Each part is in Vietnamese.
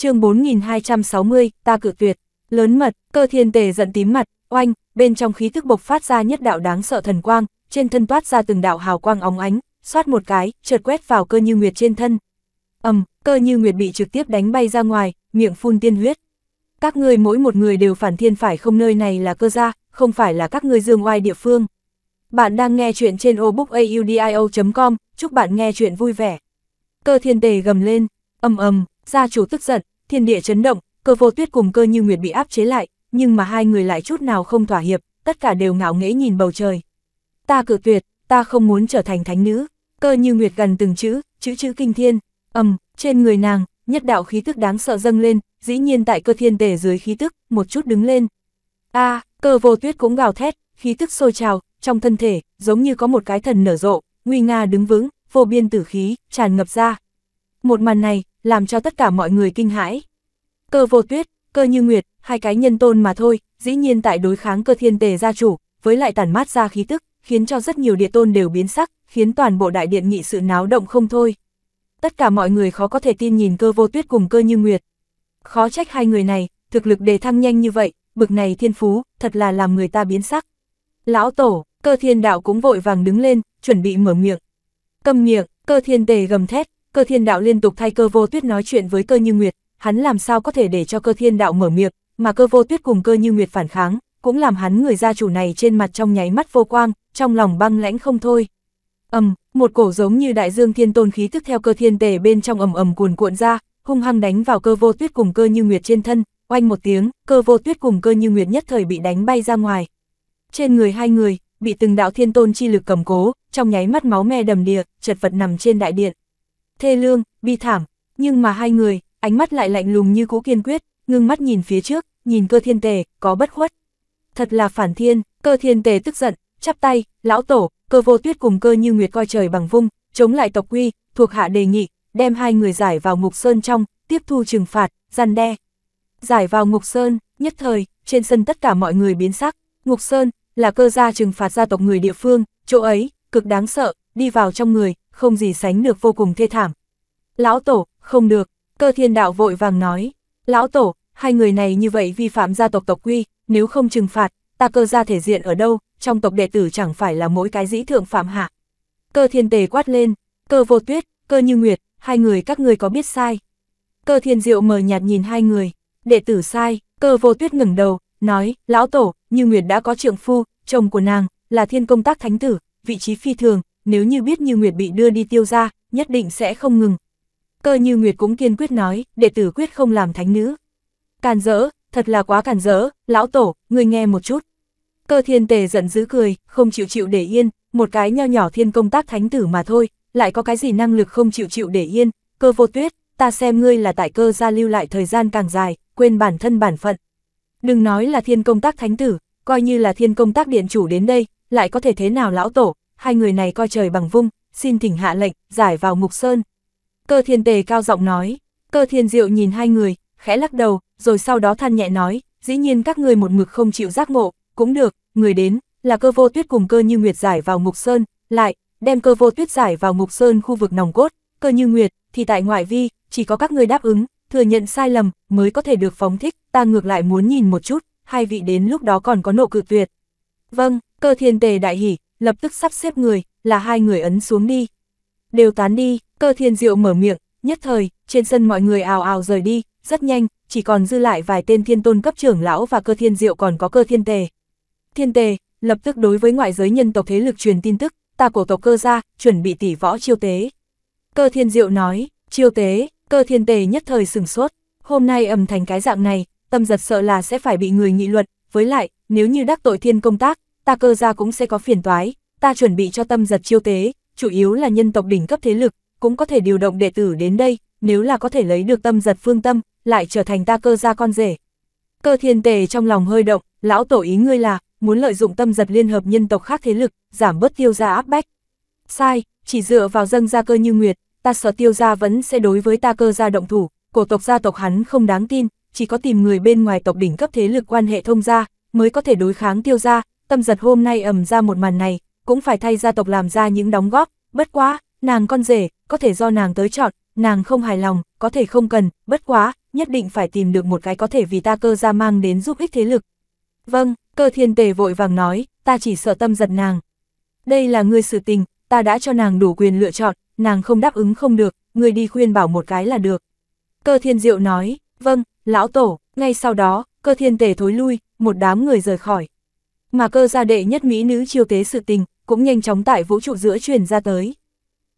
chương 4260, ta cự tuyệt, lớn mật, cơ thiên tề giận tím mặt, oanh, bên trong khí thức bộc phát ra nhất đạo đáng sợ thần quang, trên thân toát ra từng đạo hào quang óng ánh, xoát một cái, chợt quét vào cơ như nguyệt trên thân. ầm, cơ như nguyệt bị trực tiếp đánh bay ra ngoài, miệng phun tiên huyết. Các ngươi mỗi một người đều phản thiên phải không nơi này là cơ gia, không phải là các ngươi dương oai địa phương. Bạn đang nghe chuyện trên obookaudio.com, chúc bạn nghe chuyện vui vẻ. Cơ thiên tề gầm lên, ầm ầm, gia chủ tức giận, thiên địa chấn động, cơ vô tuyết cùng cơ như nguyệt bị áp chế lại, nhưng mà hai người lại chút nào không thỏa hiệp, tất cả đều ngạo nghễ nhìn bầu trời. Ta cự tuyệt, ta không muốn trở thành thánh nữ, cơ như nguyệt gần từng chữ, chữ chữ kinh thiên, ầm, trên người nàng, nhất đạo khí tức đáng sợ dâng lên, dĩ nhiên tại cơ thiên tể dưới khí tức, một chút đứng lên. A, cơ vô tuyết cũng gào thét, khí tức sôi trào, trong thân thể, giống như có một cái thần nở rộ, nguy nga đứng vững, vô biên tử khí, tràn ngập ra. Một màn này, làm cho tất cả mọi người kinh hãi. Cơ vô tuyết, cơ như nguyệt, hai cái nhân tôn mà thôi, dĩ nhiên tại đối kháng cơ thiên tề gia chủ, với lại tàn mát ra khí tức, khiến cho rất nhiều địa tôn đều biến sắc, khiến toàn bộ đại điện nghị sự náo động không thôi. Tất cả mọi người khó có thể tin nhìn cơ vô tuyết cùng cơ như nguyệt. Khó trách hai người này, thực lực đề thăng nhanh như vậy, bực này thiên phú, thật là làm người ta biến sắc. Lão tổ, cơ thiên đạo cũng vội vàng đứng lên, chuẩn bị mở miệng. Cầm miệng, cơ thiên tề gầm thét, cơ thiên đạo liên tục thay cơ vô tuyết nói chuyện với cơ như nguyệt, hắn làm sao có thể để cho cơ thiên đạo mở miệng, mà cơ vô tuyết cùng cơ như nguyệt phản kháng, cũng làm hắn người gia chủ này trên mặt trong nháy mắt vô quang, trong lòng băng lãnh không thôi. ầm, một cổ giống như đại dương thiên tôn khí tức theo cơ thiên tề bên trong ầm ầm cuồn cuộn ra, hung hăng đánh vào cơ vô tuyết cùng cơ như nguyệt trên thân, oanh một tiếng, cơ vô tuyết cùng cơ như nguyệt nhất thời bị đánh bay ra ngoài. Trên người hai người, bị từng đạo thiên tôn chi lực cầm cố, trong nháy mắt máu me đầm đìa, chật vật nằm trên đại điện thê lương, bi thảm, nhưng mà hai người, ánh mắt lại lạnh lùng như cũ kiên quyết, ngưng mắt nhìn phía trước, nhìn cơ thiên tề, có bất khuất. Thật là phản thiên, cơ thiên tề tức giận, chắp tay, lão tổ, cơ vô tuyết cùng cơ như nguyệt coi trời bằng vung, chống lại tộc quy, thuộc hạ đề nghị, đem hai người giải vào ngục sơn trong, tiếp thu trừng phạt, gian đe. Giải vào ngục sơn, nhất thời, trên sân tất cả mọi người biến sắc, ngục sơn, là cơ gia trừng phạt gia tộc người địa phương, chỗ ấy, cực đáng sợ, đi vào trong người, không gì sánh được vô cùng thê thảm. Lão Tổ, không được, cơ thiên đạo vội vàng nói. Lão Tổ, hai người này như vậy vi phạm gia tộc tộc quy, nếu không trừng phạt, ta cơ ra thể diện ở đâu, trong tộc đệ tử chẳng phải là mỗi cái dĩ thượng phạm hạ. Cơ thiên tề quát lên, cơ vô tuyết, cơ như nguyệt, hai người các người có biết sai. Cơ thiên diệu mờ nhạt nhìn hai người, đệ tử sai, cơ vô tuyết ngẩng đầu, nói, lão tổ, như nguyệt đã có trượng phu, chồng của nàng, là thiên công tác thánh tử, vị trí phi thường, nếu như biết Như Nguyệt bị đưa đi tiêu ra, nhất định sẽ không ngừng. Cơ Như Nguyệt cũng kiên quyết nói, đệ tử quyết không làm thánh nữ. Càn rỡ, thật là quá càn rỡ, lão tổ, người nghe một chút. Cơ thiên tề giận dữ cười, không chịu chịu để yên, một cái nho nhỏ thiên công tác thánh tử mà thôi, lại có cái gì năng lực không chịu chịu để yên, cơ vô tuyết, ta xem ngươi là tại cơ gia lưu lại thời gian càng dài, quên bản thân bản phận. Đừng nói là thiên công tác thánh tử, coi như là thiên công tác điện chủ đến đây, lại có thể thế nào lão tổ, hai người này coi trời bằng vung, xin thỉnh hạ lệnh, giải vào ngục sơn. Cơ thiên tề cao giọng nói, cơ thiên diệu nhìn hai người, khẽ lắc đầu, rồi sau đó than nhẹ nói, dĩ nhiên các người một mực không chịu giác ngộ, cũng được, người đến, là cơ vô tuyết cùng cơ như nguyệt giải vào ngục sơn, lại, đem cơ vô tuyết giải vào ngục sơn khu vực nòng cốt, cơ như nguyệt, thì tại ngoại vi, chỉ có các người đáp ứng, thừa nhận sai lầm, mới có thể được phóng thích, ta ngược lại muốn nhìn một chút, hai vị đến lúc đó còn có nộ cự tuyệt. Vâng, cơ thiên tề đại hỉ, lập tức sắp xếp người, là hai người ấn xuống đi. Đều tán đi, cơ thiên diệu mở miệng, nhất thời, trên sân mọi người ào ào rời đi, rất nhanh, chỉ còn dư lại vài tên thiên tôn cấp trưởng lão và cơ thiên diệu còn có cơ thiên tề. Thiên tề, lập tức đối với ngoại giới nhân tộc thế lực truyền tin tức, ta cổ tộc cơ ra, chuẩn bị tỷ võ chiêu tế. Cơ thiên diệu nói, chiêu tế, cơ thiên tề nhất thời sừng sốt, hôm nay ầm thành cái dạng này, tâm giật sợ là sẽ phải bị người nghị luận, với lại, nếu như đắc tội thiên công tác, ta cơ ra cũng sẽ có phiền toái, ta chuẩn bị cho tâm giật chiêu tế, chủ yếu là nhân tộc đỉnh cấp thế lực, cũng có thể điều động đệ tử đến đây, nếu là có thể lấy được tâm giật phương tâm, lại trở thành ta cơ ra con rể. Cơ thiên tề trong lòng hơi động, lão tổ ý ngươi là, muốn lợi dụng tâm giật liên hợp nhân tộc khác thế lực, giảm bớt tiêu ra áp bách. Sai, chỉ dựa vào dâng ra cơ như nguyệt, ta sợ tiêu ra vẫn sẽ đối với ta cơ ra động thủ, cổ tộc gia tộc hắn không đáng tin, chỉ có tìm người bên ngoài tộc đỉnh cấp thế lực quan hệ thông gia, mới có thể đối kháng tiêu ra, tâm giật hôm nay ẩm ra một màn này, cũng phải thay gia tộc làm ra những đóng góp, bất quá, nàng con rể, có thể do nàng tới chọn, nàng không hài lòng, có thể không cần, bất quá, nhất định phải tìm được một cái có thể vì ta cơ ra mang đến giúp ích thế lực. Vâng, cơ thiên tề vội vàng nói, ta chỉ sợ tâm giật nàng. Đây là người sự tình, ta đã cho nàng đủ quyền lựa chọn, nàng không đáp ứng không được, người đi khuyên bảo một cái là được. Cơ thiên diệu nói, vâng, lão tổ, ngay sau đó, cơ thiên tề thối lui, một đám người rời khỏi mà cơ gia đệ nhất mỹ nữ chiêu tế sự tình, cũng nhanh chóng tại vũ trụ giữa truyền ra tới.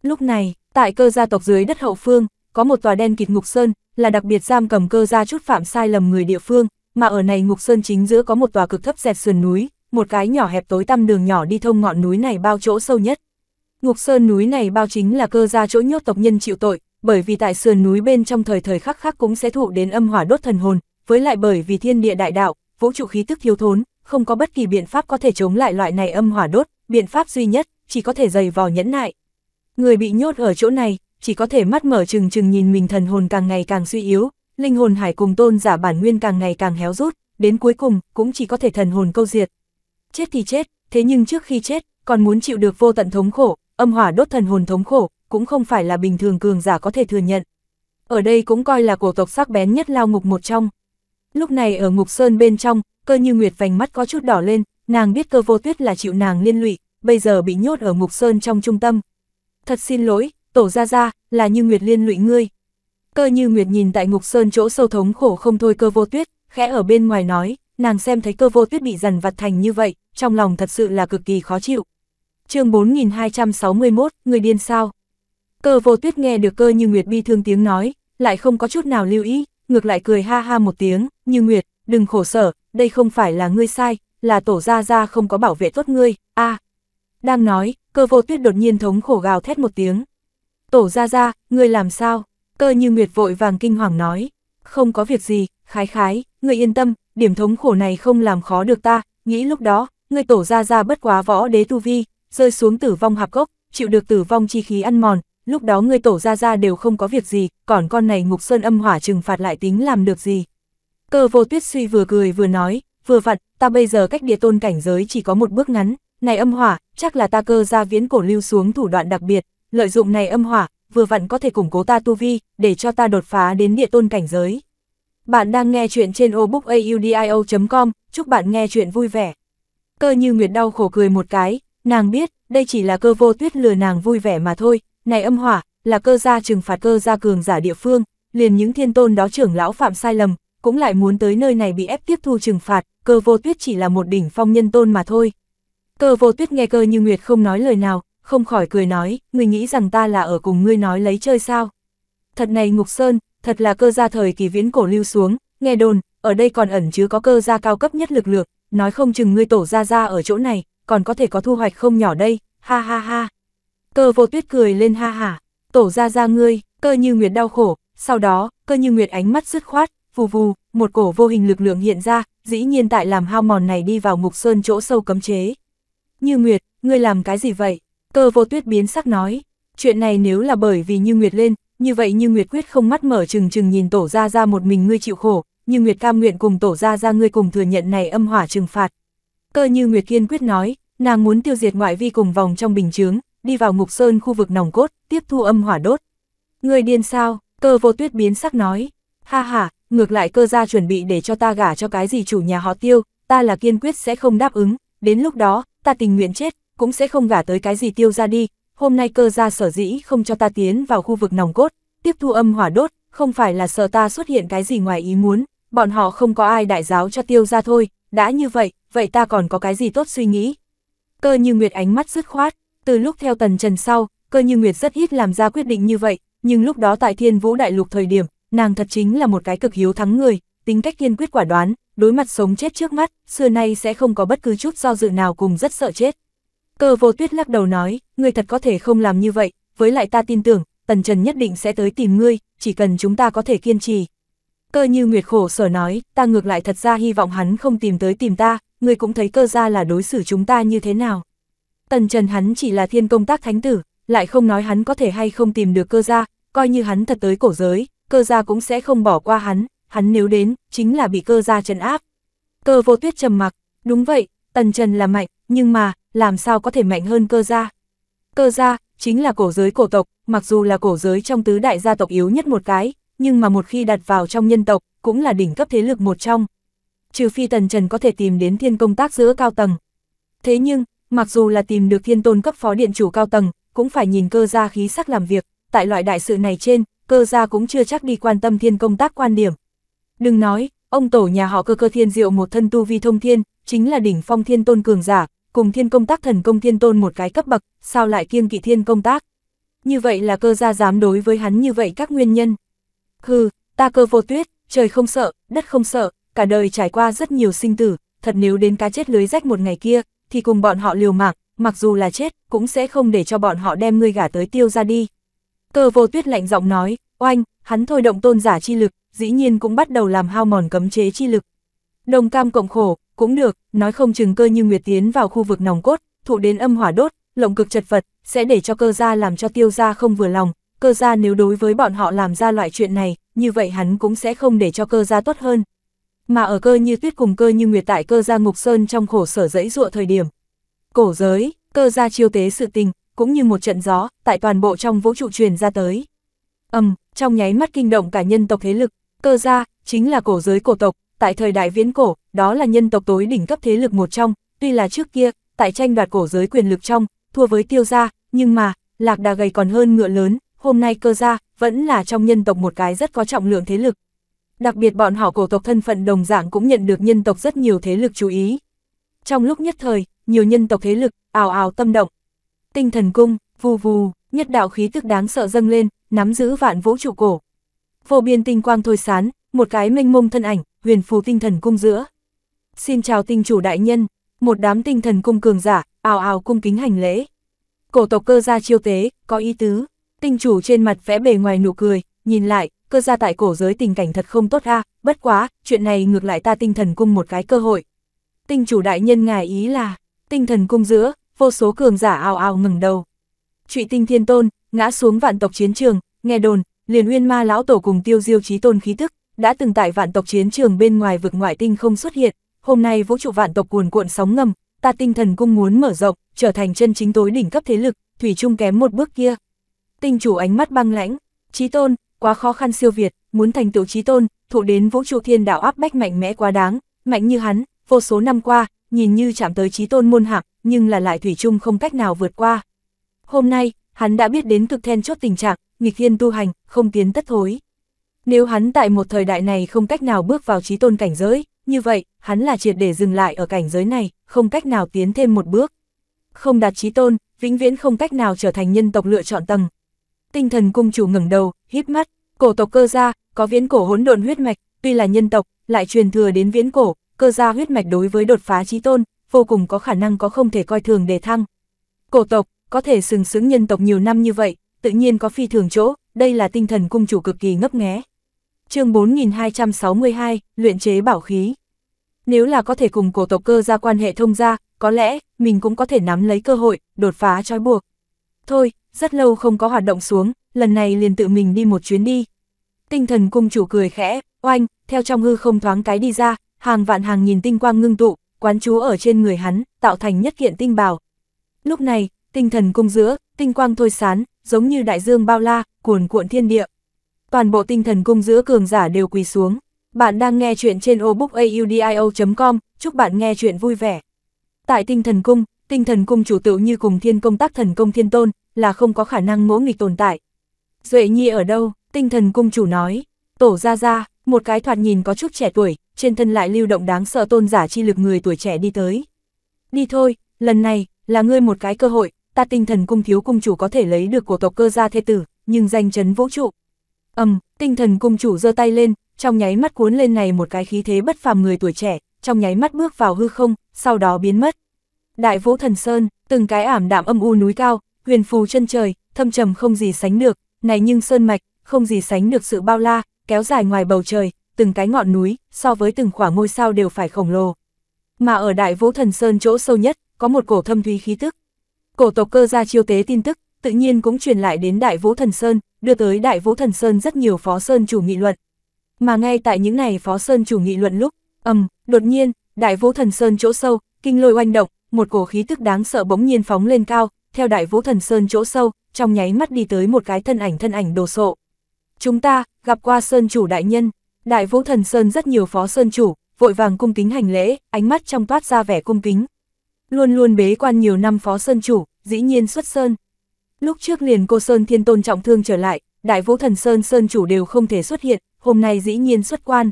Lúc này, tại cơ gia tộc dưới đất hậu phương, có một tòa đen kịt ngục sơn, là đặc biệt giam cầm cơ gia chút phạm sai lầm người địa phương, mà ở này ngục sơn chính giữa có một tòa cực thấp dẹp sườn núi, một cái nhỏ hẹp tối tăm đường nhỏ đi thông ngọn núi này bao chỗ sâu nhất. Ngục sơn núi này bao chính là cơ gia chỗ nhốt tộc nhân chịu tội, bởi vì tại sườn núi bên trong thời thời khắc khắc cũng sẽ thụ đến âm hỏa đốt thần hồn, với lại bởi vì thiên địa đại đạo, vũ trụ khí tức thiếu thốn, không có bất kỳ biện pháp có thể chống lại loại này âm hỏa đốt, biện pháp duy nhất, chỉ có thể dày vò nhẫn nại. Người bị nhốt ở chỗ này, chỉ có thể mắt mở trừng trừng nhìn mình thần hồn càng ngày càng suy yếu, linh hồn hải cùng tôn giả bản nguyên càng ngày càng héo rút, đến cuối cùng cũng chỉ có thể thần hồn câu diệt. Chết thì chết, thế nhưng trước khi chết, còn muốn chịu được vô tận thống khổ, âm hỏa đốt thần hồn thống khổ, cũng không phải là bình thường cường giả có thể thừa nhận. Ở đây cũng coi là cổ tộc sắc bén nhất lao ngục một trong, Lúc này ở ngục sơn bên trong, cơ như nguyệt vành mắt có chút đỏ lên, nàng biết cơ vô tuyết là chịu nàng liên lụy, bây giờ bị nhốt ở ngục sơn trong trung tâm. Thật xin lỗi, tổ ra ra, là như nguyệt liên lụy ngươi. Cơ như nguyệt nhìn tại ngục sơn chỗ sâu thống khổ không thôi cơ vô tuyết, khẽ ở bên ngoài nói, nàng xem thấy cơ vô tuyết bị dần vặt thành như vậy, trong lòng thật sự là cực kỳ khó chịu. chương 4261, người điên sao? Cơ vô tuyết nghe được cơ như nguyệt bi thương tiếng nói, lại không có chút nào lưu ý, ngược lại cười ha ha một tiếng, như Nguyệt, đừng khổ sở, đây không phải là ngươi sai, là tổ gia gia không có bảo vệ tốt ngươi, a Đang nói, cơ vô tuyết đột nhiên thống khổ gào thét một tiếng. Tổ gia gia, ngươi làm sao? Cơ như Nguyệt vội vàng kinh hoàng nói. Không có việc gì, khái khái, ngươi yên tâm, điểm thống khổ này không làm khó được ta, nghĩ lúc đó, ngươi tổ gia gia bất quá võ đế tu vi, rơi xuống tử vong hạp gốc, chịu được tử vong chi khí ăn mòn, lúc đó người tổ ra ra đều không có việc gì, còn con này ngục sơn âm hỏa trừng phạt lại tính làm được gì. Cơ vô tuyết suy vừa cười vừa nói, vừa vặn, ta bây giờ cách địa tôn cảnh giới chỉ có một bước ngắn, này âm hỏa, chắc là ta cơ ra viễn cổ lưu xuống thủ đoạn đặc biệt, lợi dụng này âm hỏa, vừa vặn có thể củng cố ta tu vi, để cho ta đột phá đến địa tôn cảnh giới. Bạn đang nghe chuyện trên obookaudio.com, chúc bạn nghe chuyện vui vẻ. Cơ như Nguyệt đau khổ cười một cái, nàng biết, đây chỉ là cơ vô tuyết lừa nàng vui vẻ mà thôi, này âm hỏa, là cơ gia trừng phạt cơ gia cường giả địa phương, liền những thiên tôn đó trưởng lão phạm sai lầm, cũng lại muốn tới nơi này bị ép tiếp thu trừng phạt, cơ vô tuyết chỉ là một đỉnh phong nhân tôn mà thôi. Cơ vô tuyết nghe cơ như nguyệt không nói lời nào, không khỏi cười nói, người nghĩ rằng ta là ở cùng ngươi nói lấy chơi sao. Thật này Ngục Sơn, thật là cơ gia thời kỳ viễn cổ lưu xuống, nghe đồn, ở đây còn ẩn chứa có cơ gia cao cấp nhất lực lượng, nói không chừng ngươi tổ gia gia ở chỗ này, còn có thể có thu hoạch không nhỏ đây, ha ha ha. Cơ vô tuyết cười lên ha hả, tổ ra ra ngươi, cơ như nguyệt đau khổ, sau đó, cơ như nguyệt ánh mắt dứt khoát, vù vù, một cổ vô hình lực lượng hiện ra, dĩ nhiên tại làm hao mòn này đi vào ngục sơn chỗ sâu cấm chế. Như nguyệt, ngươi làm cái gì vậy? Cơ vô tuyết biến sắc nói, chuyện này nếu là bởi vì như nguyệt lên, như vậy như nguyệt quyết không mắt mở chừng chừng nhìn tổ ra ra một mình ngươi chịu khổ, như nguyệt cam nguyện cùng tổ ra ra ngươi cùng thừa nhận này âm hỏa trừng phạt. Cơ như nguyệt kiên quyết nói, nàng muốn tiêu diệt ngoại vi cùng vòng trong bình chướng, đi vào ngục sơn khu vực nòng cốt, tiếp thu âm hỏa đốt. Người điên sao, cơ vô tuyết biến sắc nói. Ha ha, ngược lại cơ gia chuẩn bị để cho ta gả cho cái gì chủ nhà họ tiêu, ta là kiên quyết sẽ không đáp ứng, đến lúc đó, ta tình nguyện chết, cũng sẽ không gả tới cái gì tiêu ra đi. Hôm nay cơ gia sở dĩ không cho ta tiến vào khu vực nòng cốt, tiếp thu âm hỏa đốt, không phải là sợ ta xuất hiện cái gì ngoài ý muốn, bọn họ không có ai đại giáo cho tiêu ra thôi, đã như vậy, vậy ta còn có cái gì tốt suy nghĩ. Cơ như nguyệt ánh mắt dứt khoát, từ lúc theo Tần Trần sau, cơ như Nguyệt rất ít làm ra quyết định như vậy, nhưng lúc đó tại Thiên Vũ Đại Lục thời điểm, nàng thật chính là một cái cực hiếu thắng người, tính cách kiên quyết quả đoán, đối mặt sống chết trước mắt, xưa nay sẽ không có bất cứ chút do dự nào cùng rất sợ chết. Cơ vô tuyết lắc đầu nói, ngươi thật có thể không làm như vậy, với lại ta tin tưởng, Tần Trần nhất định sẽ tới tìm ngươi, chỉ cần chúng ta có thể kiên trì. Cơ như Nguyệt khổ sở nói, ta ngược lại thật ra hy vọng hắn không tìm tới tìm ta, ngươi cũng thấy cơ ra là đối xử chúng ta như thế nào. Tần Trần hắn chỉ là thiên công tác thánh tử, lại không nói hắn có thể hay không tìm được cơ gia, coi như hắn thật tới cổ giới, cơ gia cũng sẽ không bỏ qua hắn, hắn nếu đến, chính là bị cơ gia trấn áp. Cơ vô tuyết trầm mặc, đúng vậy, Tần Trần là mạnh, nhưng mà, làm sao có thể mạnh hơn cơ gia? Cơ gia, chính là cổ giới cổ tộc, mặc dù là cổ giới trong tứ đại gia tộc yếu nhất một cái, nhưng mà một khi đặt vào trong nhân tộc, cũng là đỉnh cấp thế lực một trong. Trừ phi Tần Trần có thể tìm đến thiên công tác giữa cao tầng. Thế nhưng, Mặc dù là tìm được thiên tôn cấp phó điện chủ cao tầng, cũng phải nhìn cơ gia khí sắc làm việc, tại loại đại sự này trên, cơ gia cũng chưa chắc đi quan tâm thiên công tác quan điểm. Đừng nói, ông tổ nhà họ cơ cơ thiên diệu một thân tu vi thông thiên, chính là đỉnh phong thiên tôn cường giả, cùng thiên công tác thần công thiên tôn một cái cấp bậc, sao lại kiêng kỵ thiên công tác. Như vậy là cơ gia dám đối với hắn như vậy các nguyên nhân. Hừ, ta cơ vô tuyết, trời không sợ, đất không sợ, cả đời trải qua rất nhiều sinh tử, thật nếu đến cá chết lưới rách một ngày kia, thì cùng bọn họ liều mạng, mặc dù là chết, cũng sẽ không để cho bọn họ đem ngươi gả tới tiêu ra đi. Cơ vô tuyết lạnh giọng nói, oanh, hắn thôi động tôn giả chi lực, dĩ nhiên cũng bắt đầu làm hao mòn cấm chế chi lực. Đồng cam cộng khổ, cũng được, nói không chừng cơ như Nguyệt tiến vào khu vực nòng cốt, thụ đến âm hỏa đốt, lộng cực chật vật, sẽ để cho cơ gia làm cho tiêu gia không vừa lòng, cơ gia nếu đối với bọn họ làm ra loại chuyện này, như vậy hắn cũng sẽ không để cho cơ gia tốt hơn, mà ở cơ như tuyết cùng cơ như nguyệt tại cơ gia ngục sơn trong khổ sở dẫy dụa thời điểm. Cổ giới, cơ gia chiêu tế sự tình, cũng như một trận gió, tại toàn bộ trong vũ trụ truyền ra tới. Âm, trong nháy mắt kinh động cả nhân tộc thế lực, cơ gia, chính là cổ giới cổ tộc, tại thời đại viễn cổ, đó là nhân tộc tối đỉnh cấp thế lực một trong, tuy là trước kia, tại tranh đoạt cổ giới quyền lực trong, thua với tiêu gia, nhưng mà, lạc đà gầy còn hơn ngựa lớn, hôm nay cơ gia, vẫn là trong nhân tộc một cái rất có trọng lượng thế lực. Đặc biệt bọn họ cổ tộc thân phận đồng dạng cũng nhận được nhân tộc rất nhiều thế lực chú ý. Trong lúc nhất thời, nhiều nhân tộc thế lực, ào ào tâm động. Tinh thần cung, vù vù, nhất đạo khí tức đáng sợ dâng lên, nắm giữ vạn vũ trụ cổ. Vô biên tinh quang thôi sán, một cái mênh mông thân ảnh, huyền phù tinh thần cung giữa. Xin chào tinh chủ đại nhân, một đám tinh thần cung cường giả, ào ào cung kính hành lễ. Cổ tộc cơ gia chiêu tế, có ý tứ, tinh chủ trên mặt vẽ bề ngoài nụ cười, nhìn lại, cơ gia tại cổ giới tình cảnh thật không tốt a bất quá, chuyện này ngược lại ta tinh thần cung một cái cơ hội. Tinh chủ đại nhân ngài ý là, tinh thần cung giữa, vô số cường giả ào ào ngừng đầu. Trụy tinh thiên tôn, ngã xuống vạn tộc chiến trường, nghe đồn, liền uyên ma lão tổ cùng tiêu diêu trí tôn khí thức, đã từng tại vạn tộc chiến trường bên ngoài vực ngoại tinh không xuất hiện, hôm nay vũ trụ vạn tộc cuồn cuộn sóng ngầm, ta tinh thần cung muốn mở rộng, trở thành chân chính tối đỉnh cấp thế lực, thủy chung kém một bước kia. Tinh chủ ánh mắt băng lãnh, trí tôn, quá khó khăn siêu việt, muốn thành tựu trí tôn, thụ đến vũ trụ thiên đạo áp bách mạnh mẽ quá đáng, mạnh như hắn, vô số năm qua, nhìn như chạm tới trí tôn môn hạng, nhưng là lại thủy chung không cách nào vượt qua. Hôm nay, hắn đã biết đến cực then chốt tình trạng, nghịch thiên tu hành, không tiến tất thối. Nếu hắn tại một thời đại này không cách nào bước vào trí tôn cảnh giới, như vậy, hắn là triệt để dừng lại ở cảnh giới này, không cách nào tiến thêm một bước. Không đạt trí tôn, vĩnh viễn không cách nào trở thành nhân tộc lựa chọn tầng. Tinh thần cung chủ ngẩng đầu, hít mắt, Cổ tộc cơ gia, có viễn cổ hỗn độn huyết mạch, tuy là nhân tộc, lại truyền thừa đến viễn cổ, cơ gia huyết mạch đối với đột phá trí tôn, vô cùng có khả năng có không thể coi thường đề thăng. Cổ tộc, có thể sừng sững nhân tộc nhiều năm như vậy, tự nhiên có phi thường chỗ, đây là tinh thần cung chủ cực kỳ ngấp nghé. chương 4262, luyện chế bảo khí. Nếu là có thể cùng cổ tộc cơ gia quan hệ thông gia, có lẽ, mình cũng có thể nắm lấy cơ hội, đột phá trói buộc. Thôi, rất lâu không có hoạt động xuống, lần này liền tự mình đi một chuyến đi, tinh thần cung chủ cười khẽ, oanh, theo trong hư không thoáng cái đi ra, hàng vạn hàng nhìn tinh quang ngưng tụ, quán chú ở trên người hắn, tạo thành nhất kiện tinh bào. Lúc này, tinh thần cung giữa, tinh quang thôi sán, giống như đại dương bao la, cuồn cuộn thiên địa. Toàn bộ tinh thần cung giữa cường giả đều quỳ xuống. Bạn đang nghe chuyện trên obookaudio.com, chúc bạn nghe chuyện vui vẻ. Tại tinh thần cung, tinh thần cung chủ tựu như cùng thiên công tác thần công thiên tôn, là không có khả năng ngỗ nghịch tồn tại. Duệ Nhi ở đâu? tinh thần cung chủ nói, tổ ra ra, một cái thoạt nhìn có chút trẻ tuổi, trên thân lại lưu động đáng sợ tôn giả chi lực người tuổi trẻ đi tới. Đi thôi, lần này, là ngươi một cái cơ hội, ta tinh thần cung thiếu cung chủ có thể lấy được của tộc cơ gia thê tử, nhưng danh chấn vũ trụ. ầm, tinh thần cung chủ giơ tay lên, trong nháy mắt cuốn lên này một cái khí thế bất phàm người tuổi trẻ, trong nháy mắt bước vào hư không, sau đó biến mất. Đại vũ thần sơn, từng cái ảm đạm âm u núi cao, huyền phù chân trời, thâm trầm không gì sánh được, này nhưng sơn mạch, không gì sánh được sự bao la, kéo dài ngoài bầu trời, từng cái ngọn núi, so với từng khoảng ngôi sao đều phải khổng lồ. Mà ở Đại Vũ Thần Sơn chỗ sâu nhất, có một cổ thâm thúy khí tức. Cổ tộc cơ gia chiêu tế tin tức, tự nhiên cũng truyền lại đến Đại Vũ Thần Sơn, đưa tới Đại Vũ Thần Sơn rất nhiều phó sơn chủ nghị luận. Mà ngay tại những này phó sơn chủ nghị luận lúc, ầm, đột nhiên, Đại Vũ Thần Sơn chỗ sâu, kinh lôi oanh động, một cổ khí tức đáng sợ bỗng nhiên phóng lên cao, theo Đại Vũ Thần Sơn chỗ sâu, trong nháy mắt đi tới một cái thân ảnh thân ảnh đồ sộ chúng ta, gặp qua Sơn Chủ Đại Nhân, Đại Vũ Thần Sơn rất nhiều phó Sơn Chủ, vội vàng cung kính hành lễ, ánh mắt trong toát ra vẻ cung kính. Luôn luôn bế quan nhiều năm phó Sơn Chủ, dĩ nhiên xuất Sơn. Lúc trước liền cô Sơn Thiên Tôn trọng thương trở lại, Đại Vũ Thần Sơn Sơn Chủ đều không thể xuất hiện, hôm nay dĩ nhiên xuất quan.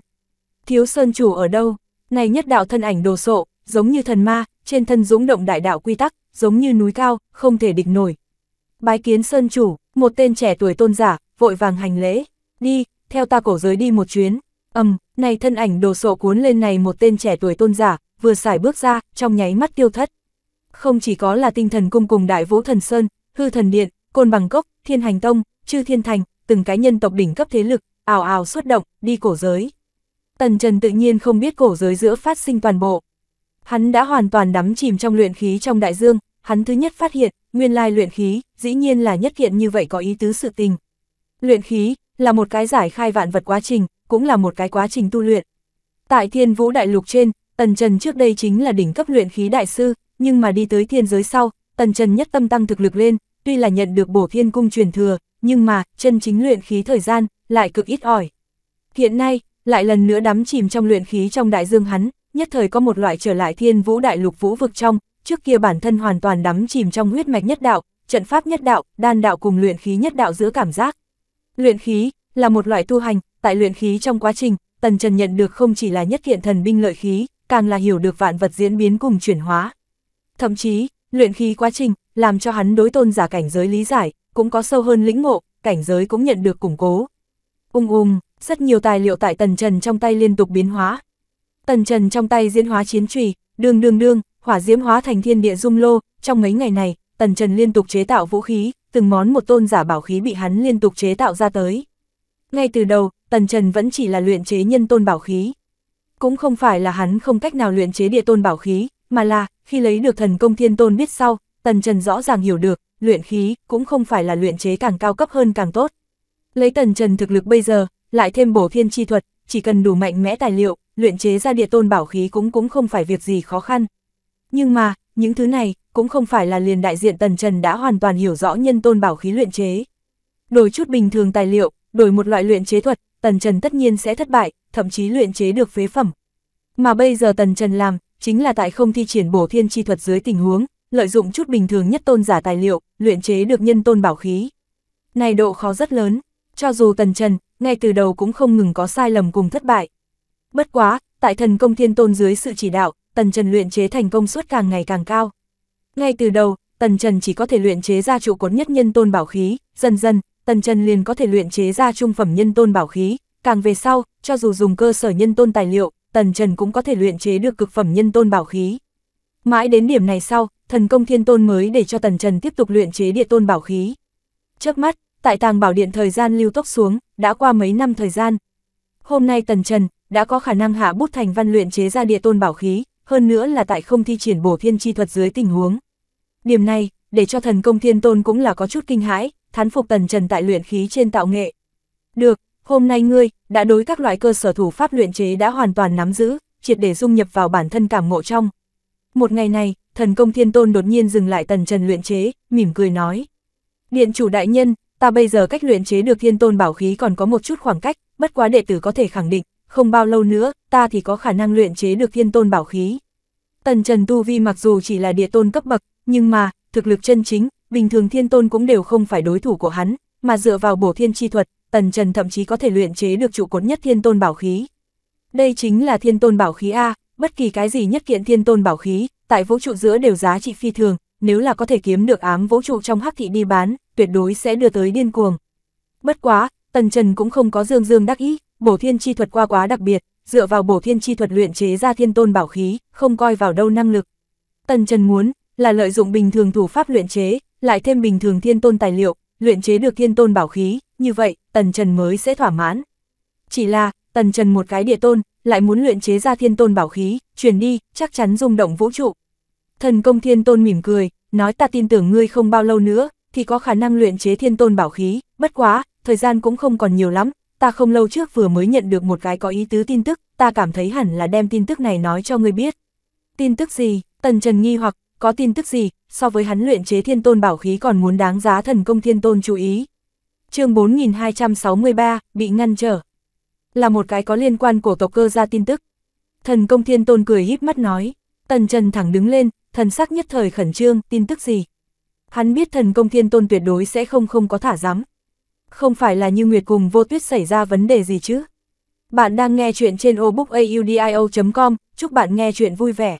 Thiếu Sơn Chủ ở đâu? Này nhất đạo thân ảnh đồ sộ, giống như thần ma, trên thân dũng động đại đạo quy tắc, giống như núi cao, không thể địch nổi. Bái kiến Sơn Chủ, một tên trẻ tuổi tôn giả, vội vàng hành lễ, đi, theo ta cổ giới đi một chuyến, ầm, um, này thân ảnh đồ sộ cuốn lên này một tên trẻ tuổi tôn giả, vừa xài bước ra, trong nháy mắt tiêu thất. Không chỉ có là tinh thần cung cùng đại vũ thần sơn, hư thần điện, côn bằng cốc, thiên hành tông, chư thiên thành, từng cái nhân tộc đỉnh cấp thế lực, ào ào xuất động, đi cổ giới. Tần Trần tự nhiên không biết cổ giới giữa phát sinh toàn bộ. Hắn đã hoàn toàn đắm chìm trong luyện khí trong đại dương, hắn thứ nhất phát hiện, nguyên lai luyện khí, dĩ nhiên là nhất hiện như vậy có ý tứ sự tình, Luyện khí là một cái giải khai vạn vật quá trình, cũng là một cái quá trình tu luyện. Tại Thiên Vũ Đại Lục trên, Tần Trần trước đây chính là đỉnh cấp luyện khí đại sư, nhưng mà đi tới thiên giới sau, Tần Trần nhất tâm tăng thực lực lên, tuy là nhận được bổ thiên cung truyền thừa, nhưng mà chân chính luyện khí thời gian lại cực ít ỏi. Hiện nay, lại lần nữa đắm chìm trong luyện khí trong đại dương hắn, nhất thời có một loại trở lại thiên vũ đại lục vũ vực trong, trước kia bản thân hoàn toàn đắm chìm trong huyết mạch nhất đạo, trận pháp nhất đạo, đan đạo cùng luyện khí nhất đạo giữa cảm giác, Luyện khí là một loại tu hành, tại luyện khí trong quá trình, Tần Trần nhận được không chỉ là nhất kiện thần binh lợi khí, càng là hiểu được vạn vật diễn biến cùng chuyển hóa. Thậm chí, luyện khí quá trình làm cho hắn đối tôn giả cảnh giới lý giải, cũng có sâu hơn lĩnh ngộ, cảnh giới cũng nhận được củng cố. Ung ung, rất nhiều tài liệu tại Tần Trần trong tay liên tục biến hóa. Tần Trần trong tay diễn hóa chiến trùy, đường đường đường, hỏa diễm hóa thành thiên địa dung lô, trong mấy ngày này, Tần Trần liên tục chế tạo vũ khí, từng món một tôn giả bảo khí bị hắn liên tục chế tạo ra tới. Ngay từ đầu, Tần Trần vẫn chỉ là luyện chế nhân tôn bảo khí. Cũng không phải là hắn không cách nào luyện chế địa tôn bảo khí, mà là, khi lấy được thần công thiên tôn biết sau, Tần Trần rõ ràng hiểu được, luyện khí cũng không phải là luyện chế càng cao cấp hơn càng tốt. Lấy Tần Trần thực lực bây giờ, lại thêm bổ thiên chi thuật, chỉ cần đủ mạnh mẽ tài liệu, luyện chế ra địa tôn bảo khí cũng cũng không phải việc gì khó khăn. Nhưng mà, những thứ này, cũng không phải là liền đại diện Tần Trần đã hoàn toàn hiểu rõ nhân tôn bảo khí luyện chế. Đổi chút bình thường tài liệu, đổi một loại luyện chế thuật, Tần Trần tất nhiên sẽ thất bại, thậm chí luyện chế được phế phẩm. Mà bây giờ Tần Trần làm, chính là tại không thi triển bổ thiên chi thuật dưới tình huống, lợi dụng chút bình thường nhất tôn giả tài liệu, luyện chế được nhân tôn bảo khí. Này độ khó rất lớn, cho dù Tần Trần, ngay từ đầu cũng không ngừng có sai lầm cùng thất bại. Bất quá, tại thần công thiên tôn dưới sự chỉ đạo, Tần Trần luyện chế thành công suất càng ngày càng cao. Ngay từ đầu, Tần Trần chỉ có thể luyện chế ra trụ cột nhất nhân tôn bảo khí, dần dần, Tần Trần liền có thể luyện chế ra trung phẩm nhân tôn bảo khí, càng về sau, cho dù dùng cơ sở nhân tôn tài liệu, Tần Trần cũng có thể luyện chế được cực phẩm nhân tôn bảo khí. Mãi đến điểm này sau, thần công thiên tôn mới để cho Tần Trần tiếp tục luyện chế địa tôn bảo khí. Trước mắt, tại tàng bảo điện thời gian lưu tốc xuống, đã qua mấy năm thời gian. Hôm nay Tần Trần đã có khả năng hạ bút thành văn luyện chế ra địa tôn bảo khí, hơn nữa là tại không thi triển bổ thiên chi thuật dưới tình huống. Điểm này, để cho thần công thiên tôn cũng là có chút kinh hãi, thán phục tần trần tại luyện khí trên tạo nghệ. Được, hôm nay ngươi, đã đối các loại cơ sở thủ pháp luyện chế đã hoàn toàn nắm giữ, triệt để dung nhập vào bản thân cảm ngộ trong. Một ngày này, thần công thiên tôn đột nhiên dừng lại tần trần luyện chế, mỉm cười nói. Điện chủ đại nhân, ta bây giờ cách luyện chế được thiên tôn bảo khí còn có một chút khoảng cách, bất quá đệ tử có thể khẳng định, không bao lâu nữa, ta thì có khả năng luyện chế được thiên tôn bảo khí. Tần Trần Tu Vi mặc dù chỉ là địa tôn cấp bậc, nhưng mà, thực lực chân chính, bình thường thiên tôn cũng đều không phải đối thủ của hắn, mà dựa vào bổ thiên chi thuật, Tần Trần thậm chí có thể luyện chế được trụ cốt nhất thiên tôn bảo khí. Đây chính là thiên tôn bảo khí A, bất kỳ cái gì nhất kiện thiên tôn bảo khí, tại vũ trụ giữa đều giá trị phi thường, nếu là có thể kiếm được ám vũ trụ trong hắc thị đi bán, tuyệt đối sẽ đưa tới điên cuồng. Bất quá, Tần Trần cũng không có dương dương đắc ý, bổ thiên chi thuật qua quá đặc biệt, dựa vào bổ thiên chi thuật luyện chế ra thiên tôn bảo khí, không coi vào đâu năng lực. Tần Trần muốn, là lợi dụng bình thường thủ pháp luyện chế, lại thêm bình thường thiên tôn tài liệu, luyện chế được thiên tôn bảo khí, như vậy, Tần Trần mới sẽ thỏa mãn. Chỉ là, Tần Trần một cái địa tôn, lại muốn luyện chế ra thiên tôn bảo khí, chuyển đi, chắc chắn rung động vũ trụ. Thần công thiên tôn mỉm cười, nói ta tin tưởng ngươi không bao lâu nữa, thì có khả năng luyện chế thiên tôn bảo khí, bất quá, thời gian cũng không còn nhiều lắm, ta không lâu trước vừa mới nhận được một cái có ý tứ tin tức, ta cảm thấy hẳn là đem tin tức này nói cho ngươi biết. Tin tức gì? Tần Trần nghi hoặc, có tin tức gì, so với hắn luyện chế thiên tôn bảo khí còn muốn đáng giá thần công thiên tôn chú ý. chương 4263, bị ngăn trở. Là một cái có liên quan của tộc cơ ra tin tức. Thần công thiên tôn cười híp mắt nói, tần trần thẳng đứng lên, thần sắc nhất thời khẩn trương, tin tức gì. Hắn biết thần công thiên tôn tuyệt đối sẽ không không có thả rắm Không phải là như Nguyệt cùng vô tuyết xảy ra vấn đề gì chứ. Bạn đang nghe chuyện trên obookaudio.com, chúc bạn nghe chuyện vui vẻ.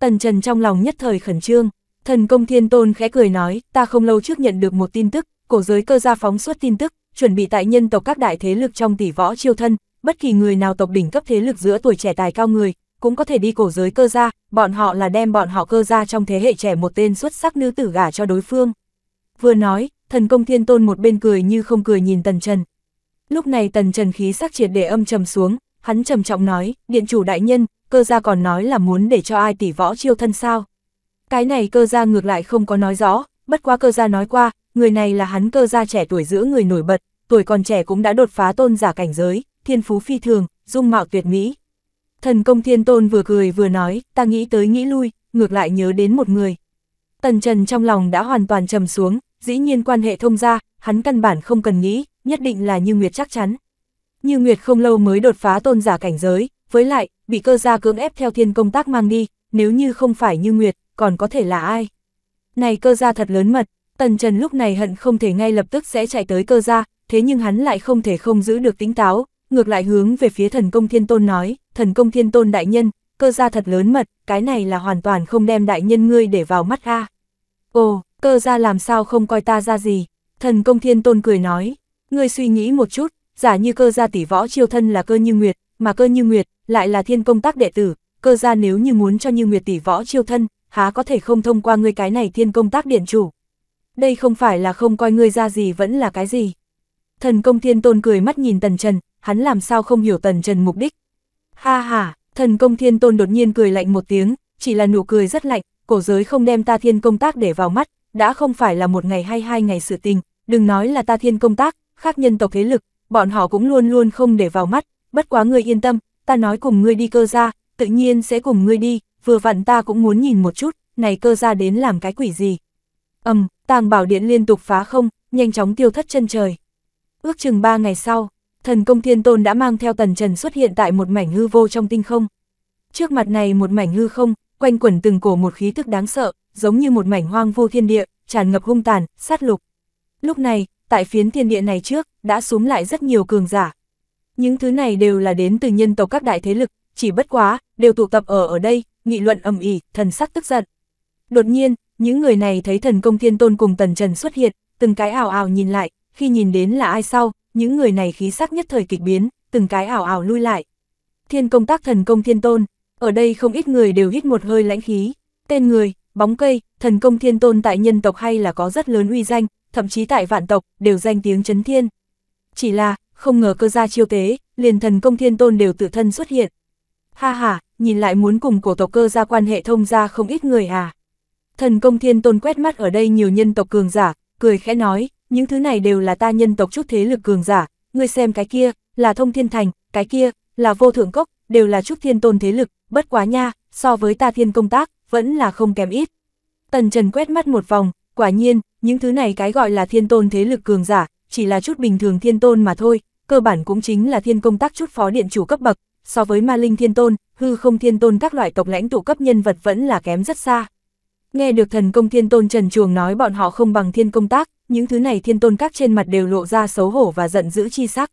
Tần Trần trong lòng nhất thời khẩn trương, thần công thiên tôn khẽ cười nói, ta không lâu trước nhận được một tin tức, cổ giới cơ gia phóng xuất tin tức, chuẩn bị tại nhân tộc các đại thế lực trong tỷ võ chiêu thân, bất kỳ người nào tộc đỉnh cấp thế lực giữa tuổi trẻ tài cao người, cũng có thể đi cổ giới cơ gia, bọn họ là đem bọn họ cơ gia trong thế hệ trẻ một tên xuất sắc nữ tử gả cho đối phương. Vừa nói, thần công thiên tôn một bên cười như không cười nhìn Tần Trần. Lúc này Tần Trần khí sắc triệt để âm trầm xuống, hắn trầm trọng nói, điện chủ đại nhân, cơ gia còn nói là muốn để cho ai tỷ võ chiêu thân sao. Cái này cơ gia ngược lại không có nói rõ, bất quá cơ gia nói qua, người này là hắn cơ gia trẻ tuổi giữa người nổi bật, tuổi còn trẻ cũng đã đột phá tôn giả cảnh giới, thiên phú phi thường, dung mạo tuyệt mỹ. Thần công thiên tôn vừa cười vừa nói, ta nghĩ tới nghĩ lui, ngược lại nhớ đến một người. Tần Trần trong lòng đã hoàn toàn trầm xuống, dĩ nhiên quan hệ thông gia, hắn căn bản không cần nghĩ, nhất định là Như Nguyệt chắc chắn. Như Nguyệt không lâu mới đột phá tôn giả cảnh giới, với lại, bị cơ gia cưỡng ép theo thiên công tác mang đi, nếu như không phải như Nguyệt, còn có thể là ai. Này cơ gia thật lớn mật, Tần Trần lúc này hận không thể ngay lập tức sẽ chạy tới cơ gia, thế nhưng hắn lại không thể không giữ được tính táo, ngược lại hướng về phía thần công thiên tôn nói, thần công thiên tôn đại nhân, cơ gia thật lớn mật, cái này là hoàn toàn không đem đại nhân ngươi để vào mắt a. Ồ, cơ gia làm sao không coi ta ra gì, thần công thiên tôn cười nói, ngươi suy nghĩ một chút, giả như cơ gia tỷ võ chiêu thân là cơ như nguyệt, mà cơ như nguyệt, lại là thiên công tác đệ tử, cơ gia nếu như muốn cho như Nguyệt tỷ võ chiêu thân, há có thể không thông qua ngươi cái này thiên công tác điện chủ. Đây không phải là không coi ngươi ra gì vẫn là cái gì. Thần công thiên tôn cười mắt nhìn Tần Trần, hắn làm sao không hiểu Tần Trần mục đích. Ha ha, thần công thiên tôn đột nhiên cười lạnh một tiếng, chỉ là nụ cười rất lạnh, cổ giới không đem ta thiên công tác để vào mắt, đã không phải là một ngày hay hai ngày sự tình, đừng nói là ta thiên công tác, khác nhân tộc thế lực, bọn họ cũng luôn luôn không để vào mắt, bất quá ngươi yên tâm, ta nói cùng ngươi đi cơ gia, tự nhiên sẽ cùng ngươi đi, vừa vặn ta cũng muốn nhìn một chút, này cơ gia đến làm cái quỷ gì. Ầm, tàng bảo điện liên tục phá không, nhanh chóng tiêu thất chân trời. Ước chừng ba ngày sau, thần công thiên tôn đã mang theo tần trần xuất hiện tại một mảnh hư vô trong tinh không. Trước mặt này một mảnh hư không, quanh quẩn từng cổ một khí thức đáng sợ, giống như một mảnh hoang vô thiên địa, tràn ngập hung tàn, sát lục. Lúc này, tại phiến thiên địa này trước, đã xuống lại rất nhiều cường giả, những thứ này đều là đến từ nhân tộc các đại thế lực, chỉ bất quá, đều tụ tập ở ở đây, nghị luận ầm ĩ, thần sắc tức giận. Đột nhiên, những người này thấy thần công thiên tôn cùng tần trần xuất hiện, từng cái ảo ảo nhìn lại, khi nhìn đến là ai sau, những người này khí sắc nhất thời kịch biến, từng cái ảo ảo lui lại. Thiên công tác thần công thiên tôn, ở đây không ít người đều hít một hơi lãnh khí, tên người, bóng cây, thần công thiên tôn tại nhân tộc hay là có rất lớn uy danh, thậm chí tại vạn tộc, đều danh tiếng chấn thiên. Chỉ là, không ngờ cơ gia chiêu tế, liền thần công thiên tôn đều tự thân xuất hiện. Ha ha, nhìn lại muốn cùng cổ tộc cơ gia quan hệ thông ra không ít người à. Thần công thiên tôn quét mắt ở đây nhiều nhân tộc cường giả, cười khẽ nói, những thứ này đều là ta nhân tộc chút thế lực cường giả, ngươi xem cái kia, là thông thiên thành, cái kia, là vô thượng cốc, đều là chút thiên tôn thế lực, bất quá nha, so với ta thiên công tác, vẫn là không kém ít. Tần Trần quét mắt một vòng, quả nhiên, những thứ này cái gọi là thiên tôn thế lực cường giả, chỉ là chút bình thường thiên tôn mà thôi, cơ bản cũng chính là thiên công tác chút phó điện chủ cấp bậc, so với ma linh thiên tôn, hư không thiên tôn các loại tộc lãnh tụ cấp nhân vật vẫn là kém rất xa. Nghe được thần công thiên tôn Trần Chuồng nói bọn họ không bằng thiên công tác, những thứ này thiên tôn các trên mặt đều lộ ra xấu hổ và giận dữ chi sắc.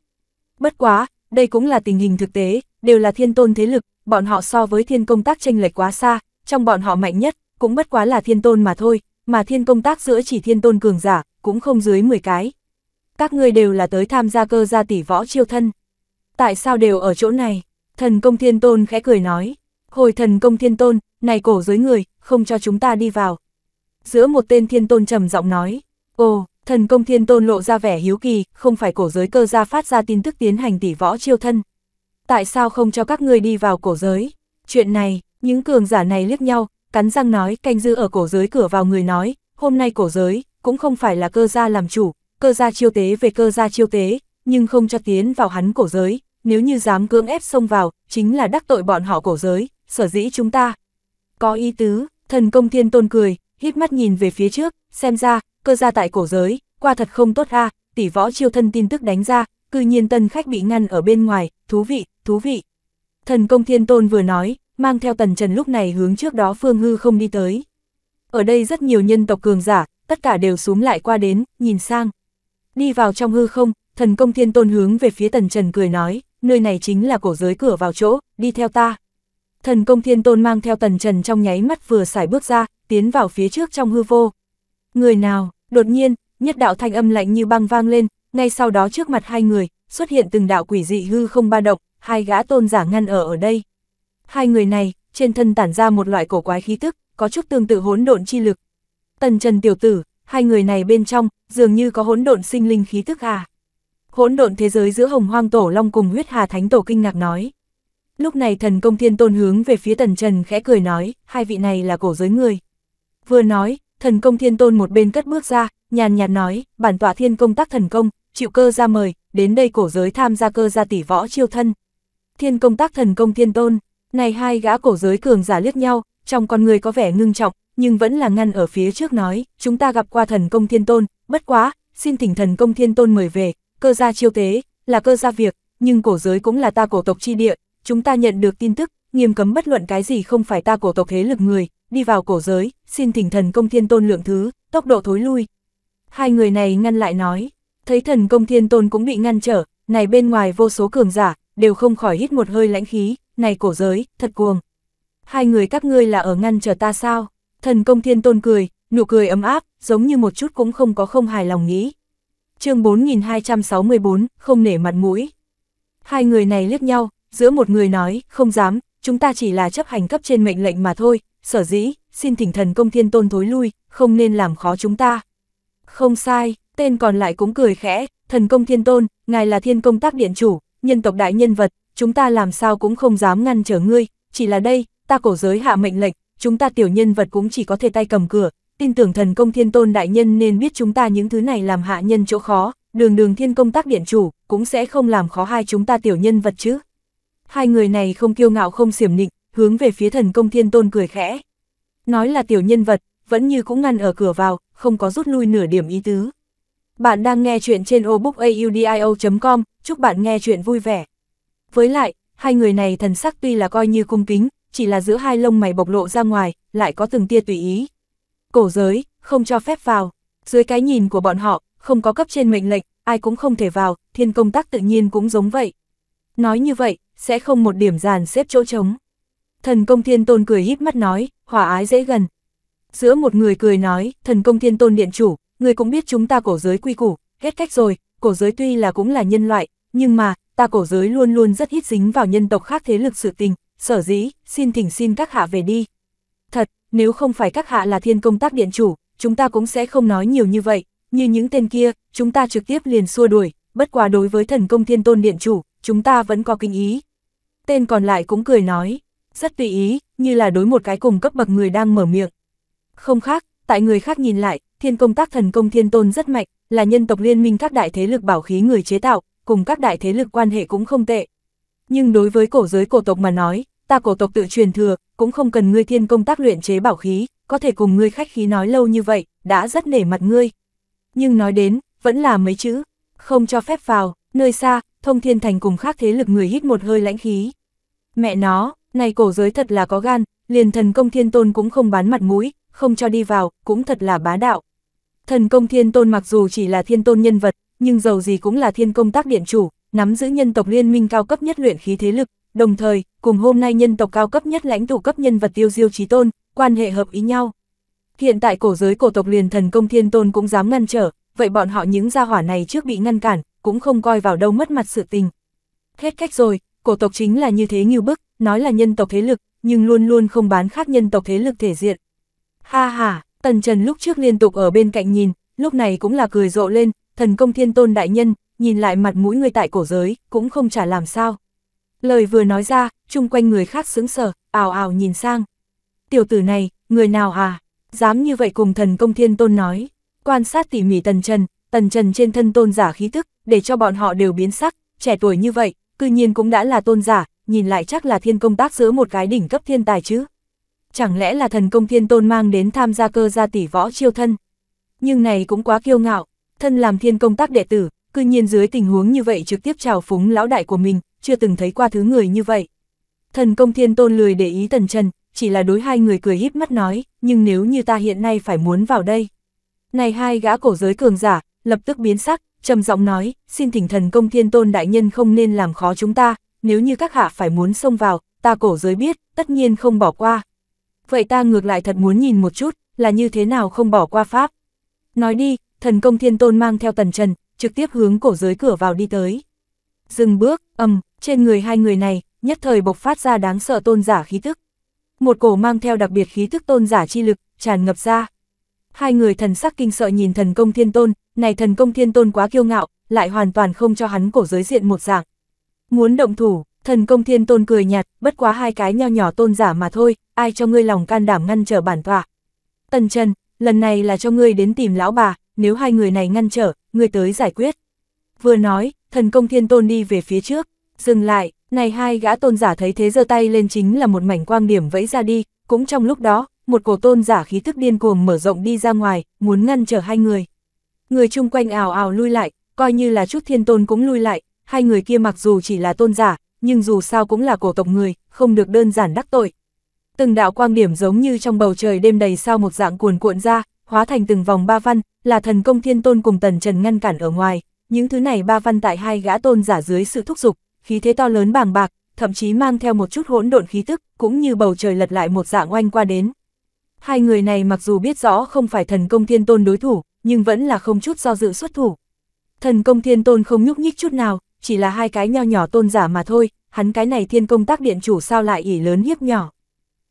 Bất quá, đây cũng là tình hình thực tế, đều là thiên tôn thế lực, bọn họ so với thiên công tác tranh lệch quá xa, trong bọn họ mạnh nhất, cũng bất quá là thiên tôn mà thôi, mà thiên công tác giữa chỉ thiên tôn cường giả, cũng không dưới 10 cái các ngươi đều là tới tham gia cơ gia tỷ võ chiêu thân. Tại sao đều ở chỗ này? Thần công thiên tôn khẽ cười nói. Hồi thần công thiên tôn, này cổ giới người, không cho chúng ta đi vào. Giữa một tên thiên tôn trầm giọng nói. Ồ, thần công thiên tôn lộ ra vẻ hiếu kỳ, không phải cổ giới cơ gia phát ra tin tức tiến hành tỷ võ chiêu thân. Tại sao không cho các ngươi đi vào cổ giới? Chuyện này, những cường giả này liếc nhau, cắn răng nói canh dư ở cổ giới cửa vào người nói, hôm nay cổ giới, cũng không phải là cơ gia làm chủ, cơ gia chiêu tế về cơ gia chiêu tế, nhưng không cho tiến vào hắn cổ giới, nếu như dám cưỡng ép xông vào, chính là đắc tội bọn họ cổ giới, sở dĩ chúng ta. Có ý tứ, thần công thiên tôn cười, hít mắt nhìn về phía trước, xem ra, cơ gia tại cổ giới, qua thật không tốt ha tỷ võ chiêu thân tin tức đánh ra, cư nhiên tân khách bị ngăn ở bên ngoài, thú vị, thú vị. Thần công thiên tôn vừa nói, mang theo tần trần lúc này hướng trước đó phương hư không đi tới. Ở đây rất nhiều nhân tộc cường giả, tất cả đều xuống lại qua đến, nhìn sang. Đi vào trong hư không, thần công thiên tôn hướng về phía tần trần cười nói, nơi này chính là cổ giới cửa vào chỗ, đi theo ta. Thần công thiên tôn mang theo tần trần trong nháy mắt vừa xài bước ra, tiến vào phía trước trong hư vô. Người nào, đột nhiên, nhất đạo thanh âm lạnh như băng vang lên, ngay sau đó trước mặt hai người, xuất hiện từng đạo quỷ dị hư không ba động, hai gã tôn giả ngăn ở ở đây. Hai người này, trên thân tản ra một loại cổ quái khí tức, có chút tương tự hỗn độn chi lực. Tần Trần tiểu tử, hai người này bên trong, dường như có hỗn độn sinh linh khí tức à. Hỗn độn thế giới giữa hồng hoang tổ long cùng huyết hà thánh tổ kinh ngạc nói. Lúc này thần công thiên tôn hướng về phía tần trần khẽ cười nói, hai vị này là cổ giới người. Vừa nói, thần công thiên tôn một bên cất bước ra, nhàn nhạt nói, bản tọa thiên công tác thần công, chịu cơ ra mời, đến đây cổ giới tham gia cơ gia tỷ võ chiêu thân. Thiên công tác thần công thiên tôn, này hai gã cổ giới cường giả liếc nhau, trong con người có vẻ ngưng trọng, nhưng vẫn là ngăn ở phía trước nói, chúng ta gặp qua thần công thiên tôn, bất quá, xin thỉnh thần công thiên tôn mời về, cơ gia chiêu tế, là cơ gia việc, nhưng cổ giới cũng là ta cổ tộc chi địa, chúng ta nhận được tin tức, nghiêm cấm bất luận cái gì không phải ta cổ tộc thế lực người, đi vào cổ giới, xin thỉnh thần công thiên tôn lượng thứ, tốc độ thối lui. Hai người này ngăn lại nói, thấy thần công thiên tôn cũng bị ngăn trở, này bên ngoài vô số cường giả, đều không khỏi hít một hơi lãnh khí, này cổ giới, thật cuồng hai người các ngươi là ở ngăn chờ ta sao? Thần công thiên tôn cười, nụ cười ấm áp, giống như một chút cũng không có không hài lòng nghĩ. chương 4264, không nể mặt mũi. Hai người này liếc nhau, giữa một người nói, không dám, chúng ta chỉ là chấp hành cấp trên mệnh lệnh mà thôi, sở dĩ, xin thỉnh thần công thiên tôn thối lui, không nên làm khó chúng ta. Không sai, tên còn lại cũng cười khẽ, thần công thiên tôn, ngài là thiên công tác điện chủ, nhân tộc đại nhân vật, chúng ta làm sao cũng không dám ngăn trở ngươi, chỉ là đây, ta cổ giới hạ mệnh lệnh, chúng ta tiểu nhân vật cũng chỉ có thể tay cầm cửa, tin tưởng thần công thiên tôn đại nhân nên biết chúng ta những thứ này làm hạ nhân chỗ khó, đường đường thiên công tác điện chủ, cũng sẽ không làm khó hai chúng ta tiểu nhân vật chứ. Hai người này không kiêu ngạo không xiểm nịnh, hướng về phía thần công thiên tôn cười khẽ. Nói là tiểu nhân vật, vẫn như cũng ngăn ở cửa vào, không có rút lui nửa điểm ý tứ. Bạn đang nghe chuyện trên obookaudio.com, chúc bạn nghe chuyện vui vẻ. Với lại, Hai người này thần sắc tuy là coi như cung kính, chỉ là giữa hai lông mày bộc lộ ra ngoài, lại có từng tia tùy ý. Cổ giới, không cho phép vào. Dưới cái nhìn của bọn họ, không có cấp trên mệnh lệnh, ai cũng không thể vào, thiên công tác tự nhiên cũng giống vậy. Nói như vậy, sẽ không một điểm giàn xếp chỗ trống. Thần công thiên tôn cười híp mắt nói, hòa ái dễ gần. Giữa một người cười nói, thần công thiên tôn điện chủ, người cũng biết chúng ta cổ giới quy củ, hết cách rồi, cổ giới tuy là cũng là nhân loại, nhưng mà, ta cổ giới luôn luôn rất hít dính vào nhân tộc khác thế lực sự tình, sở dĩ, xin thỉnh xin các hạ về đi. Thật, nếu không phải các hạ là thiên công tác điện chủ, chúng ta cũng sẽ không nói nhiều như vậy, như những tên kia, chúng ta trực tiếp liền xua đuổi, bất quá đối với thần công thiên tôn điện chủ, chúng ta vẫn có kinh ý. Tên còn lại cũng cười nói, rất tùy ý, như là đối một cái cùng cấp bậc người đang mở miệng. Không khác, tại người khác nhìn lại, thiên công tác thần công thiên tôn rất mạnh, là nhân tộc liên minh các đại thế lực bảo khí người chế tạo, cùng các đại thế lực quan hệ cũng không tệ. Nhưng đối với cổ giới cổ tộc mà nói, ta cổ tộc tự truyền thừa, cũng không cần ngươi thiên công tác luyện chế bảo khí, có thể cùng ngươi khách khí nói lâu như vậy, đã rất nể mặt ngươi. Nhưng nói đến, vẫn là mấy chữ, không cho phép vào, nơi xa, thông thiên thành cùng khác thế lực người hít một hơi lãnh khí. Mẹ nó, này cổ giới thật là có gan, liền thần công thiên tôn cũng không bán mặt mũi, không cho đi vào, cũng thật là bá đạo. Thần công thiên tôn mặc dù chỉ là thiên tôn nhân vật, nhưng dầu gì cũng là thiên công tác điện chủ, nắm giữ nhân tộc liên minh cao cấp nhất luyện khí thế lực, đồng thời, cùng hôm nay nhân tộc cao cấp nhất lãnh tụ cấp nhân vật tiêu diêu trí tôn, quan hệ hợp ý nhau. Hiện tại cổ giới cổ tộc liền thần công thiên tôn cũng dám ngăn trở, vậy bọn họ những gia hỏa này trước bị ngăn cản, cũng không coi vào đâu mất mặt sự tình. Hết cách rồi, cổ tộc chính là như thế như bức, nói là nhân tộc thế lực, nhưng luôn luôn không bán khác nhân tộc thế lực thể diện. Ha ha, Tần Trần lúc trước liên tục ở bên cạnh nhìn, lúc này cũng là cười rộ lên, thần công thiên tôn đại nhân, nhìn lại mặt mũi người tại cổ giới, cũng không trả làm sao. Lời vừa nói ra, chung quanh người khác sững sờ, ào ào nhìn sang. Tiểu tử này, người nào à? Dám như vậy cùng thần công thiên tôn nói. Quan sát tỉ mỉ tần trần, tần trần trên thân tôn giả khí tức, để cho bọn họ đều biến sắc, trẻ tuổi như vậy, cư nhiên cũng đã là tôn giả, nhìn lại chắc là thiên công tác giữa một cái đỉnh cấp thiên tài chứ. Chẳng lẽ là thần công thiên tôn mang đến tham gia cơ gia tỷ võ chiêu thân. Nhưng này cũng quá kiêu ngạo, thân làm thiên công tác đệ tử, cư nhiên dưới tình huống như vậy trực tiếp trào phúng lão đại của mình, chưa từng thấy qua thứ người như vậy. Thần công thiên tôn lười để ý tần trần, chỉ là đối hai người cười híp mắt nói, nhưng nếu như ta hiện nay phải muốn vào đây. Này hai gã cổ giới cường giả, lập tức biến sắc, trầm giọng nói, xin thỉnh thần công thiên tôn đại nhân không nên làm khó chúng ta, nếu như các hạ phải muốn xông vào, ta cổ giới biết, tất nhiên không bỏ qua. Vậy ta ngược lại thật muốn nhìn một chút, là như thế nào không bỏ qua pháp. Nói đi, thần công thiên tôn mang theo tần trần, trực tiếp hướng cổ giới cửa vào đi tới. Dừng bước, ầm, trên người hai người này, nhất thời bộc phát ra đáng sợ tôn giả khí tức. Một cổ mang theo đặc biệt khí tức tôn giả chi lực, tràn ngập ra. Hai người thần sắc kinh sợ nhìn thần công thiên tôn, này thần công thiên tôn quá kiêu ngạo, lại hoàn toàn không cho hắn cổ giới diện một dạng. Muốn động thủ, thần công thiên tôn cười nhạt, bất quá hai cái nho nhỏ tôn giả mà thôi, ai cho ngươi lòng can đảm ngăn trở bản tọa. Tần Trần, lần này là cho ngươi đến tìm lão bà, nếu hai người này ngăn trở, người tới giải quyết. Vừa nói, thần công thiên tôn đi về phía trước, dừng lại, này hai gã tôn giả thấy thế giơ tay lên chính là một mảnh quang điểm vẫy ra đi, cũng trong lúc đó, một cổ tôn giả khí thức điên cuồng mở rộng đi ra ngoài, muốn ngăn trở hai người. Người chung quanh ào ào lui lại, coi như là chút thiên tôn cũng lui lại, hai người kia mặc dù chỉ là tôn giả, nhưng dù sao cũng là cổ tộc người, không được đơn giản đắc tội. Từng đạo quang điểm giống như trong bầu trời đêm đầy sao một dạng cuồn cuộn ra, hóa thành từng vòng ba văn, là thần công thiên tôn cùng tần trần ngăn cản ở ngoài. Những thứ này ba văn tại hai gã tôn giả dưới sự thúc giục, khí thế to lớn bàng bạc, thậm chí mang theo một chút hỗn độn khí tức, cũng như bầu trời lật lại một dạng oanh qua đến. Hai người này mặc dù biết rõ không phải thần công thiên tôn đối thủ, nhưng vẫn là không chút do dự xuất thủ. Thần công thiên tôn không nhúc nhích chút nào, chỉ là hai cái nho nhỏ tôn giả mà thôi, hắn cái này thiên công tác điện chủ sao lại ỉ lớn hiếp nhỏ.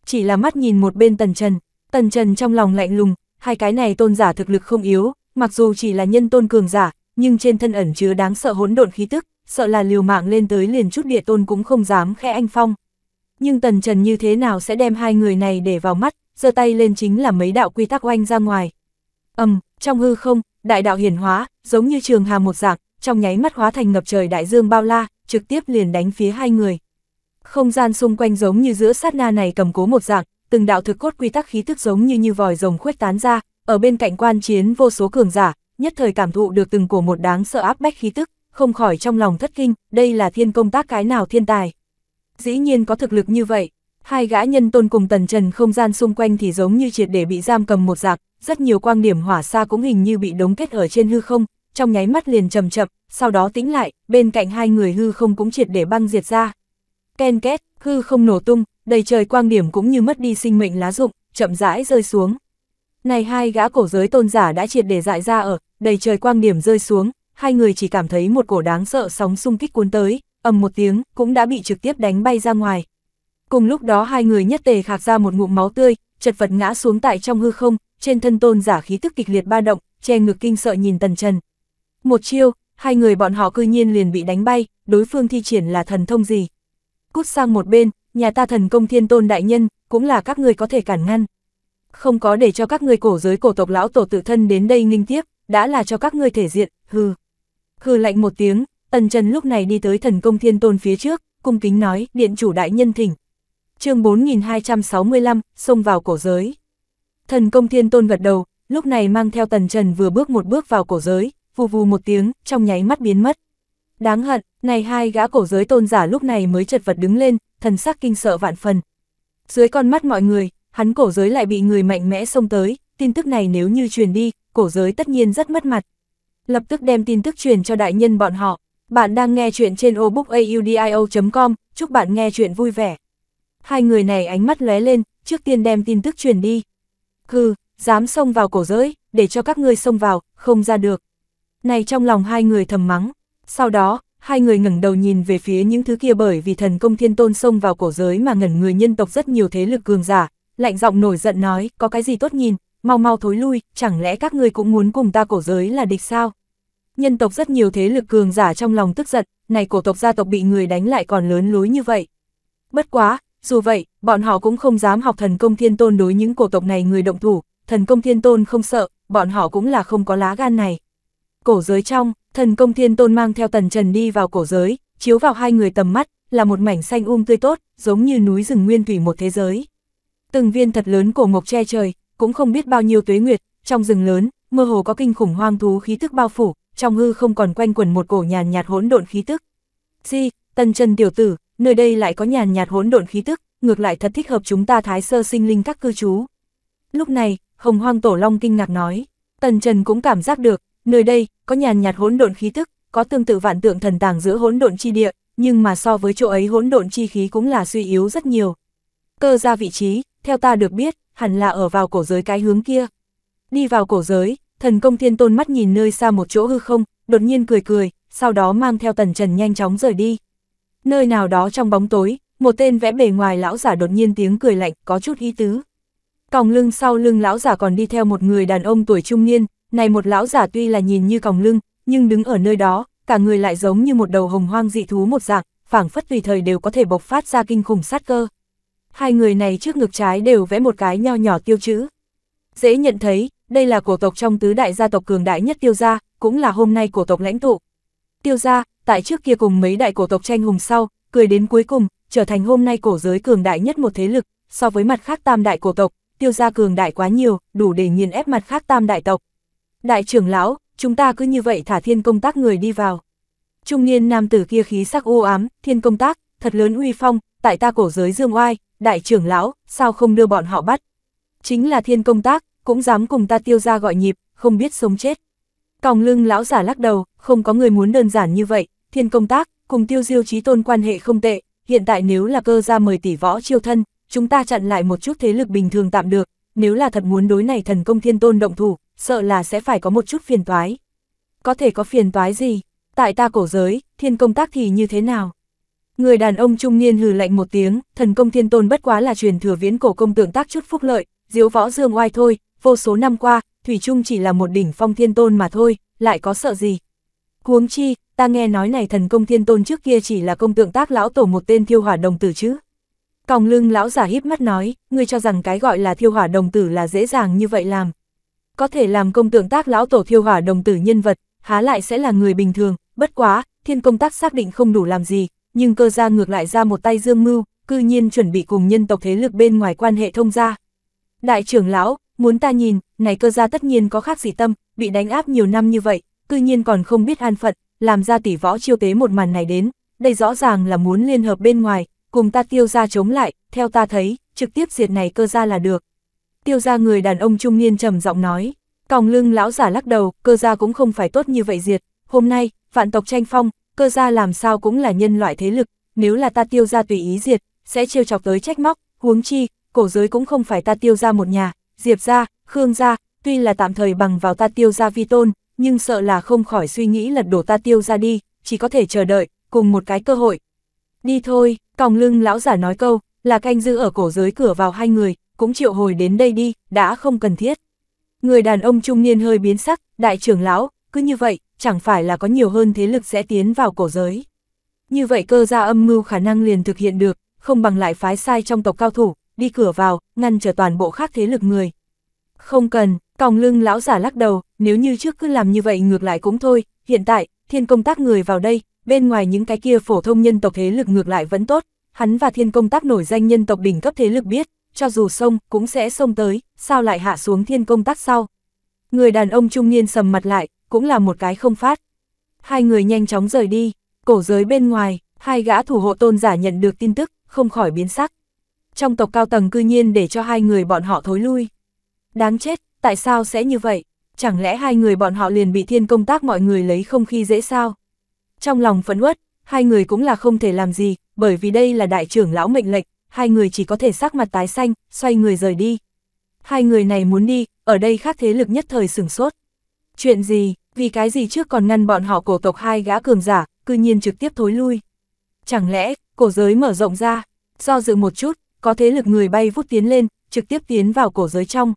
Chỉ là mắt nhìn một bên tần trần, tần trần trong lòng lạnh lùng, hai cái này tôn giả thực lực không yếu, mặc dù chỉ là nhân tôn cường giả, nhưng trên thân ẩn chứa đáng sợ hỗn độn khí tức, sợ là liều mạng lên tới liền chút địa tôn cũng không dám khẽ anh phong. Nhưng Tần Trần như thế nào sẽ đem hai người này để vào mắt, giơ tay lên chính là mấy đạo quy tắc oanh ra ngoài. Ầm, um, trong hư không, đại đạo hiển hóa, giống như trường hà một dạng, trong nháy mắt hóa thành ngập trời đại dương bao la, trực tiếp liền đánh phía hai người. Không gian xung quanh giống như giữa sát na này cầm cố một dạng, từng đạo thực cốt quy tắc khí tức giống như như vòi rồng khuếch tán ra, ở bên cạnh quan chiến vô số cường giả, nhất thời cảm thụ được từng của một đáng sợ áp bách khí tức, không khỏi trong lòng thất kinh, đây là thiên công tác cái nào thiên tài. Dĩ nhiên có thực lực như vậy, hai gã nhân tôn cùng tần trần không gian xung quanh thì giống như triệt để bị giam cầm một giặc rất nhiều quang điểm hỏa xa cũng hình như bị đống kết ở trên hư không, trong nháy mắt liền chầm chậm, sau đó tĩnh lại, bên cạnh hai người hư không cũng triệt để băng diệt ra. Ken két, hư không nổ tung, đầy trời quang điểm cũng như mất đi sinh mệnh lá rụng, chậm rãi rơi xuống. Này hai gã cổ giới tôn giả đã triệt để dại ra ở, đầy trời quang điểm rơi xuống, hai người chỉ cảm thấy một cổ đáng sợ sóng xung kích cuốn tới, ầm một tiếng, cũng đã bị trực tiếp đánh bay ra ngoài. Cùng lúc đó hai người nhất tề khạc ra một ngụm máu tươi, chật vật ngã xuống tại trong hư không, trên thân tôn giả khí tức kịch liệt ba động, che ngực kinh sợ nhìn Tần Trần. Một chiêu, hai người bọn họ cư nhiên liền bị đánh bay, đối phương thi triển là thần thông gì. Cút sang một bên, nhà ta thần công thiên tôn đại nhân, cũng là các người có thể cản ngăn. Không có để cho các người cổ giới cổ tộc lão tổ tự thân đến đây nghinh tiếp, đã là cho các người thể diện, hừ. Hừ lạnh một tiếng, Tần Trần lúc này đi tới thần công thiên tôn phía trước, cung kính nói, điện chủ đại nhân thỉnh. chương 4265, xông vào cổ giới. Thần công thiên tôn gật đầu, lúc này mang theo Tần Trần vừa bước một bước vào cổ giới, vù vù một tiếng, trong nháy mắt biến mất. Đáng hận, này hai gã cổ giới tôn giả lúc này mới chật vật đứng lên, thần sắc kinh sợ vạn phần. Dưới con mắt mọi người, hắn cổ giới lại bị người mạnh mẽ xông tới, tin tức này nếu như truyền đi, cổ giới tất nhiên rất mất mặt. Lập tức đem tin tức truyền cho đại nhân bọn họ. Bạn đang nghe chuyện trên obookaudio.com, chúc bạn nghe chuyện vui vẻ. Hai người này ánh mắt lóe lên, trước tiên đem tin tức truyền đi. Hừ, dám xông vào cổ giới, để cho các ngươi xông vào, không ra được. Này trong lòng hai người thầm mắng. Sau đó, hai người ngẩng đầu nhìn về phía những thứ kia bởi vì thần công thiên tôn xông vào cổ giới mà ngẩn người nhân tộc rất nhiều thế lực cường giả, lạnh giọng nổi giận nói, có cái gì tốt nhìn, mau mau thối lui, chẳng lẽ các ngươi cũng muốn cùng ta cổ giới là địch sao? Nhân tộc rất nhiều thế lực cường giả trong lòng tức giận, này cổ tộc gia tộc bị người đánh lại còn lớn lối như vậy. Bất quá, dù vậy, bọn họ cũng không dám học thần công thiên tôn đối những cổ tộc này người động thủ, thần công thiên tôn không sợ, bọn họ cũng là không có lá gan này. Cổ giới trong, thần công thiên tôn mang theo tần trần đi vào cổ giới, chiếu vào hai người tầm mắt, là một mảnh xanh um tươi tốt, giống như núi rừng nguyên thủy một thế giới. Từng viên thật lớn cổ mộc che trời, cũng không biết bao nhiêu tuế nguyệt, trong rừng lớn, mơ hồ có kinh khủng hoang thú khí tức bao phủ, trong hư không còn quanh quẩn một cổ nhàn nhạt hỗn độn khí tức. Di, tần trần tiểu tử, nơi đây lại có nhàn nhạt hỗn độn khí tức, ngược lại thật thích hợp chúng ta thái sơ sinh linh các cư trú. Lúc này, hồng hoang tổ long kinh ngạc nói, tần trần cũng cảm giác được, nơi đây có nhàn nhạt hỗn độn khí tức, có tương tự vạn tượng thần tàng giữa hỗn độn chi địa, nhưng mà so với chỗ ấy hỗn độn chi khí cũng là suy yếu rất nhiều. Cơ ra vị trí, theo ta được biết, hẳn là ở vào cổ giới cái hướng kia. Đi vào cổ giới, thần công thiên tôn mắt nhìn nơi xa một chỗ hư không, đột nhiên cười cười, sau đó mang theo tần trần nhanh chóng rời đi. Nơi nào đó trong bóng tối, một tên vẽ bề ngoài lão giả đột nhiên tiếng cười lạnh, có chút ý tứ. Còng lưng sau lưng lão giả còn đi theo một người đàn ông tuổi trung niên, này một lão giả tuy là nhìn như còng lưng, nhưng đứng ở nơi đó, cả người lại giống như một đầu hồng hoang dị thú một dạng, phảng phất tùy thời đều có thể bộc phát ra kinh khủng sát cơ. Hai người này trước ngực trái đều vẽ một cái nho nhỏ tiêu chữ. Dễ nhận thấy, đây là cổ tộc trong tứ đại gia tộc cường đại nhất tiêu gia, cũng là hôm nay cổ tộc lãnh tụ. Tiêu gia, tại trước kia cùng mấy đại cổ tộc tranh hùng sau, cười đến cuối cùng, trở thành hôm nay cổ giới cường đại nhất một thế lực, so với mặt khác tam đại cổ tộc, tiêu gia cường đại quá nhiều, đủ để nghiền ép mặt khác tam đại tộc. Đại trưởng lão, chúng ta cứ như vậy thả thiên công tác người đi vào. Trung niên nam tử kia khí sắc u ám, thiên công tác, thật lớn uy phong, tại ta cổ giới dương oai, đại trưởng lão, sao không đưa bọn họ bắt? Chính là thiên công tác, cũng dám cùng ta tiêu ra gọi nhịp, không biết sống chết. Còng lưng lão giả lắc đầu, không có người muốn đơn giản như vậy, thiên công tác, cùng tiêu diêu chí tôn quan hệ không tệ, hiện tại nếu là cơ ra mời tỷ võ chiêu thân, chúng ta chặn lại một chút thế lực bình thường tạm được, nếu là thật muốn đối này thần công thiên tôn động thủ, sợ là sẽ phải có một chút phiền toái. Có thể có phiền toái gì? Tại ta cổ giới, thiên công tác thì như thế nào? Người đàn ông trung niên hừ lạnh một tiếng, thần công thiên tôn bất quá là truyền thừa viễn cổ công tượng tác chút phúc lợi, diếu võ dương oai thôi, vô số năm qua, Thủy Trung chỉ là một đỉnh phong thiên tôn mà thôi, lại có sợ gì? cuống chi, ta nghe nói này thần công thiên tôn trước kia chỉ là công tượng tác lão tổ một tên thiêu hỏa đồng tử chứ. Còng lưng lão giả híp mắt nói, ngươi cho rằng cái gọi là thiêu hỏa đồng tử là dễ dàng như vậy làm, có thể làm công tượng tác lão tổ thiêu hỏa đồng tử nhân vật, há lại sẽ là người bình thường, bất quá, thiên công tác xác định không đủ làm gì, nhưng cơ gia ngược lại ra một tay dương mưu, cư nhiên chuẩn bị cùng nhân tộc thế lực bên ngoài quan hệ thông gia. Đại trưởng lão, muốn ta nhìn, này cơ gia tất nhiên có khác gì tâm, bị đánh áp nhiều năm như vậy, cư nhiên còn không biết an phận, làm ra tỷ võ chiêu tế một màn này đến, đây rõ ràng là muốn liên hợp bên ngoài, cùng ta tiêu ra chống lại, theo ta thấy, trực tiếp diệt này cơ gia là được tiêu ra người đàn ông trung niên trầm giọng nói, còng lưng lão giả lắc đầu, cơ gia cũng không phải tốt như vậy diệt, hôm nay, vạn tộc tranh phong, cơ gia làm sao cũng là nhân loại thế lực, nếu là ta tiêu ra tùy ý diệt, sẽ trêu chọc tới trách móc, huống chi, cổ giới cũng không phải ta tiêu ra một nhà, diệp ra, khương ra, tuy là tạm thời bằng vào ta tiêu ra vi tôn, nhưng sợ là không khỏi suy nghĩ lật đổ ta tiêu ra đi, chỉ có thể chờ đợi, cùng một cái cơ hội. Đi thôi, còng lưng lão giả nói câu, là canh giữ ở cổ giới cửa vào hai người, cũng triệu hồi đến đây đi, đã không cần thiết. Người đàn ông trung niên hơi biến sắc, đại trưởng lão, cứ như vậy, chẳng phải là có nhiều hơn thế lực sẽ tiến vào cổ giới. Như vậy cơ gia âm mưu khả năng liền thực hiện được, không bằng lại phái sai trong tộc cao thủ, đi cửa vào, ngăn trở toàn bộ khác thế lực người. Không cần, còng lưng lão giả lắc đầu, nếu như trước cứ làm như vậy ngược lại cũng thôi, hiện tại, thiên công tác người vào đây, bên ngoài những cái kia phổ thông nhân tộc thế lực ngược lại vẫn tốt, hắn và thiên công tác nổi danh nhân tộc đỉnh cấp thế lực biết, cho dù sông cũng sẽ sông tới, sao lại hạ xuống thiên công tắc sau. Người đàn ông trung niên sầm mặt lại, cũng là một cái không phát. Hai người nhanh chóng rời đi, cổ giới bên ngoài, hai gã thủ hộ tôn giả nhận được tin tức, không khỏi biến sắc. Trong tộc cao tầng cư nhiên để cho hai người bọn họ thối lui. Đáng chết, tại sao sẽ như vậy? Chẳng lẽ hai người bọn họ liền bị thiên công tác mọi người lấy không khi dễ sao? Trong lòng phấn uất, hai người cũng là không thể làm gì, bởi vì đây là đại trưởng lão mệnh lệnh, hai người chỉ có thể sắc mặt tái xanh, xoay người rời đi. Hai người này muốn đi, ở đây khác thế lực nhất thời sửng sốt. Chuyện gì, vì cái gì trước còn ngăn bọn họ cổ tộc hai gã cường giả, cư nhiên trực tiếp thối lui. Chẳng lẽ, cổ giới mở rộng ra, do dự một chút, có thế lực người bay vút tiến lên, trực tiếp tiến vào cổ giới trong.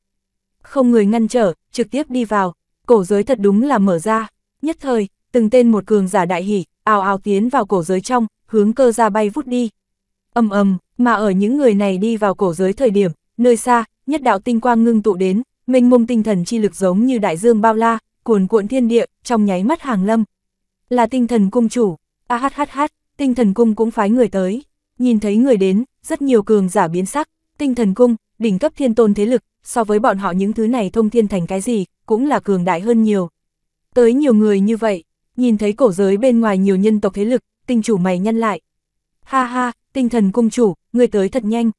Không người ngăn trở, trực tiếp đi vào, cổ giới thật đúng là mở ra. Nhất thời, từng tên một cường giả đại hỉ, ào ào tiến vào cổ giới trong, hướng cơ ra bay vút đi ầm ầm mà ở những người này đi vào cổ giới thời điểm, nơi xa, nhất đạo tinh quang ngưng tụ đến, mênh mông tinh thần chi lực giống như đại dương bao la, cuồn cuộn thiên địa, trong nháy mắt hàng lâm. Là tinh thần cung chủ, a ah ah hát, tinh thần cung cũng phái người tới. Nhìn thấy người đến, rất nhiều cường giả biến sắc, tinh thần cung, đỉnh cấp thiên tôn thế lực, so với bọn họ những thứ này thông thiên thành cái gì, cũng là cường đại hơn nhiều. Tới nhiều người như vậy, nhìn thấy cổ giới bên ngoài nhiều nhân tộc thế lực, tinh chủ mày nhân lại. Ha ha, tinh thần cung chủ, người tới thật nhanh.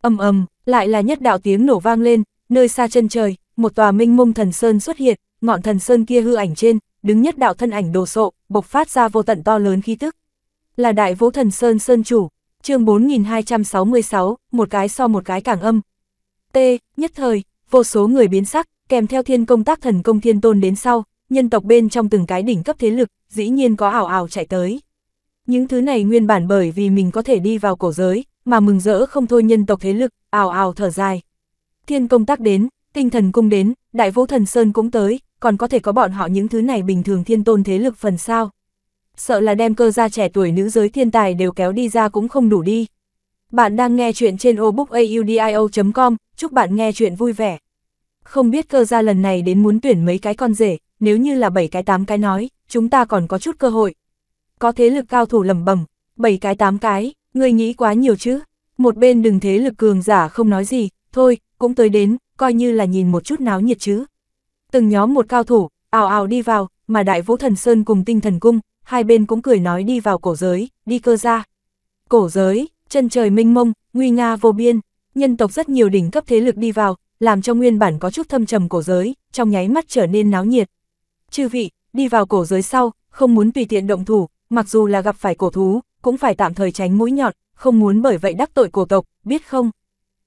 ầm ầm, lại là nhất đạo tiếng nổ vang lên, nơi xa chân trời, một tòa minh mông thần sơn xuất hiện, ngọn thần sơn kia hư ảnh trên, đứng nhất đạo thân ảnh đồ sộ, bộc phát ra vô tận to lớn khí tức. Là đại vũ thần sơn sơn chủ, chương 4266, một cái so một cái càng âm. T, nhất thời, vô số người biến sắc, kèm theo thiên công tác thần công thiên tôn đến sau, nhân tộc bên trong từng cái đỉnh cấp thế lực, dĩ nhiên có ảo ảo chạy tới. Những thứ này nguyên bản bởi vì mình có thể đi vào cổ giới, mà mừng rỡ không thôi nhân tộc thế lực, ào ào thở dài. Thiên công tác đến, tinh thần cung đến, đại vũ thần sơn cũng tới, còn có thể có bọn họ những thứ này bình thường thiên tôn thế lực phần sao. Sợ là đem cơ gia trẻ tuổi nữ giới thiên tài đều kéo đi ra cũng không đủ đi. Bạn đang nghe chuyện trên obookaudio.com, chúc bạn nghe chuyện vui vẻ. Không biết cơ gia lần này đến muốn tuyển mấy cái con rể, nếu như là 7 cái 8 cái nói, chúng ta còn có chút cơ hội có thế lực cao thủ lẩm bẩm, bảy cái tám cái, người nghĩ quá nhiều chứ. Một bên đừng thế lực cường giả không nói gì, thôi, cũng tới đến, coi như là nhìn một chút náo nhiệt chứ. Từng nhóm một cao thủ, ào ào đi vào, mà đại vũ thần sơn cùng tinh thần cung, hai bên cũng cười nói đi vào cổ giới, đi cơ ra. Cổ giới, chân trời minh mông, nguy nga vô biên, nhân tộc rất nhiều đỉnh cấp thế lực đi vào, làm cho nguyên bản có chút thâm trầm cổ giới, trong nháy mắt trở nên náo nhiệt. Chư vị, đi vào cổ giới sau, không muốn tùy tiện động thủ, mặc dù là gặp phải cổ thú, cũng phải tạm thời tránh mũi nhọn, không muốn bởi vậy đắc tội cổ tộc, biết không?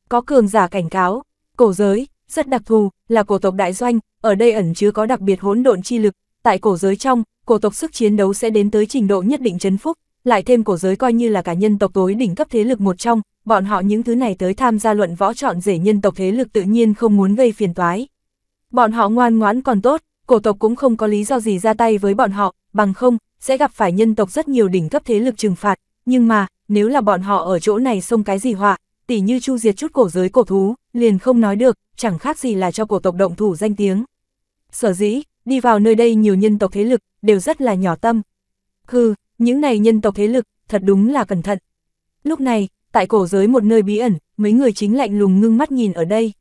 Có cường giả cảnh cáo, cổ giới, rất đặc thù, là cổ tộc đại doanh, ở đây ẩn chứa có đặc biệt hỗn độn chi lực, tại cổ giới trong, cổ tộc sức chiến đấu sẽ đến tới trình độ nhất định chấn phúc, lại thêm cổ giới coi như là cả nhân tộc tối đỉnh cấp thế lực một trong, bọn họ những thứ này tới tham gia luận võ chọn rể nhân tộc thế lực tự nhiên không muốn gây phiền toái. Bọn họ ngoan ngoãn còn tốt, cổ tộc cũng không có lý do gì ra tay với bọn họ, bằng không, sẽ gặp phải nhân tộc rất nhiều đỉnh cấp thế lực trừng phạt, nhưng mà, nếu là bọn họ ở chỗ này xông cái gì họa, tỉ như chu diệt chút cổ giới cổ thú, liền không nói được, chẳng khác gì là cho cổ tộc động thủ danh tiếng. Sở dĩ, đi vào nơi đây nhiều nhân tộc thế lực, đều rất là nhỏ tâm. Hừ, những này nhân tộc thế lực, thật đúng là cẩn thận. Lúc này, tại cổ giới một nơi bí ẩn, mấy người chính lạnh lùng ngưng mắt nhìn ở đây.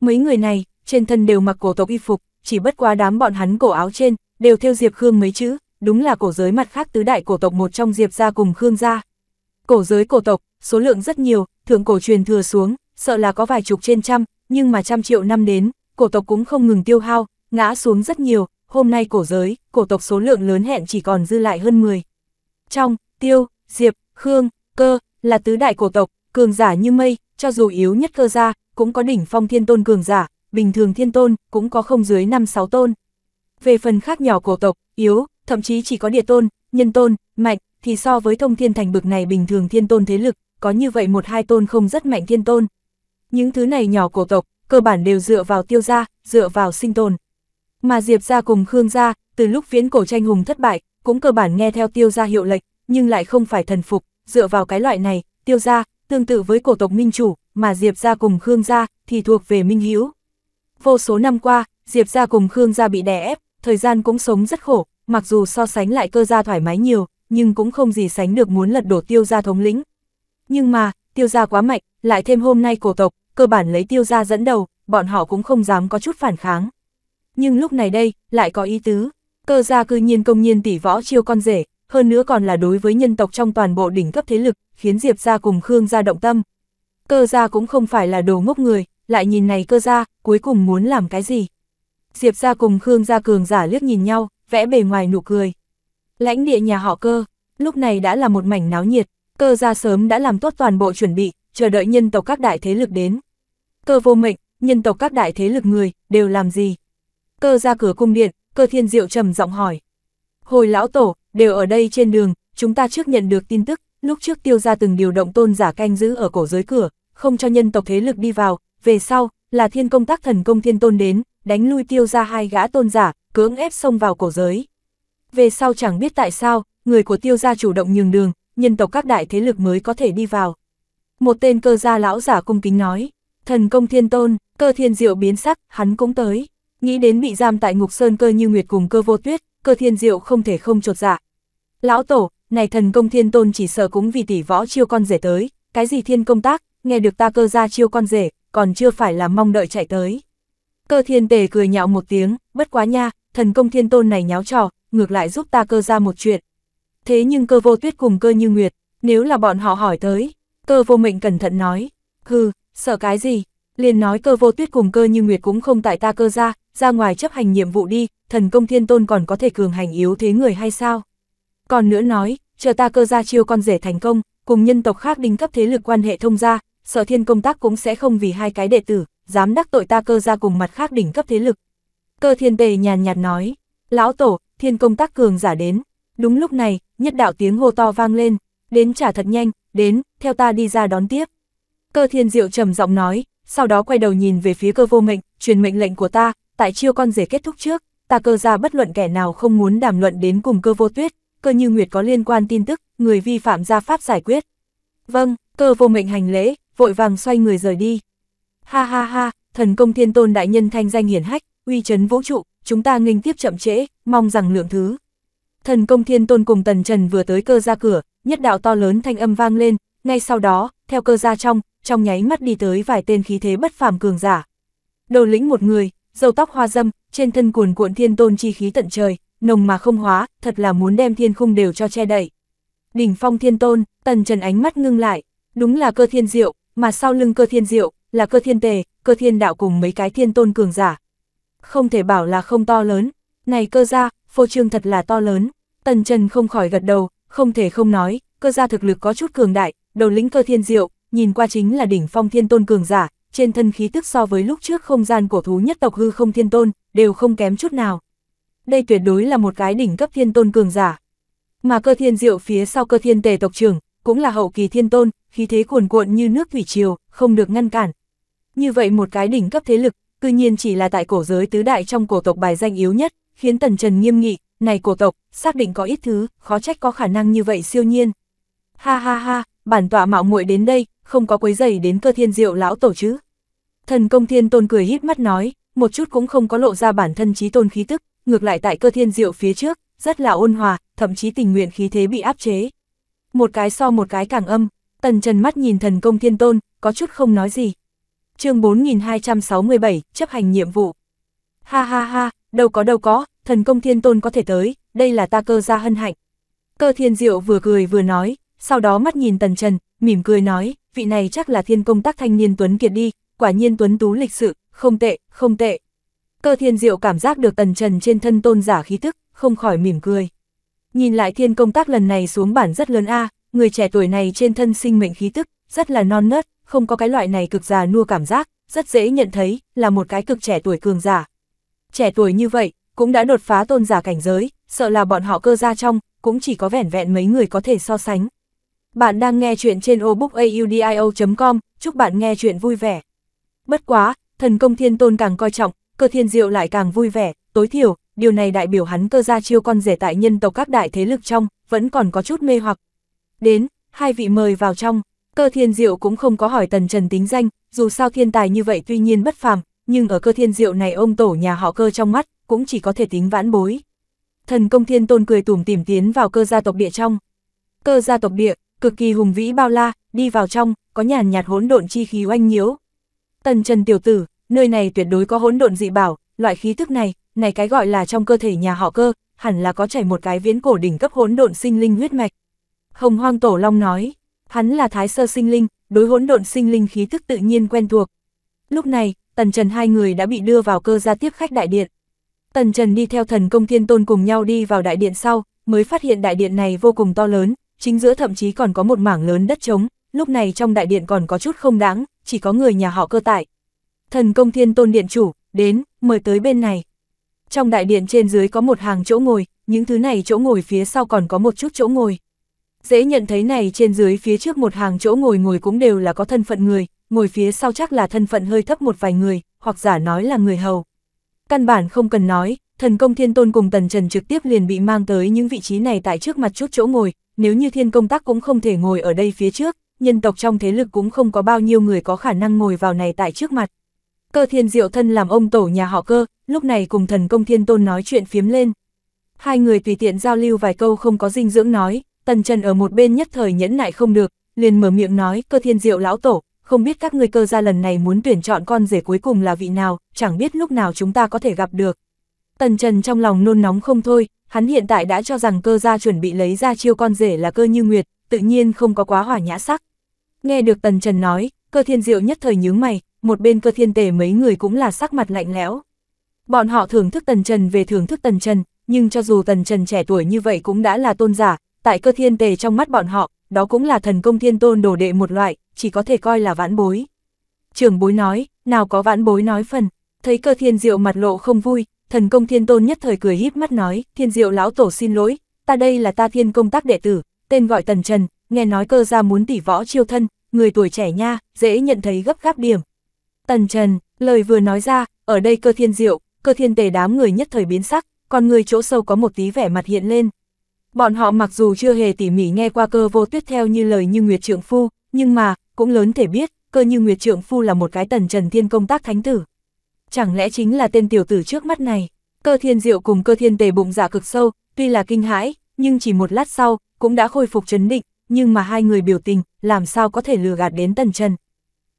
Mấy người này, trên thân đều mặc cổ tộc y phục, chỉ bất quá đám bọn hắn cổ áo trên, đều theo Diệp Khương mấy chữ, đúng là cổ giới mặt khác tứ đại cổ tộc một trong Diệp gia cùng Khương gia. Cổ giới cổ tộc, số lượng rất nhiều, thượng cổ truyền thừa xuống, sợ là có vài chục trên trăm, nhưng mà trăm triệu năm đến, cổ tộc cũng không ngừng tiêu hao, ngã xuống rất nhiều, hôm nay cổ giới, cổ tộc số lượng lớn hẹn chỉ còn dư lại hơn 10. Trong, Tiêu, Diệp, Khương, Cơ, là tứ đại cổ tộc, cường giả như mây, cho dù yếu nhất cơ gia, cũng có đỉnh phong thiên tôn cường giả, bình thường thiên tôn, cũng có không dưới 5-6 tôn. Về phần khác nhỏ cổ tộc, yếu, thậm chí chỉ có địa tôn, nhân tôn, mạnh, thì so với thông thiên thành bực này bình thường thiên tôn thế lực, có như vậy một hai tôn không rất mạnh thiên tôn. Những thứ này nhỏ cổ tộc, cơ bản đều dựa vào tiêu gia, dựa vào sinh tồn. Mà Diệp gia cùng Khương gia, từ lúc viễn cổ tranh hùng thất bại, cũng cơ bản nghe theo tiêu gia hiệu lệnh, nhưng lại không phải thần phục, dựa vào cái loại này, tiêu gia, tương tự với cổ tộc minh chủ, mà Diệp gia cùng Khương gia thì thuộc về minh hiếu Vô số năm qua, Diệp gia cùng Khương gia bị đè ép, thời gian cũng sống rất khổ, mặc dù so sánh lại cơ gia thoải mái nhiều, nhưng cũng không gì sánh được muốn lật đổ tiêu gia thống lĩnh. Nhưng mà, tiêu gia quá mạnh, lại thêm hôm nay cổ tộc, cơ bản lấy tiêu gia dẫn đầu, bọn họ cũng không dám có chút phản kháng. Nhưng lúc này đây, lại có ý tứ, cơ gia cư nhiên công nhiên tỷ võ chiêu con rể, hơn nữa còn là đối với nhân tộc trong toàn bộ đỉnh cấp thế lực, khiến Diệp gia cùng Khương gia động tâm. Cơ gia cũng không phải là đồ ngốc người, lại nhìn này cơ gia, cuối cùng muốn làm cái gì? Diệp gia cùng Khương gia cường giả liếc nhìn nhau, vẽ bề ngoài nụ cười. Lãnh địa nhà họ cơ, lúc này đã là một mảnh náo nhiệt, cơ ra sớm đã làm tốt toàn bộ chuẩn bị, chờ đợi nhân tộc các đại thế lực đến. Cơ vô mệnh, nhân tộc các đại thế lực người, đều làm gì? Cơ ra cửa cung điện, cơ thiên diệu trầm giọng hỏi. Hồi lão tổ, đều ở đây trên đường, chúng ta trước nhận được tin tức, lúc trước tiêu ra từng điều động tôn giả canh giữ ở cổ giới cửa, không cho nhân tộc thế lực đi vào, về sau, là thiên công tác thần công thiên tôn đến, đánh lui tiêu ra hai gã tôn giả, cưỡng ép xông vào cổ giới. Về sau chẳng biết tại sao, người của tiêu gia chủ động nhường đường, nhân tộc các đại thế lực mới có thể đi vào. Một tên cơ gia lão giả cung kính nói, thần công thiên tôn, cơ thiên diệu biến sắc, hắn cũng tới. Nghĩ đến bị giam tại ngục sơn cơ như nguyệt cùng cơ vô tuyết, cơ thiên diệu không thể không trột dạ. Lão tổ, này thần công thiên tôn chỉ sợ cũng vì tỷ võ chiêu con rể tới, cái gì thiên công tác, nghe được ta cơ gia chiêu con rể, còn chưa phải là mong đợi chạy tới. Cơ thiên tề cười nhạo một tiếng, bất quá nha, thần công thiên tôn này nháo trò, ngược lại giúp ta cơ ra một chuyện. Thế nhưng cơ vô tuyết cùng cơ như nguyệt, nếu là bọn họ hỏi tới, cơ vô mệnh cẩn thận nói, hừ, sợ cái gì, liền nói cơ vô tuyết cùng cơ như nguyệt cũng không tại ta cơ ra, ra ngoài chấp hành nhiệm vụ đi, thần công thiên tôn còn có thể cường hành yếu thế người hay sao. Còn nữa nói, chờ ta cơ ra chiêu con rể thành công, cùng nhân tộc khác đinh cấp thế lực quan hệ thông gia, sở thiên công tác cũng sẽ không vì hai cái đệ tử, dám đắc tội ta cơ ra cùng mặt khác đỉnh cấp thế lực. Cơ thiên tề nhàn nhạt nói, lão tổ, thiên công tác cường giả đến. Đúng lúc này, nhất đạo tiếng hô to vang lên, đến trả thật nhanh, đến, theo ta đi ra đón tiếp. Cơ thiên diệu trầm giọng nói, sau đó quay đầu nhìn về phía cơ vô mệnh, truyền mệnh lệnh của ta, tại chiêu con rể kết thúc trước, ta cơ ra bất luận kẻ nào không muốn đàm luận đến cùng cơ vô tuyết, cơ như nguyệt có liên quan tin tức, người vi phạm ra pháp giải quyết. Vâng, cơ vô mệnh hành lễ, vội vàng xoay người rời đi. Ha ha ha, thần công thiên tôn đại nhân thanh danh hiển hách, uy chấn vũ trụ, chúng ta nghênh tiếp chậm trễ, mong rằng lượng thứ. Thần công thiên tôn cùng tần trần vừa tới cơ ra cửa, nhất đạo to lớn thanh âm vang lên, ngay sau đó, theo cơ ra trong, trong nháy mắt đi tới vài tên khí thế bất phàm cường giả. Đầu lĩnh một người, dâu tóc hoa dâm, trên thân cuồn cuộn thiên tôn chi khí tận trời, nồng mà không hóa, thật là muốn đem thiên khung đều cho che đậy. Đỉnh phong thiên tôn, tần trần ánh mắt ngưng lại, đúng là cơ thiên diệu, mà sau lưng cơ thiên diệu, là cơ thiên tề, cơ thiên đạo cùng mấy cái thiên tôn cường giả. Không thể bảo là không to lớn, này cơ gia, phô trương thật là to lớn, tần trần không khỏi gật đầu, không thể không nói, cơ gia thực lực có chút cường đại, đầu lĩnh cơ thiên diệu, nhìn qua chính là đỉnh phong thiên tôn cường giả, trên thân khí tức so với lúc trước không gian cổ thú nhất tộc hư không thiên tôn, đều không kém chút nào. Đây tuyệt đối là một cái đỉnh cấp thiên tôn cường giả. Mà cơ thiên diệu phía sau cơ thiên tề tộc trưởng, cũng là hậu kỳ thiên tôn, khí thế cuồn cuộn như nước thủy triều, không được ngăn cản. Như vậy một cái đỉnh cấp thế lực, cư nhiên chỉ là tại cổ giới tứ đại trong cổ tộc bài danh yếu nhất, khiến Tần Trần nghiêm nghị, này cổ tộc, xác định có ít thứ, khó trách có khả năng như vậy siêu nhiên. Ha ha ha, bản tọa mạo muội đến đây, không có quấy giày đến cơ thiên diệu lão tổ chứ. Thần công thiên tôn cười híp mắt nói, một chút cũng không có lộ ra bản thân trí tôn khí tức, ngược lại tại cơ thiên diệu phía trước, rất là ôn hòa, thậm chí tình nguyện khí thế bị áp chế. Một cái so một cái càng âm, tần trần mắt nhìn thần công thiên tôn, có chút không nói gì, chương 4267, chấp hành nhiệm vụ. Ha ha ha, đâu có đâu có, thần công thiên tôn có thể tới, đây là ta cơ gia hân hạnh. Cơ thiên diệu vừa cười vừa nói, sau đó mắt nhìn tần trần, mỉm cười nói, vị này chắc là thiên công tác thanh niên Tuấn Kiệt đi, quả nhiên Tuấn Tú lịch sự, không tệ, không tệ. Cơ thiên diệu cảm giác được tần trần trên thân tôn giả khí tức, không khỏi mỉm cười. Nhìn lại thiên công tác lần này xuống bản rất lớn a người trẻ tuổi này trên thân sinh mệnh khí tức, rất là non nớt, không có cái loại này cực già nua cảm giác, rất dễ nhận thấy là một cái cực trẻ tuổi cường giả. Trẻ tuổi như vậy, cũng đã đột phá tôn giả cảnh giới, sợ là bọn họ cơ ra trong, cũng chỉ có vẻn vẹn mấy người có thể so sánh. Bạn đang nghe chuyện trên obookaudio.com, chúc bạn nghe chuyện vui vẻ. Bất quá, thần công thiên tôn càng coi trọng, cơ thiên diệu lại càng vui vẻ, tối thiểu, điều này đại biểu hắn cơ ra chiêu con rể tại nhân tộc các đại thế lực trong, vẫn còn có chút mê hoặc. Đến, hai vị mời vào trong. Cơ thiên diệu cũng không có hỏi tần trần tính danh, dù sao thiên tài như vậy tuy nhiên bất phàm, nhưng ở cơ thiên diệu này ông tổ nhà họ cơ trong mắt, cũng chỉ có thể tính vãn bối. Thần công thiên tôn cười tủm tìm tiến vào cơ gia tộc địa trong. Cơ gia tộc địa, cực kỳ hùng vĩ bao la, đi vào trong, có nhàn nhạt hỗn độn chi khí oanh nhiễu. Tần trần tiểu tử, nơi này tuyệt đối có hỗn độn dị bảo, loại khí thức này, này cái gọi là trong cơ thể nhà họ cơ, hẳn là có chảy một cái viễn cổ đỉnh cấp hỗn độn sinh linh huyết mạch. Hồng Hoang Tổ Long nói, Hắn là thái sơ sinh linh, đối hỗn độn sinh linh khí thức tự nhiên quen thuộc. Lúc này, Tần Trần hai người đã bị đưa vào cơ gia tiếp khách đại điện. Tần Trần đi theo thần công thiên tôn cùng nhau đi vào đại điện sau, mới phát hiện đại điện này vô cùng to lớn, chính giữa thậm chí còn có một mảng lớn đất trống, lúc này trong đại điện còn có chút không đáng, chỉ có người nhà họ cơ tại. Thần công thiên tôn điện chủ, đến, mời tới bên này. Trong đại điện trên dưới có một hàng chỗ ngồi, những thứ này chỗ ngồi phía sau còn có một chút chỗ ngồi. Dễ nhận thấy này trên dưới phía trước một hàng chỗ ngồi ngồi cũng đều là có thân phận người, ngồi phía sau chắc là thân phận hơi thấp một vài người, hoặc giả nói là người hầu. Căn bản không cần nói, thần công thiên tôn cùng tần trần trực tiếp liền bị mang tới những vị trí này tại trước mặt chút chỗ ngồi, nếu như thiên công tác cũng không thể ngồi ở đây phía trước, nhân tộc trong thế lực cũng không có bao nhiêu người có khả năng ngồi vào này tại trước mặt. Cơ thiên diệu thân làm ông tổ nhà họ cơ, lúc này cùng thần công thiên tôn nói chuyện phiếm lên. Hai người tùy tiện giao lưu vài câu không có dinh dưỡng nói, Tần Trần ở một bên nhất thời nhẫn nại không được, liền mở miệng nói, cơ thiên diệu lão tổ, không biết các ngươi cơ gia lần này muốn tuyển chọn con rể cuối cùng là vị nào, chẳng biết lúc nào chúng ta có thể gặp được. Tần Trần trong lòng nôn nóng không thôi, hắn hiện tại đã cho rằng cơ gia chuẩn bị lấy ra chiêu con rể là cơ như nguyệt, tự nhiên không có quá hỏa nhã sắc. Nghe được Tần Trần nói, cơ thiên diệu nhất thời nhướng mày, một bên cơ thiên tề mấy người cũng là sắc mặt lạnh lẽo. Bọn họ thưởng thức Tần Trần về thưởng thức Tần Trần, nhưng cho dù Tần Trần trẻ tuổi như vậy cũng đã là tôn giả, tại cơ thiên tề trong mắt bọn họ, đó cũng là thần công thiên tôn đổ đệ một loại, chỉ có thể coi là vãn bối. Trưởng bối nói, nào có vãn bối nói phần, thấy cơ thiên diệu mặt lộ không vui, thần công thiên tôn nhất thời cười híp mắt nói, thiên diệu lão tổ xin lỗi, ta đây là ta thiên công tác đệ tử, tên gọi Tần Trần, nghe nói cơ ra muốn tỉ võ chiêu thân, người tuổi trẻ nha, dễ nhận thấy gấp gáp điểm. Tần Trần, lời vừa nói ra, ở đây cơ thiên diệu, cơ thiên tề đám người nhất thời biến sắc, còn người chỗ sâu có một tí vẻ mặt hiện lên. Bọn họ mặc dù chưa hề tỉ mỉ nghe qua cơ vô tuyết theo như lời như Nguyệt Trượng Phu, nhưng mà, cũng lớn thể biết, cơ như Nguyệt Trượng Phu là một cái tần trần thiên công tác thánh tử. Chẳng lẽ chính là tên tiểu tử trước mắt này, cơ thiên diệu cùng cơ thiên tề bụng dạ cực sâu, tuy là kinh hãi, nhưng chỉ một lát sau, cũng đã khôi phục chấn định, nhưng mà hai người biểu tình, làm sao có thể lừa gạt đến tần trần.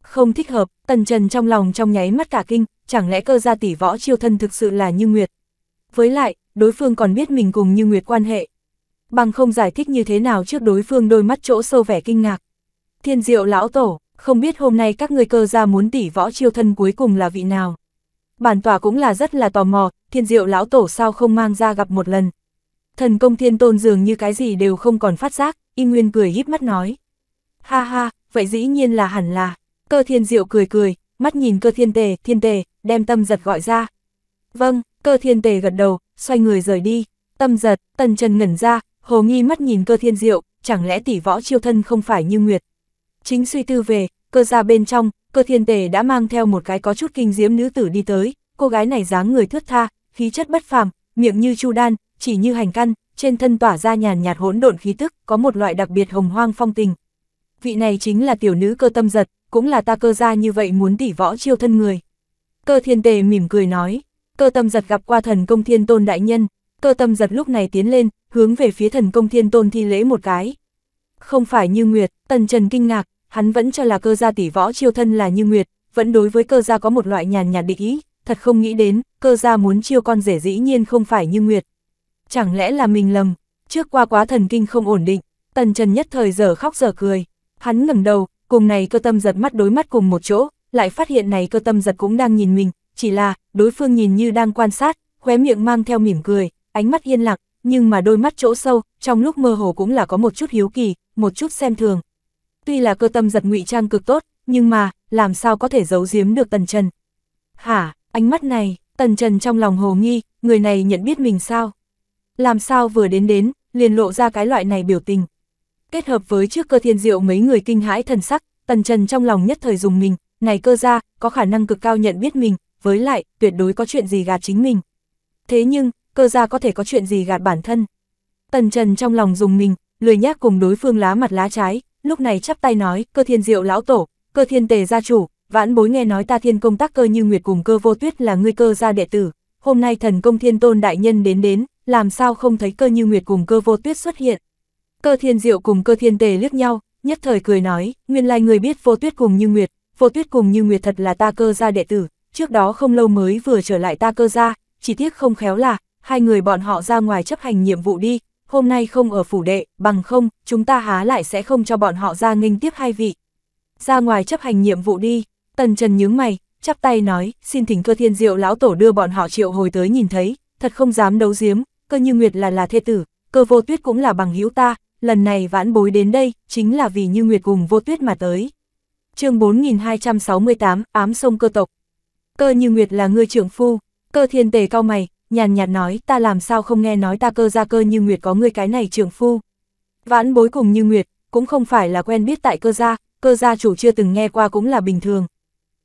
Không thích hợp, tần trần trong lòng trong nháy mắt cả kinh, chẳng lẽ cơ gia tỷ võ chiêu thân thực sự là như Nguyệt. Với lại, đối phương còn biết mình cùng như Nguyệt quan hệ, bằng không giải thích như thế nào trước đối phương đôi mắt chỗ sâu vẻ kinh ngạc. Thiên diệu lão tổ, không biết hôm nay các người cơ ra muốn tỉ võ chiêu thân cuối cùng là vị nào. Bản tòa cũng là rất là tò mò, thiên diệu lão tổ sao không mang ra gặp một lần. Thần công thiên tôn dường như cái gì đều không còn phát giác, y nguyên cười híp mắt nói. Ha ha, vậy dĩ nhiên là hẳn là, cơ thiên diệu cười cười, mắt nhìn cơ thiên tề, thiên tề, đem tâm giật gọi ra. Vâng, cơ thiên tề gật đầu, xoay người rời đi, tâm giật, tần chân ngẩn ra, Hồ Nghi mắt nhìn cơ thiên diệu, chẳng lẽ tỷ võ chiêu thân không phải như Nguyệt. Chính suy tư về, cơ ra bên trong, cơ thiên tề đã mang theo một cái có chút kinh diễm nữ tử đi tới, cô gái này dáng người thướt tha, khí chất bất phàm, miệng như chu đan, chỉ như hành căn, trên thân tỏa ra nhàn nhạt hỗn độn khí tức, có một loại đặc biệt hồng hoang phong tình. Vị này chính là tiểu nữ cơ tâm giật, cũng là ta cơ ra như vậy muốn tỷ võ chiêu thân người. Cơ thiên tề mỉm cười nói, cơ tâm giật gặp qua thần công thiên tôn đại nhân, cơ tâm giật lúc này tiến lên, hướng về phía thần công thiên tôn thi lễ một cái. Không phải như Nguyệt, Tần Trần kinh ngạc, hắn vẫn cho là cơ gia tỷ võ chiêu thân là như Nguyệt, vẫn đối với cơ gia có một loại nhàn nhạt địch ý, thật không nghĩ đến, cơ gia muốn chiêu con rể dĩ nhiên không phải như Nguyệt. Chẳng lẽ là mình lầm, trước qua quá thần kinh không ổn định, Tần Trần nhất thời giờ khóc giờ cười, hắn ngẩng đầu, cùng này cơ tâm giật mắt đối mắt cùng một chỗ, lại phát hiện này cơ tâm giật cũng đang nhìn mình, chỉ là, đối phương nhìn như đang quan sát, khóe miệng mang theo mỉm cười, ánh mắt yên lặng, nhưng mà đôi mắt chỗ sâu, trong lúc mơ hồ cũng là có một chút hiếu kỳ, một chút xem thường. Tuy là cơ tâm giật ngụy trang cực tốt, nhưng mà, làm sao có thể giấu giếm được Tần Trần? Hả, ánh mắt này, Tần Trần trong lòng hồ nghi, người này nhận biết mình sao? Làm sao vừa đến đến, liền lộ ra cái loại này biểu tình. Kết hợp với trước cơ thiên diệu mấy người kinh hãi thần sắc, Tần Trần trong lòng nhất thời dùng mình, này cơ ra, có khả năng cực cao nhận biết mình, với lại, tuyệt đối có chuyện gì gạt chính mình. Thế nhưng, cơ gia có thể có chuyện gì gạt bản thân. Tần Trần trong lòng dùng mình, lười nhác cùng đối phương lá mặt lá trái, lúc này chắp tay nói, cơ thiên diệu lão tổ, cơ thiên tề gia chủ, vãn bối nghe nói ta thiên công tác cơ như nguyệt cùng cơ vô tuyết là ngươi cơ gia đệ tử, hôm nay thần công thiên tôn đại nhân đến đến, làm sao không thấy cơ như nguyệt cùng cơ vô tuyết xuất hiện. Cơ thiên diệu cùng cơ thiên tề liếc nhau, nhất thời cười nói, nguyên lai người biết vô tuyết cùng như nguyệt, vô tuyết cùng như nguyệt thật là ta cơ gia đệ tử, trước đó không lâu mới vừa trở lại ta cơ gia, chỉ tiếc không khéo là, hai người bọn họ ra ngoài chấp hành nhiệm vụ đi, hôm nay không ở phủ đệ, bằng không, chúng ta há lại sẽ không cho bọn họ ra nghênh tiếp hai vị. Ra ngoài chấp hành nhiệm vụ đi, Tần Trần nhướng mày, chắp tay nói, xin thỉnh cơ thiên diệu lão tổ đưa bọn họ triệu hồi tới nhìn thấy, thật không dám đấu giếm, cơ như Nguyệt là là thê tử, cơ vô tuyết cũng là bằng hữu ta, lần này vãn bối đến đây, chính là vì như Nguyệt cùng vô tuyết mà tới. chương 4268, ám sông cơ tộc. Cơ như Nguyệt là ngươi trưởng phu, cơ thiên tề cao mày, nhàn nhạt nói ta làm sao không nghe nói ta cơ ra cơ như Nguyệt có ngươi cái này trưởng phu. Vãn bối cùng như Nguyệt, cũng không phải là quen biết tại cơ gia, cơ gia chủ chưa từng nghe qua cũng là bình thường.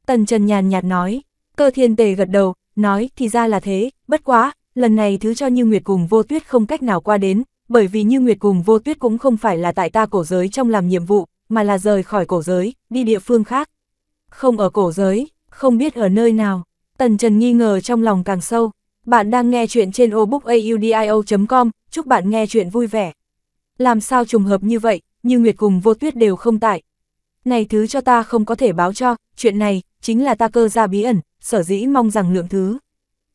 Tần Trần nhàn nhạt nói, cơ thiên tề gật đầu, nói thì ra là thế, bất quá, lần này thứ cho Như Nguyệt cùng vô tuyết không cách nào qua đến, bởi vì Như Nguyệt cùng vô tuyết cũng không phải là tại ta cổ giới trong làm nhiệm vụ, mà là rời khỏi cổ giới, đi địa phương khác. Không ở cổ giới, không biết ở nơi nào, Tần Trần nghi ngờ trong lòng càng sâu, bạn đang nghe chuyện trên obookaudio.com, chúc bạn nghe chuyện vui vẻ. Làm sao trùng hợp như vậy, như Nguyệt cùng vô tuyết đều không tại. Này thứ cho ta không có thể báo cho, chuyện này, chính là ta cơ ra bí ẩn, sở dĩ mong rằng lượng thứ.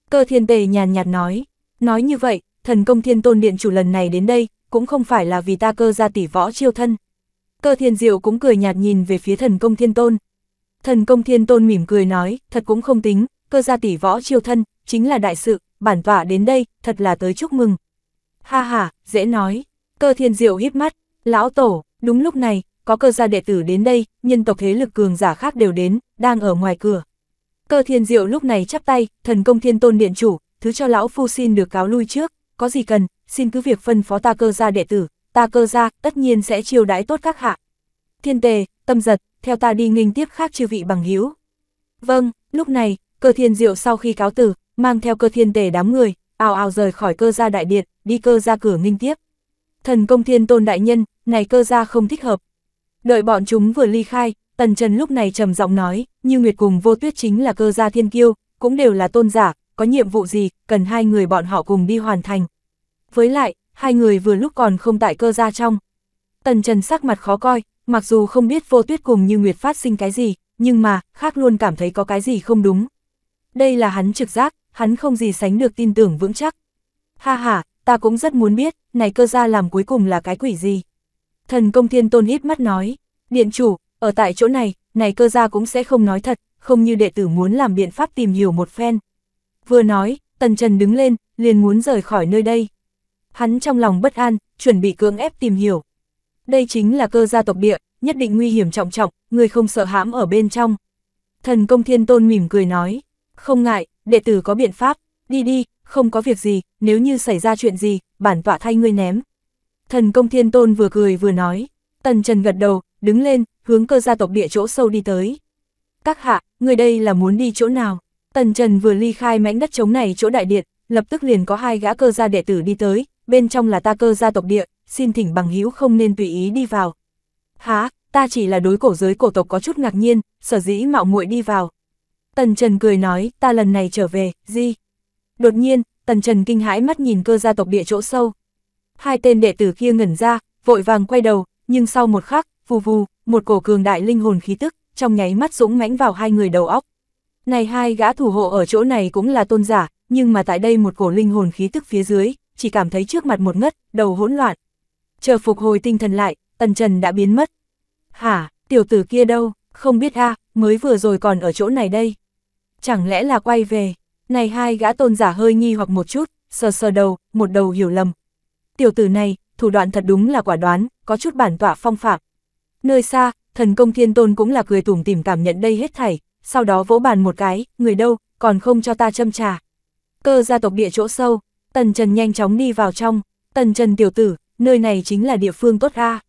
Cơ thiên tề nhàn nhạt nói, nói như vậy, thần công thiên tôn điện chủ lần này đến đây, cũng không phải là vì ta cơ ra tỷ võ chiêu thân. Cơ thiên diệu cũng cười nhạt nhìn về phía thần công thiên tôn. Thần công thiên tôn mỉm cười nói, thật cũng không tính, cơ gia tỷ võ chiêu thân, chính là đại sự, bản tọa đến đây, thật là tới chúc mừng. Ha ha, dễ nói, cơ thiên diệu híp mắt, lão tổ, đúng lúc này, có cơ gia đệ tử đến đây, nhân tộc thế lực cường giả khác đều đến, đang ở ngoài cửa. Cơ thiên diệu lúc này chắp tay, thần công thiên tôn điện chủ, thứ cho lão phu xin được cáo lui trước, có gì cần, xin cứ việc phân phó ta cơ gia đệ tử, ta cơ gia tất nhiên sẽ chiêu đãi tốt các hạ. Thiên tề, tâm giật, theo ta đi nghinh tiếp khác chư vị bằng hữu Vâng, lúc này, Cơ thiên diệu sau khi cáo tử, mang theo cơ thiên tể đám người, ào ào rời khỏi cơ gia đại điện, đi cơ Gia cửa nghinh tiếp. Thần công thiên tôn đại nhân, này cơ gia không thích hợp. Đợi bọn chúng vừa ly khai, Tần Trần lúc này trầm giọng nói, như Nguyệt cùng vô tuyết chính là cơ gia thiên kiêu, cũng đều là tôn giả, có nhiệm vụ gì, cần hai người bọn họ cùng đi hoàn thành. Với lại, hai người vừa lúc còn không tại cơ gia trong. Tần Trần sắc mặt khó coi, mặc dù không biết vô tuyết cùng như Nguyệt phát sinh cái gì, nhưng mà, khác luôn cảm thấy có cái gì không đúng. Đây là hắn trực giác, hắn không gì sánh được tin tưởng vững chắc. Ha ha, ta cũng rất muốn biết, này cơ gia làm cuối cùng là cái quỷ gì. Thần công thiên tôn hít mắt nói, điện chủ, ở tại chỗ này, này cơ gia cũng sẽ không nói thật, không như đệ tử muốn làm biện pháp tìm hiểu một phen. Vừa nói, tần trần đứng lên, liền muốn rời khỏi nơi đây. Hắn trong lòng bất an, chuẩn bị cưỡng ép tìm hiểu. Đây chính là cơ gia tộc địa, nhất định nguy hiểm trọng trọng, người không sợ hãm ở bên trong. Thần công thiên tôn mỉm cười nói, không ngại, đệ tử có biện pháp, đi đi, không có việc gì, nếu như xảy ra chuyện gì, bản tọa thay ngươi ném. Thần công thiên tôn vừa cười vừa nói, tần trần gật đầu, đứng lên, hướng cơ gia tộc địa chỗ sâu đi tới. Các hạ, người đây là muốn đi chỗ nào? Tần trần vừa ly khai mảnh đất trống này chỗ đại điện, lập tức liền có hai gã cơ gia đệ tử đi tới, bên trong là ta cơ gia tộc địa, xin thỉnh bằng hữu không nên tùy ý đi vào. Há, ta chỉ là đối cổ giới cổ tộc có chút ngạc nhiên, sở dĩ mạo muội đi vào, Tần Trần cười nói, ta lần này trở về, gì? Đột nhiên, Tần Trần kinh hãi mắt nhìn cơ gia tộc địa chỗ sâu. Hai tên đệ tử kia ngẩn ra, vội vàng quay đầu, nhưng sau một khắc, vù vù, một cổ cường đại linh hồn khí tức, trong nháy mắt dũng mãnh vào hai người đầu óc. Này hai gã thủ hộ ở chỗ này cũng là tôn giả, nhưng mà tại đây một cổ linh hồn khí tức phía dưới, chỉ cảm thấy trước mặt một ngất, đầu hỗn loạn. Chờ phục hồi tinh thần lại, Tần Trần đã biến mất. Hả, tiểu tử kia đâu, không biết ha, mới vừa rồi còn ở chỗ này đây chẳng lẽ là quay về? Này hai gã tôn giả hơi nghi hoặc một chút, sờ sờ đầu, một đầu hiểu lầm. Tiểu tử này, thủ đoạn thật đúng là quả đoán, có chút bản tọa phong phạm. Nơi xa, thần công thiên tôn cũng là cười tủm tỉm cảm nhận đây hết thảy, sau đó vỗ bàn một cái, người đâu, còn không cho ta châm trà. Cơ gia tộc địa chỗ sâu, tần trần nhanh chóng đi vào trong, tần trần tiểu tử, nơi này chính là địa phương tốt a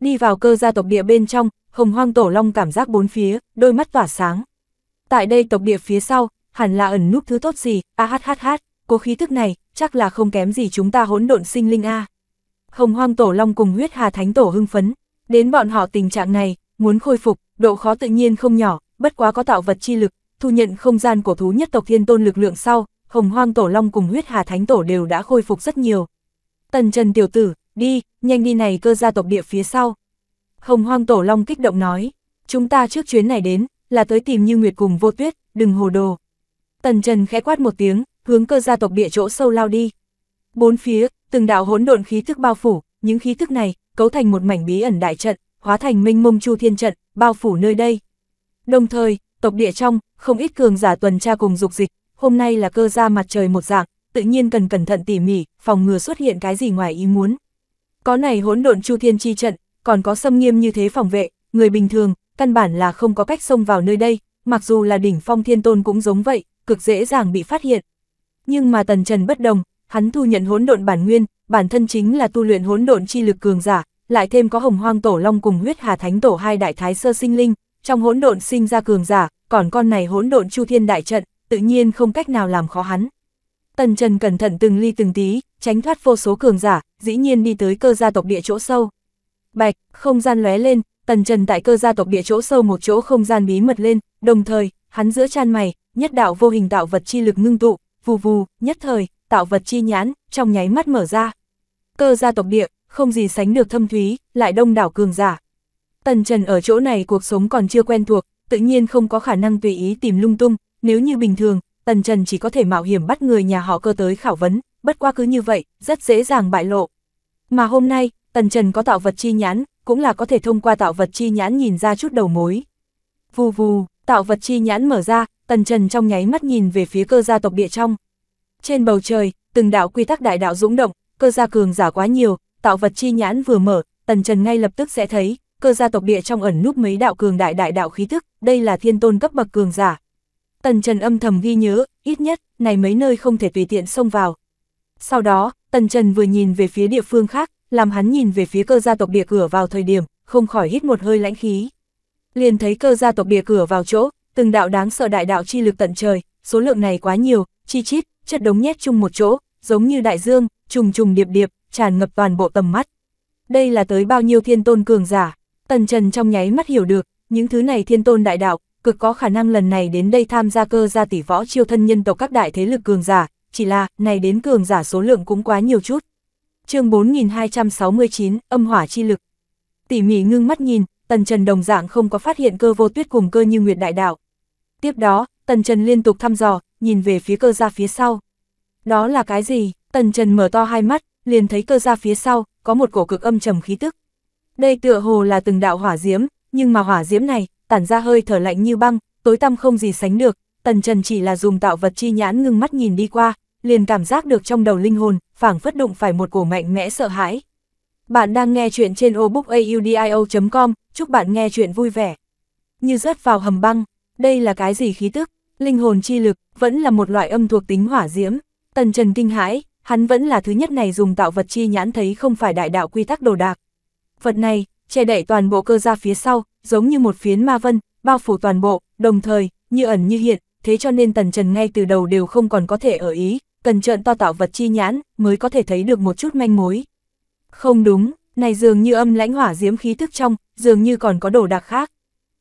Đi vào cơ gia tộc địa bên trong, hồng hoang tổ long cảm giác bốn phía, đôi mắt tỏa sáng tại đây tộc địa phía sau, hẳn là ẩn núp thứ tốt gì, a hát hát hát, cố khí thức này, chắc là không kém gì chúng ta hỗn độn sinh linh a. Hồng Hoang Tổ Long cùng huyết Hà Thánh Tổ hưng phấn, đến bọn họ tình trạng này, muốn khôi phục, độ khó tự nhiên không nhỏ, bất quá có tạo vật chi lực, thu nhận không gian của thú nhất tộc thiên tôn lực lượng sau, Hồng Hoang Tổ Long cùng huyết Hà Thánh Tổ đều đã khôi phục rất nhiều. Tần Trần tiểu tử, đi, nhanh đi này cơ gia tộc địa phía sau. Hồng Hoang Tổ Long kích động nói, chúng ta trước chuyến này đến, là tới tìm Như Nguyệt cùng vô tuyết, đừng hồ đồ. Tần Trần khẽ quát một tiếng, hướng cơ gia tộc địa chỗ sâu lao đi. Bốn phía, từng đạo hỗn độn khí thức bao phủ, những khí thức này, cấu thành một mảnh bí ẩn đại trận, hóa thành minh mông chu thiên trận, bao phủ nơi đây. Đồng thời, tộc địa trong, không ít cường giả tuần tra cùng dục dịch, hôm nay là cơ gia mặt trời một dạng, tự nhiên cần cẩn thận tỉ mỉ, phòng ngừa xuất hiện cái gì ngoài ý muốn. Có này hỗn độn chu thiên chi trận, còn có xâm nghiêm như thế phòng vệ, người bình thường, căn bản là không có cách xông vào nơi đây, mặc dù là đỉnh phong thiên tôn cũng giống vậy, cực dễ dàng bị phát hiện. Nhưng mà Tần Trần bất đồng, hắn thu nhận hỗn độn bản nguyên, bản thân chính là tu luyện hỗn độn chi lực cường giả, lại thêm có Hồng Hoang Tổ Long cùng huyết Hà Thánh Tổ hai đại thái sơ sinh linh, trong hỗn độn sinh ra cường giả, còn con này hỗn độn chu thiên đại trận, tự nhiên không cách nào làm khó hắn. Tần Trần cẩn thận từng ly từng tí, tránh thoát vô số cường giả, dĩ nhiên đi tới cơ gia tộc địa chỗ sâu. Bạch, không gian lóe lên, tần trần tại cơ gia tộc địa chỗ sâu một chỗ không gian bí mật lên, đồng thời, hắn giữa chan mày, nhất đạo vô hình tạo vật chi lực ngưng tụ, vù vù, nhất thời, tạo vật chi nhãn, trong nháy mắt mở ra. Cơ gia tộc địa, không gì sánh được thâm thúy, lại đông đảo cường giả. Tần Trần ở chỗ này cuộc sống còn chưa quen thuộc, tự nhiên không có khả năng tùy ý tìm lung tung, nếu như bình thường, Tần Trần chỉ có thể mạo hiểm bắt người nhà họ cơ tới khảo vấn, bất qua cứ như vậy, rất dễ dàng bại lộ. Mà hôm nay, Tần Trần có tạo vật chi nhãn, cũng là có thể thông qua tạo vật chi nhãn nhìn ra chút đầu mối. Vù vù, tạo vật chi nhãn mở ra, tần trần trong nháy mắt nhìn về phía cơ gia tộc địa trong. Trên bầu trời, từng đạo quy tắc đại đạo dũng động, cơ gia cường giả quá nhiều, tạo vật chi nhãn vừa mở, tần trần ngay lập tức sẽ thấy, cơ gia tộc địa trong ẩn núp mấy đạo cường đại đại đạo khí thức, đây là thiên tôn cấp bậc cường giả. Tần Trần âm thầm ghi nhớ, ít nhất, này mấy nơi không thể tùy tiện xông vào. Sau đó, Tần Trần vừa nhìn về phía địa phương khác, làm hắn nhìn về phía cơ gia tộc địa cửa vào thời điểm, không khỏi hít một hơi lãnh khí. Liền thấy cơ gia tộc địa cửa vào chỗ, từng đạo đáng sợ đại đạo chi lực tận trời, số lượng này quá nhiều, chi chít, chất đống nhét chung một chỗ, giống như đại dương, trùng trùng điệp điệp, tràn ngập toàn bộ tầm mắt. Đây là tới bao nhiêu thiên tôn cường giả, tần trần trong nháy mắt hiểu được, những thứ này thiên tôn đại đạo, cực có khả năng lần này đến đây tham gia cơ gia tỷ võ chiêu thân nhân tộc các đại thế lực cường giả, chỉ là, này đến cường giả số lượng cũng quá nhiều chút chương 4269, âm hỏa chi lực. Tỉ mỉ ngưng mắt nhìn, Tần Trần đồng dạng không có phát hiện cơ vô tuyết cùng cơ như nguyệt đại đạo. Tiếp đó, Tần Trần liên tục thăm dò, nhìn về phía cơ ra phía sau. Đó là cái gì? Tần Trần mở to hai mắt, liền thấy cơ ra phía sau, có một cổ cực âm trầm khí tức. Đây tựa hồ là từng đạo hỏa diễm, nhưng mà hỏa diễm này, tản ra hơi thở lạnh như băng, tối tăm không gì sánh được, Tần Trần chỉ là dùng tạo vật chi nhãn ngưng mắt nhìn đi qua, liền cảm giác được trong đầu linh hồn, phảng phất đụng phải một cổ mạnh mẽ sợ hãi. Bạn đang nghe chuyện trên obookaudio.com, chúc bạn nghe chuyện vui vẻ. Như rớt vào hầm băng, đây là cái gì khí tức? Linh hồn chi lực, vẫn là một loại âm thuộc tính hỏa diễm. Tần Trần kinh hãi, hắn vẫn là thứ nhất này dùng tạo vật chi nhãn thấy không phải đại đạo quy tắc đồ đạc. Vật này, che đậy toàn bộ cơ ra phía sau, giống như một phiến ma vân, bao phủ toàn bộ, đồng thời, như ẩn như hiện, thế cho nên Tần Trần ngay từ đầu đều không còn có thể ở ý, cần trợn to tạo vật chi nhãn mới có thể thấy được một chút manh mối. Không đúng, này dường như âm lãnh hỏa diễm khí thức trong, dường như còn có đồ đặc khác.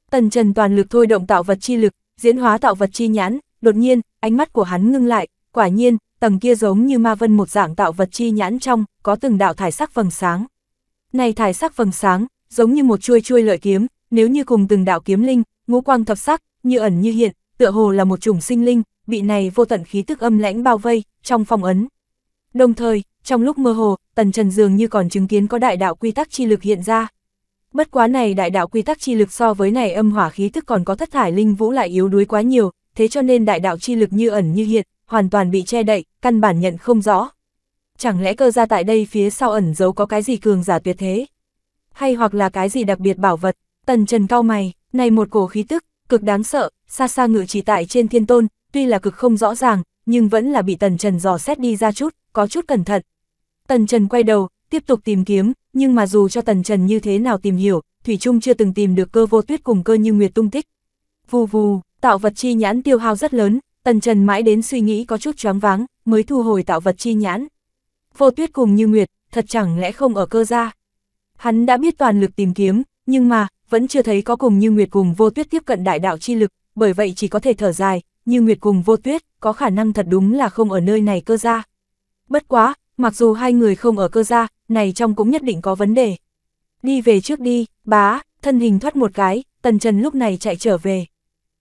Tần Trần toàn lực thôi động tạo vật chi lực, diễn hóa tạo vật chi nhãn, đột nhiên, ánh mắt của hắn ngưng lại, quả nhiên, tầng kia giống như ma vân một dạng tạo vật chi nhãn trong, có từng đạo thải sắc vầng sáng. Này thải sắc vầng sáng, giống như một chuôi chuôi lợi kiếm, nếu như cùng từng đạo kiếm linh, ngũ quang thập sắc, như ẩn như hiện, tựa hồ là một chủng sinh linh, bị này vô tận khí tức âm lãnh bao vây, trong phong ấn. Đồng thời, trong lúc mơ hồ, Tần Trần dường như còn chứng kiến có đại đạo quy tắc chi lực hiện ra. Bất quá này đại đạo quy tắc chi lực so với này âm hỏa khí tức còn có thất thải linh vũ lại yếu đuối quá nhiều, thế cho nên đại đạo chi lực như ẩn như hiện, hoàn toàn bị che đậy, căn bản nhận không rõ. Chẳng lẽ cơ ra tại đây phía sau ẩn giấu có cái gì cường giả tuyệt thế? Hay hoặc là cái gì đặc biệt bảo vật? Tần Trần cao mày, này một cổ khí tức, cực đáng sợ, xa xa ngự trì tại trên thiên tôn, tuy là cực không rõ ràng, nhưng vẫn là bị Tần Trần dò xét đi ra chút, có chút cẩn thận. Tần Trần quay đầu, tiếp tục tìm kiếm, nhưng mà dù cho Tần Trần như thế nào tìm hiểu, Thủy Trung chưa từng tìm được cơ vô tuyết cùng cơ như nguyệt tung tích. Vù vù, tạo vật chi nhãn tiêu hao rất lớn, Tần Trần mãi đến suy nghĩ có chút choáng váng, mới thu hồi tạo vật chi nhãn. Vô tuyết cùng như nguyệt, thật chẳng lẽ không ở cơ gia. Hắn đã biết toàn lực tìm kiếm, nhưng mà, vẫn chưa thấy có cùng như nguyệt cùng vô tuyết tiếp cận đại đạo chi lực, bởi vậy chỉ có thể thở dài, như Nguyệt cùng vô tuyết, có khả năng thật đúng là không ở nơi này cơ ra. Bất quá, mặc dù hai người không ở cơ ra, này trong cũng nhất định có vấn đề. Đi về trước đi, bá, thân hình thoát một cái, tần trần lúc này chạy trở về.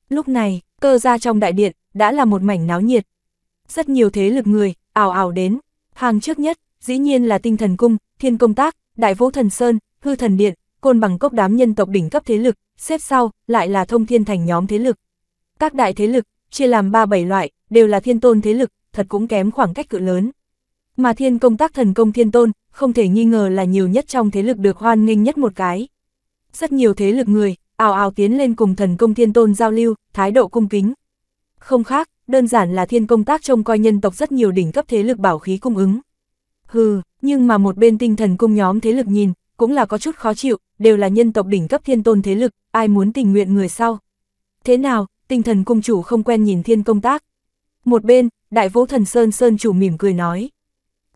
Lúc này, cơ ra trong đại điện, đã là một mảnh náo nhiệt. Rất nhiều thế lực người, ảo ảo đến. Hàng trước nhất, dĩ nhiên là tinh thần cung, thiên công tác, đại vũ thần sơn, hư thần điện, côn bằng cốc đám nhân tộc đỉnh cấp thế lực, xếp sau, lại là thông thiên thành nhóm thế lực. Các đại thế lực, chia làm ba bảy loại, đều là thiên tôn thế lực, thật cũng kém khoảng cách cự lớn. Mà thiên công tác thần công thiên tôn, không thể nghi ngờ là nhiều nhất trong thế lực được hoan nghênh nhất một cái. Rất nhiều thế lực người, ào ào tiến lên cùng thần công thiên tôn giao lưu, thái độ cung kính. Không khác, đơn giản là thiên công tác trông coi nhân tộc rất nhiều đỉnh cấp thế lực bảo khí cung ứng. Hừ, nhưng mà một bên tinh thần cung nhóm thế lực nhìn, cũng là có chút khó chịu, đều là nhân tộc đỉnh cấp thiên tôn thế lực, ai muốn tình nguyện người sau. Thế nào, tinh thần cung chủ không quen nhìn thiên công tác. Một bên, đại vũ thần Sơn Sơn chủ mỉm cười nói.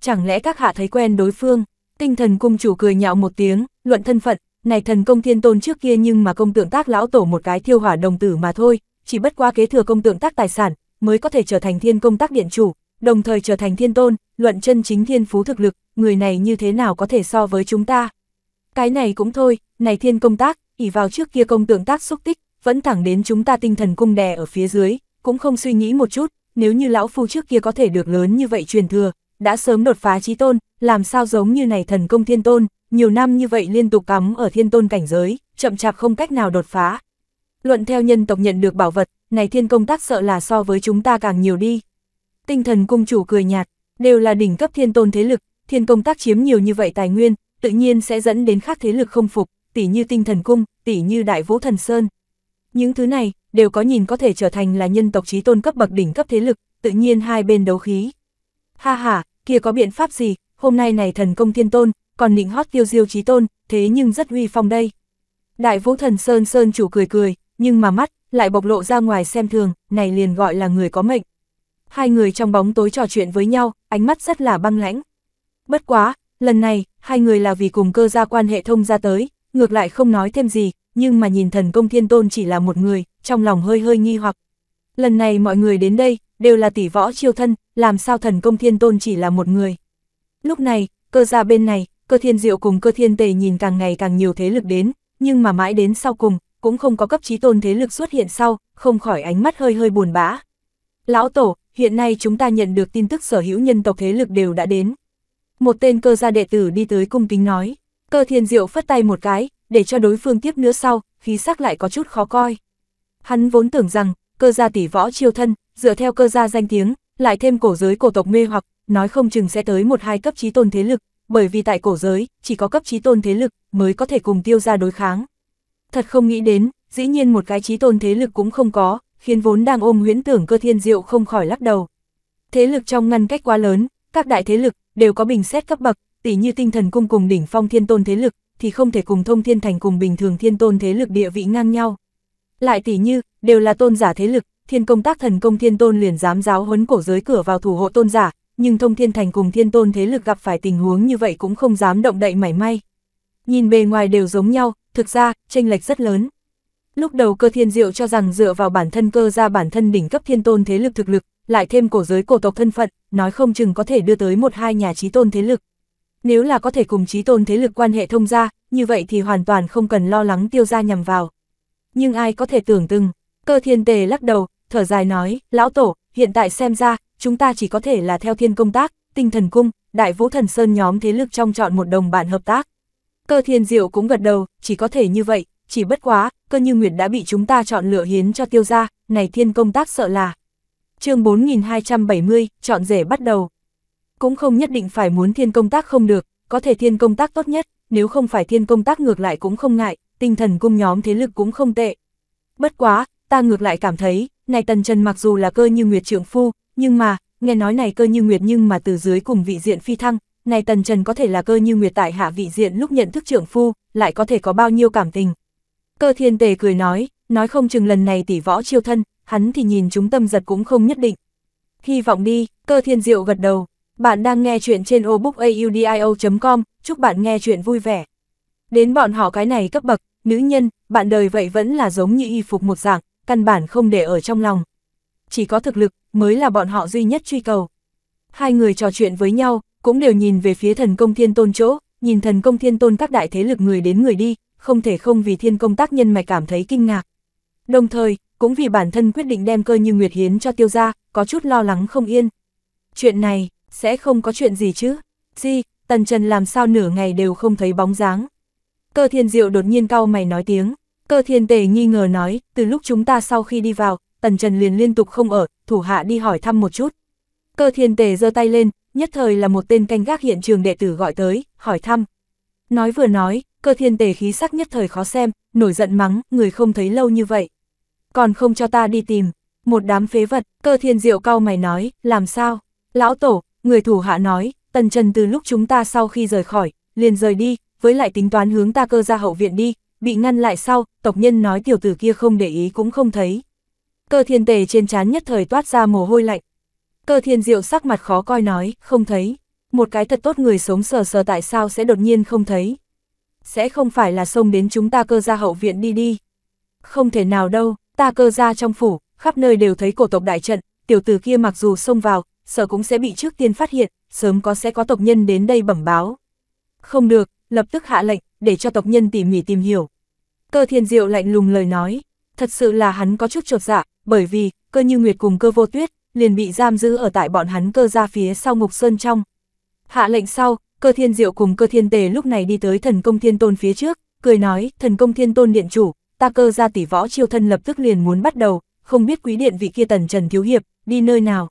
Chẳng lẽ các hạ thấy quen đối phương, tinh thần cung chủ cười nhạo một tiếng, luận thân phận, này thần công thiên tôn trước kia nhưng mà công tượng tác lão tổ một cái thiêu hỏa đồng tử mà thôi, chỉ bất qua kế thừa công tượng tác tài sản, mới có thể trở thành thiên công tác điện chủ, đồng thời trở thành thiên tôn, luận chân chính thiên phú thực lực, người này như thế nào có thể so với chúng ta. Cái này cũng thôi, này thiên công tác, ỉ vào trước kia công tượng tác xúc tích, vẫn thẳng đến chúng ta tinh thần cung đè ở phía dưới, cũng không suy nghĩ một chút, nếu như lão phu trước kia có thể được lớn như vậy truyền thừa, đã sớm đột phá trí tôn, làm sao giống như này thần công thiên tôn, nhiều năm như vậy liên tục cắm ở thiên tôn cảnh giới, chậm chạp không cách nào đột phá. Luận theo nhân tộc nhận được bảo vật, này thiên công tác sợ là so với chúng ta càng nhiều đi. Tinh thần cung chủ cười nhạt, đều là đỉnh cấp thiên tôn thế lực, thiên công tác chiếm nhiều như vậy tài nguyên, tự nhiên sẽ dẫn đến khác thế lực không phục, tỉ như tinh thần cung, tỉ như đại vũ thần sơn. Những thứ này, đều có nhìn có thể trở thành là nhân tộc trí tôn cấp bậc đỉnh cấp thế lực, tự nhiên hai bên đấu khí. Ha ha, kia có biện pháp gì, hôm nay này thần công thiên tôn, còn nịnh hót tiêu diêu trí tôn, thế nhưng rất huy phong đây. Đại vũ thần Sơn Sơn chủ cười cười, nhưng mà mắt, lại bộc lộ ra ngoài xem thường, này liền gọi là người có mệnh. Hai người trong bóng tối trò chuyện với nhau, ánh mắt rất là băng lãnh. Bất quá, lần này, hai người là vì cùng cơ gia quan hệ thông ra tới, ngược lại không nói thêm gì, nhưng mà nhìn thần công thiên tôn chỉ là một người, trong lòng hơi hơi nghi hoặc. Lần này mọi người đến đây, đều là tỷ võ chiêu thân, làm sao thần công thiên tôn chỉ là một người. Lúc này, cơ gia bên này, cơ thiên diệu cùng cơ thiên tề nhìn càng ngày càng nhiều thế lực đến, nhưng mà mãi đến sau cùng, cũng không có cấp trí tôn thế lực xuất hiện sau, không khỏi ánh mắt hơi hơi buồn bã. Lão Tổ, hiện nay chúng ta nhận được tin tức sở hữu nhân tộc thế lực đều đã đến. Một tên cơ gia đệ tử đi tới cung kính nói, cơ thiên diệu phất tay một cái, để cho đối phương tiếp nữa sau, khí sắc lại có chút khó coi. Hắn vốn tưởng rằng, cơ gia tỷ võ chiêu thân, dựa theo cơ gia danh tiếng, lại thêm cổ giới cổ tộc mê hoặc, nói không chừng sẽ tới một hai cấp trí tôn thế lực, bởi vì tại cổ giới, chỉ có cấp trí tôn thế lực mới có thể cùng tiêu gia đối kháng. Thật không nghĩ đến, dĩ nhiên một cái trí tôn thế lực cũng không có, khiến vốn đang ôm huyễn tưởng cơ thiên diệu không khỏi lắc đầu. Thế lực trong ngăn cách quá lớn, các đại thế lực đều có bình xét cấp bậc, tỉ như tinh thần cung cùng đỉnh phong thiên tôn thế lực, thì không thể cùng thông thiên thành cùng bình thường thiên tôn thế lực địa vị ngang nhau. Lại tỷ như, đều là tôn giả thế lực, thiên công tác thần công thiên tôn liền dám giáo huấn cổ giới cửa vào thủ hộ tôn giả, nhưng thông thiên thành cùng thiên tôn thế lực gặp phải tình huống như vậy cũng không dám động đậy mảy may. Nhìn bề ngoài đều giống nhau, thực ra, tranh lệch rất lớn. Lúc đầu cơ thiên diệu cho rằng dựa vào bản thân cơ ra bản thân đỉnh cấp thiên tôn thế lực thực lực, lại thêm cổ giới cổ tộc thân phận, nói không chừng có thể đưa tới một hai nhà trí tôn thế lực, nếu là có thể cùng trí tôn thế lực quan hệ thông ra, như vậy thì hoàn toàn không cần lo lắng tiêu gia nhằm vào. Nhưng ai có thể tưởng từng, cơ thiên tề lắc đầu, thở dài nói, lão tổ, hiện tại xem ra, chúng ta chỉ có thể là theo thiên công tác, tinh thần cung, đại vũ thần sơn nhóm thế lực trong chọn một đồng bạn hợp tác. Cơ thiên diệu cũng gật đầu, chỉ có thể như vậy, chỉ bất quá, cơ như Nguyệt đã bị chúng ta chọn lựa hiến cho tiêu gia này thiên công tác sợ là. chương 4270, chọn rể bắt đầu cũng không nhất định phải muốn thiên công tác không được, có thể thiên công tác tốt nhất, nếu không phải thiên công tác ngược lại cũng không ngại, tinh thần cung nhóm thế lực cũng không tệ. Bất quá, ta ngược lại cảm thấy, này Tần Trần mặc dù là cơ như Nguyệt trưởng phu, nhưng mà, nghe nói này cơ như Nguyệt nhưng mà từ dưới cùng vị diện phi thăng, này Tần Trần có thể là cơ như Nguyệt tại hạ vị diện lúc nhận thức trưởng phu, lại có thể có bao nhiêu cảm tình. Cơ thiên tề cười nói, nói không chừng lần này tỷ võ chiêu thân, hắn thì nhìn chúng tâm giật cũng không nhất định. Hy vọng đi, cơ thiên diệu gật đầu, bạn đang nghe chuyện trên obookaudio.com, chúc bạn nghe chuyện vui vẻ. Đến bọn họ cái này cấp bậc, nữ nhân, bạn đời vậy vẫn là giống như y phục một dạng, căn bản không để ở trong lòng. Chỉ có thực lực, mới là bọn họ duy nhất truy cầu. Hai người trò chuyện với nhau, cũng đều nhìn về phía thần công thiên tôn chỗ, nhìn thần công thiên tôn các đại thế lực người đến người đi, không thể không vì thiên công tác nhân mạch cảm thấy kinh ngạc. Đồng thời, cũng vì bản thân quyết định đem cơ như Nguyệt Hiến cho tiêu gia có chút lo lắng không yên. Chuyện này, sẽ không có chuyện gì chứ? Gì, Tần Trần làm sao nửa ngày đều không thấy bóng dáng? Cơ thiên diệu đột nhiên cau mày nói tiếng, cơ thiên tề nghi ngờ nói, từ lúc chúng ta sau khi đi vào, Tần Trần liền liên tục không ở, thủ hạ đi hỏi thăm một chút. Cơ thiên tề giơ tay lên, nhất thời là một tên canh gác hiện trường đệ tử gọi tới, hỏi thăm. Nói vừa nói, cơ thiên tề khí sắc nhất thời khó xem, nổi giận mắng, người không thấy lâu như vậy. Còn không cho ta đi tìm, một đám phế vật, cơ thiên diệu cau mày nói, làm sao? Lão tổ, người thủ hạ nói, Tần Trần từ lúc chúng ta sau khi rời khỏi, liền rời đi, với lại tính toán hướng ta cơ ra hậu viện đi, bị ngăn lại sau, tộc nhân nói tiểu tử kia không để ý cũng không thấy. Cơ thiên tề trên trán nhất thời toát ra mồ hôi lạnh. Cơ thiên diệu sắc mặt khó coi nói, không thấy. Một cái thật tốt người sống sờ sờ tại sao sẽ đột nhiên không thấy. Sẽ không phải là xông đến chúng ta cơ ra hậu viện đi đi. Không thể nào đâu, ta cơ ra trong phủ, khắp nơi đều thấy cổ tộc đại trận, tiểu tử kia mặc dù xông vào, sợ cũng sẽ bị trước tiên phát hiện, sớm có sẽ có tộc nhân đến đây bẩm báo. Không được, lập tức hạ lệnh, để cho tộc nhân tỉ mỉ tìm hiểu. Cơ thiên diệu lạnh lùng lời nói, thật sự là hắn có chút trột dạ, bởi vì, cơ như nguyệt cùng cơ vô tuyết, liền bị giam giữ ở tại bọn hắn cơ ra phía sau ngục sơn trong. Hạ lệnh sau, cơ thiên diệu cùng cơ thiên tề lúc này đi tới thần công thiên tôn phía trước, cười nói, thần công thiên tôn điện chủ, ta cơ ra tỷ võ chiêu thân lập tức liền muốn bắt đầu, không biết quý điện vị kia tần trần thiếu hiệp, đi nơi nào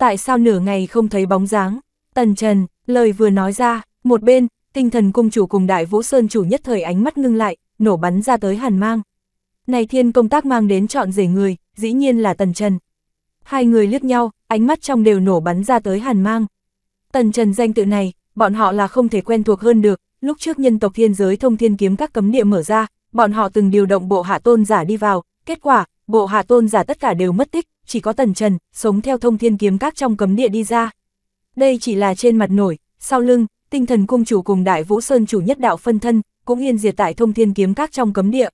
tại sao nửa ngày không thấy bóng dáng? Tần Trần, lời vừa nói ra, một bên, tinh thần cung chủ cùng đại vũ sơn chủ nhất thời ánh mắt ngưng lại, nổ bắn ra tới hàn mang. Này thiên công tác mang đến chọn rể người, dĩ nhiên là Tần Trần. Hai người liếc nhau, ánh mắt trong đều nổ bắn ra tới hàn mang. Tần Trần danh tự này, bọn họ là không thể quen thuộc hơn được, lúc trước nhân tộc thiên giới thông thiên kiếm các cấm địa mở ra, bọn họ từng điều động bộ hạ tôn giả đi vào, kết quả, bộ hạ tôn giả tất cả đều mất tích, chỉ có tần trần, sống theo thông thiên kiếm các trong cấm địa đi ra. Đây chỉ là trên mặt nổi, sau lưng, tinh thần cung chủ cùng đại vũ sơn chủ nhất đạo phân thân, cũng yên diệt tại thông thiên kiếm các trong cấm địa.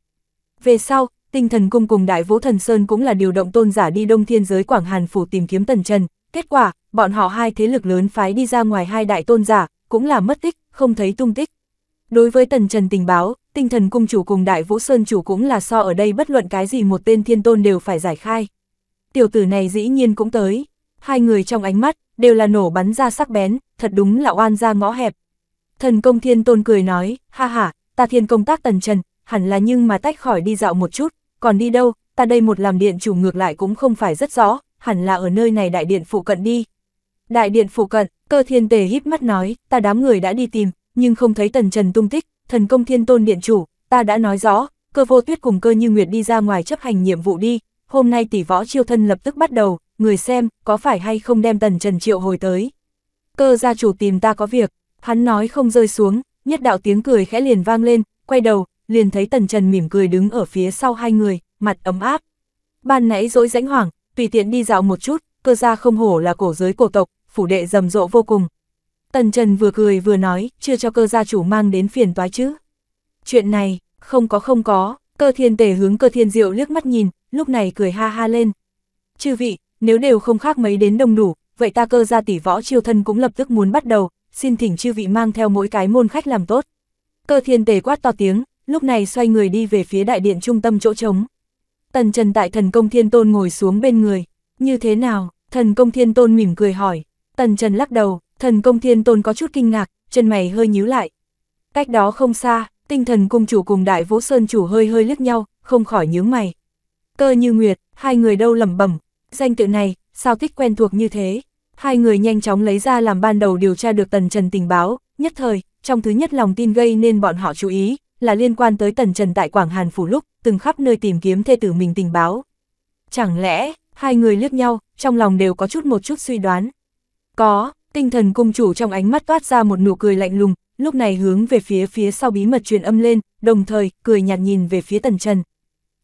Về sau, tinh thần cung cùng đại vũ thần sơn cũng là điều động tôn giả đi đông thiên giới Quảng Hàn Phủ tìm kiếm tần trần. Kết quả, bọn họ hai thế lực lớn phái đi ra ngoài hai đại tôn giả, cũng là mất tích, không thấy tung tích. Đối với tần trần tình báo, tinh thần cung chủ cùng đại vũ sơn chủ cũng là so ở đây bất luận cái gì một tên thiên tôn đều phải giải khai tiểu tử này dĩ nhiên cũng tới. Hai người trong ánh mắt, đều là nổ bắn ra sắc bén, thật đúng là oan ra ngõ hẹp. Thần công thiên tôn cười nói, ha ha, ta thiên công tác tần trần, hẳn là nhưng mà tách khỏi đi dạo một chút, còn đi đâu, ta đây một làm điện chủ ngược lại cũng không phải rất rõ, hẳn là ở nơi này đại điện phụ cận đi. Đại điện phụ cận, cơ thiên tề híp mắt nói, ta đám người đã đi tìm, nhưng không thấy tần trần tung tích, thần công thiên tôn điện chủ, ta đã nói rõ, cơ vô tuyết cùng cơ như nguyệt đi ra ngoài chấp hành nhiệm vụ đi, hôm nay tỷ võ chiêu thân lập tức bắt đầu, người xem, có phải hay không đem tần trần triệu hồi tới. Cơ gia chủ tìm ta có việc, hắn nói không rơi xuống, nhất đạo tiếng cười khẽ liền vang lên, quay đầu, liền thấy tần trần mỉm cười đứng ở phía sau hai người, mặt ấm áp. Ban nãy dỗi rãnh hoảng, tùy tiện đi dạo một chút, cơ gia không hổ là cổ giới cổ tộc, phủ đệ rầm rộ vô cùng. Tần Trần vừa cười vừa nói, chưa cho cơ gia chủ mang đến phiền toái chứ. Chuyện này, không có không có, cơ thiên tể hướng cơ thiên diệu liếc mắt nhìn, lúc này cười ha ha lên. Chư vị, nếu đều không khác mấy đến đông đủ, vậy ta cơ gia tỷ võ chiêu thân cũng lập tức muốn bắt đầu, xin thỉnh chư vị mang theo mỗi cái môn khách làm tốt. Cơ thiên tề quát to tiếng, lúc này xoay người đi về phía đại điện trung tâm chỗ trống. Tần Trần tại thần công thiên tôn ngồi xuống bên người, như thế nào, thần công thiên tôn mỉm cười hỏi, tần Trần lắc đầu, thần công thiên tôn có chút kinh ngạc, chân mày hơi nhíu lại. Cách đó không xa, tinh thần cung chủ cùng đại vũ sơn chủ hơi hơi liếc nhau, không khỏi nhướng mày cơ như nguyệt, hai người đâu lẩm bẩm, danh tự này, sao thích quen thuộc như thế. Hai người nhanh chóng lấy ra làm ban đầu điều tra được Tần Trần tình báo, nhất thời, trong thứ nhất lòng tin gây nên bọn họ chú ý, là liên quan tới Tần Trần tại Quảng Hàn Phủ lúc, từng khắp nơi tìm kiếm thê tử mình tình báo. Chẳng lẽ, hai người liếc nhau, trong lòng đều có chút một chút suy đoán. Có, tinh thần cung chủ trong ánh mắt toát ra một nụ cười lạnh lùng, lúc này hướng về phía phía sau bí mật truyền âm lên, đồng thời, cười nhạt nhìn về phía Tần Trần.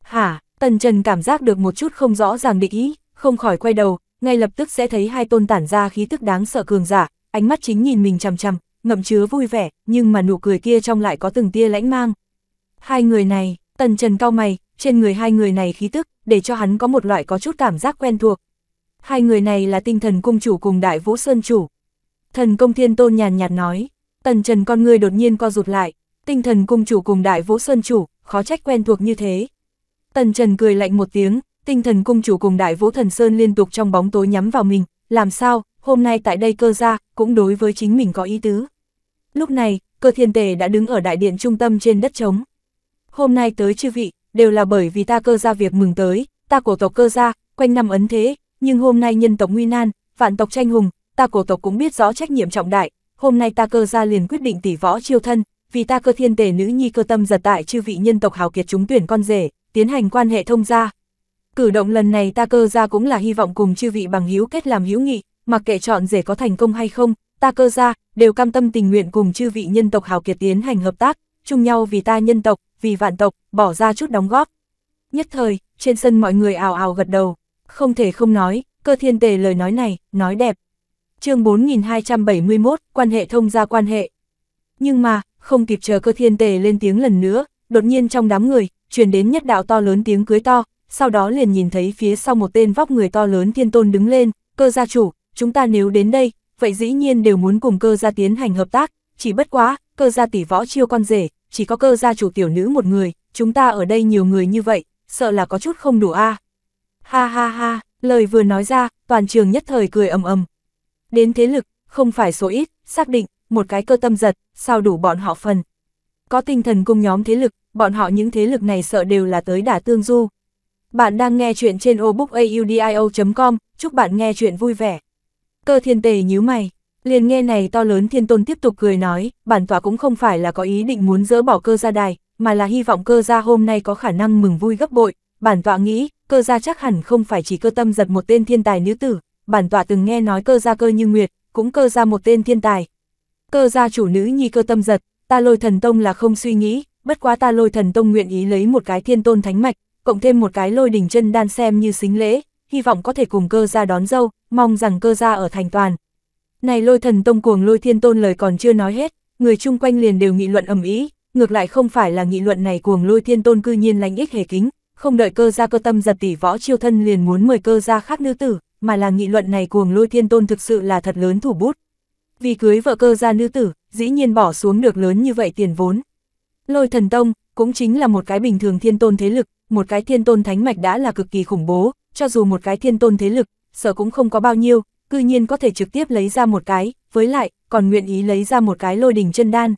Hả, Tần Trần cảm giác được một chút không rõ ràng định ý, không khỏi quay đầu, ngay lập tức sẽ thấy hai tôn tản ra khí tức đáng sợ cường giả, ánh mắt chính nhìn mình chằm chằm, ngậm chứa vui vẻ, nhưng mà nụ cười kia trong lại có từng tia lãnh mang. Hai người này, Tần Trần cao mày, trên người hai người này khí tức, để cho hắn có một loại có chút cảm giác quen thuộc. Hai người này là tinh thần cung chủ cùng đại vũ sơn chủ. Thần công thiên tôn nhàn nhạt nói, Tần Trần con người đột nhiên co rụt lại, tinh thần cung chủ cùng đại vũ sơn chủ, khó trách quen thuộc như thế. Tần Trần cười lạnh một tiếng, tinh thần cung chủ cùng đại vũ thần sơn liên tục trong bóng tối nhắm vào mình, làm sao, hôm nay tại đây cơ ra, cũng đối với chính mình có ý tứ. Lúc này, cơ thiên tề đã đứng ở đại điện trung tâm trên đất trống. Hôm nay tới chư vị, đều là bởi vì ta cơ ra việc mừng tới, ta cổ tộc cơ ra, quanh năm ấn thế, nhưng hôm nay nhân tộc nguy nan, vạn tộc tranh hùng, ta cổ tộc cũng biết rõ trách nhiệm trọng đại, hôm nay ta cơ ra liền quyết định tỷ võ chiêu thân, vì ta cơ thiên tề nữ nhi cơ tâm giật tại chư vị nhân tộc hào kiệt chúng tuyển con rể, tiến hành quan hệ thông gia. Cử động lần này ta cơ gia cũng là hy vọng cùng chư vị bằng hữu kết làm hữu nghị, mặc kệ chọn rể có thành công hay không, ta cơ gia đều cam tâm tình nguyện cùng chư vị nhân tộc hào kiệt tiến hành hợp tác, chung nhau vì ta nhân tộc, vì vạn tộc, bỏ ra chút đóng góp. Nhất thời, trên sân mọi người ào ào gật đầu, không thể không nói, cơ thiên tề lời nói này, nói đẹp. chương 4271, quan hệ thông gia quan hệ. Nhưng mà, không kịp chờ cơ thiên tề lên tiếng lần nữa, đột nhiên trong đám người, truyền đến nhất đạo to lớn tiếng cưới to, sau đó liền nhìn thấy phía sau một tên vóc người to lớn thiên tôn đứng lên, cơ gia chủ, chúng ta nếu đến đây, vậy dĩ nhiên đều muốn cùng cơ gia tiến hành hợp tác, chỉ bất quá, cơ gia tỷ võ chiêu con rể, chỉ có cơ gia chủ tiểu nữ một người, chúng ta ở đây nhiều người như vậy, sợ là có chút không đủ a. Ha ha ha, lời vừa nói ra, toàn trường nhất thời cười ầm ầm. Đến thế lực, không phải số ít, xác định, một cái cơ tâm giật, sao đủ bọn họ phần. Có tinh thần cùng nhóm thế lực, bọn họ những thế lực này sợ đều là tới đả tương du. Bạn đang nghe chuyện trên obookaudio.com, chúc bạn nghe chuyện vui vẻ. Cơ thiên tề nhíu mày, liền nghe này to lớn thiên tôn tiếp tục cười nói, bản tọa cũng không phải là có ý định muốn dỡ bỏ cơ gia đài, mà là hy vọng cơ gia hôm nay có khả năng mừng vui gấp bội, bản tọa nghĩ, cơ gia chắc hẳn không phải chỉ cơ tâm giật một tên thiên tài nữ tử, bản tọa từng nghe nói cơ gia cơ như nguyệt, cũng cơ gia một tên thiên tài. Cơ gia chủ nữ nhi cơ tâm giật, ta lôi thần tông là không suy nghĩ, bất quá ta lôi thần tông nguyện ý lấy một cái thiên tôn thánh mạch, cộng thêm một cái lôi đỉnh chân đan xem như xính lễ, hy vọng có thể cùng cơ gia đón dâu, mong rằng cơ gia ở thành toàn. Này lôi thần tông cuồng lôi thiên tôn lời còn chưa nói hết, người chung quanh liền đều nghị luận ầm ý ngược lại không phải là nghị luận này cuồng lôi thiên tôn cư nhiên lành ích hề kính, không đợi cơ gia cơ tâm giật tỷ võ chiêu thân liền muốn mời cơ gia khác nữ tử, mà là nghị luận này cuồng lôi thiên tôn thực sự là thật lớn thủ bút. Vì cưới vợ cơ gia nữ tử, dĩ nhiên bỏ xuống được lớn như vậy tiền vốn. Lôi thần tông, cũng chính là một cái bình thường thiên tôn thế lực, một cái thiên tôn thánh mạch đã là cực kỳ khủng bố, cho dù một cái thiên tôn thế lực, sở cũng không có bao nhiêu, cư nhiên có thể trực tiếp lấy ra một cái, với lại, còn nguyện ý lấy ra một cái lôi đình chân đan.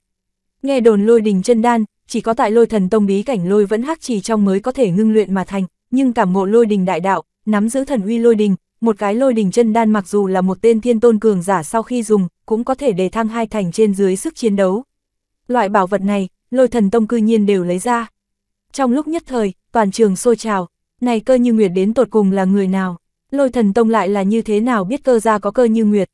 Nghe đồn lôi đình chân đan, chỉ có tại lôi thần tông bí cảnh lôi vẫn hắc trì trong mới có thể ngưng luyện mà thành, nhưng cảm ngộ lôi đình đại đạo, nắm giữ thần uy lôi đình, một cái lôi đình chân đan mặc dù là một tên thiên tôn cường giả sau khi dùng, cũng có thể đề thăng hai thành trên dưới sức chiến đấu. Loại bảo vật này, lôi thần tông cư nhiên đều lấy ra. Trong lúc nhất thời, toàn trường sôi trào, này cơ như nguyệt đến tột cùng là người nào, lôi thần tông lại là như thế nào biết cơ ra có cơ như nguyệt.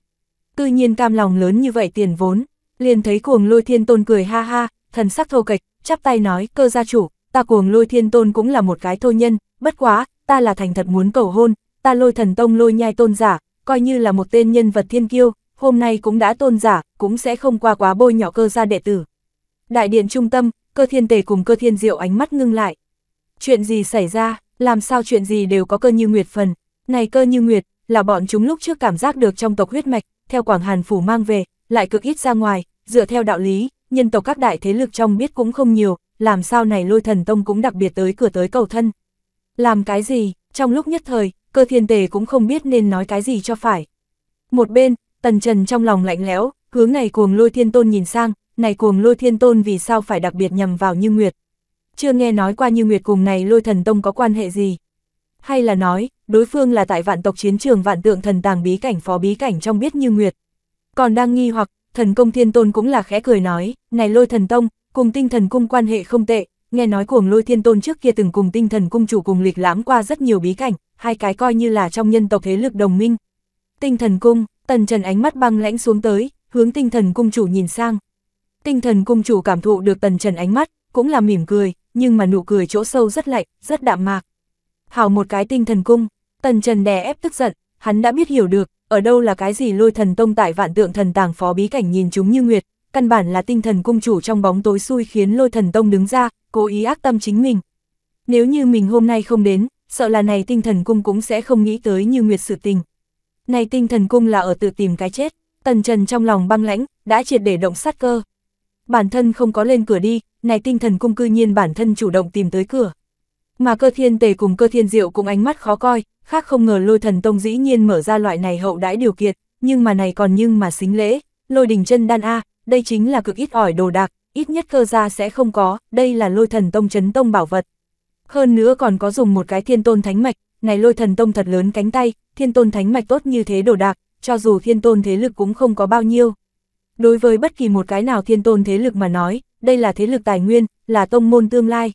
Cư nhiên cam lòng lớn như vậy tiền vốn, liền thấy cuồng lôi thiên tôn cười ha ha, thần sắc thô kịch, chắp tay nói cơ gia chủ, ta cuồng lôi thiên tôn cũng là một cái thô nhân, bất quá, ta là thành thật muốn cầu hôn, ta lôi thần tông lôi nhai tôn giả, coi như là một tên nhân vật thiên kiêu, hôm nay cũng đã tôn giả, cũng sẽ không qua quá bôi nhỏ cơ gia đệ tử. Đại điện trung tâm, cơ thiên tề cùng cơ thiên diệu ánh mắt ngưng lại. Chuyện gì xảy ra, làm sao chuyện gì đều có cơ như nguyệt phần. Này cơ như nguyệt, là bọn chúng lúc trước cảm giác được trong tộc huyết mạch, theo Quảng Hàn Phủ mang về, lại cực ít ra ngoài, dựa theo đạo lý, nhân tộc các đại thế lực trong biết cũng không nhiều, làm sao này lôi thần tông cũng đặc biệt tới cửa tới cầu thân. Làm cái gì, trong lúc nhất thời, cơ thiên tề cũng không biết nên nói cái gì cho phải. Một bên, tần trần trong lòng lạnh lẽo, hướng này cuồng lôi thiên tôn nhìn sang, này cuồng lôi thiên tôn vì sao phải đặc biệt nhầm vào Như Nguyệt. Chưa nghe nói qua Như Nguyệt cùng này lôi thần tông có quan hệ gì. Hay là nói, đối phương là tại vạn tộc chiến trường vạn tượng thần tàng bí cảnh phó bí cảnh trong biết Như Nguyệt. Còn đang nghi hoặc, thần công thiên tôn cũng là khẽ cười nói, này lôi thần tông, cùng tinh thần cung quan hệ không tệ, nghe nói cuồng lôi thiên tôn trước kia từng cùng tinh thần cung chủ cùng lịch lãm qua rất nhiều bí cảnh, hai cái coi như là trong nhân tộc thế lực đồng minh. Tinh thần cung, tần trần ánh mắt băng lãnh xuống tới, hướng tinh thần cung chủ nhìn sang, Tinh thần cung chủ cảm thụ được tần trần ánh mắt, cũng là mỉm cười, nhưng mà nụ cười chỗ sâu rất lạnh, rất đạm mạc. hào một cái tinh thần cung, tần trần đè ép tức giận, hắn đã biết hiểu được, ở đâu là cái gì lôi thần tông tại vạn tượng thần tàng phó bí cảnh nhìn chúng như nguyệt, căn bản là tinh thần cung chủ trong bóng tối xui khiến lôi thần tông đứng ra, cố ý ác tâm chính mình. Nếu như mình hôm nay không đến, sợ là này tinh thần cung cũng sẽ không nghĩ tới như nguyệt sự tình. Này tinh thần cung là ở tự tìm cái chết, tần trần trong lòng băng lãnh, đã triệt để động sát cơ bản thân không có lên cửa đi, này tinh thần cung cư nhiên bản thân chủ động tìm tới cửa. Mà cơ thiên tề cùng cơ thiên diệu cũng ánh mắt khó coi, khác không ngờ lôi thần tông dĩ nhiên mở ra loại này hậu đãi điều kiện, nhưng mà này còn nhưng mà xính lễ, lôi đình chân đan A, đây chính là cực ít ỏi đồ đạc, ít nhất cơ gia sẽ không có, đây là lôi thần tông chấn tông bảo vật. Hơn nữa còn có dùng một cái thiên tôn thánh mạch, này lôi thần tông thật lớn cánh tay, thiên tôn thánh mạch tốt như thế đồ đạc, cho dù thiên tôn thế lực cũng không có bao nhiêu. Đối với bất kỳ một cái nào thiên tôn thế lực mà nói, đây là thế lực tài nguyên, là tông môn tương lai.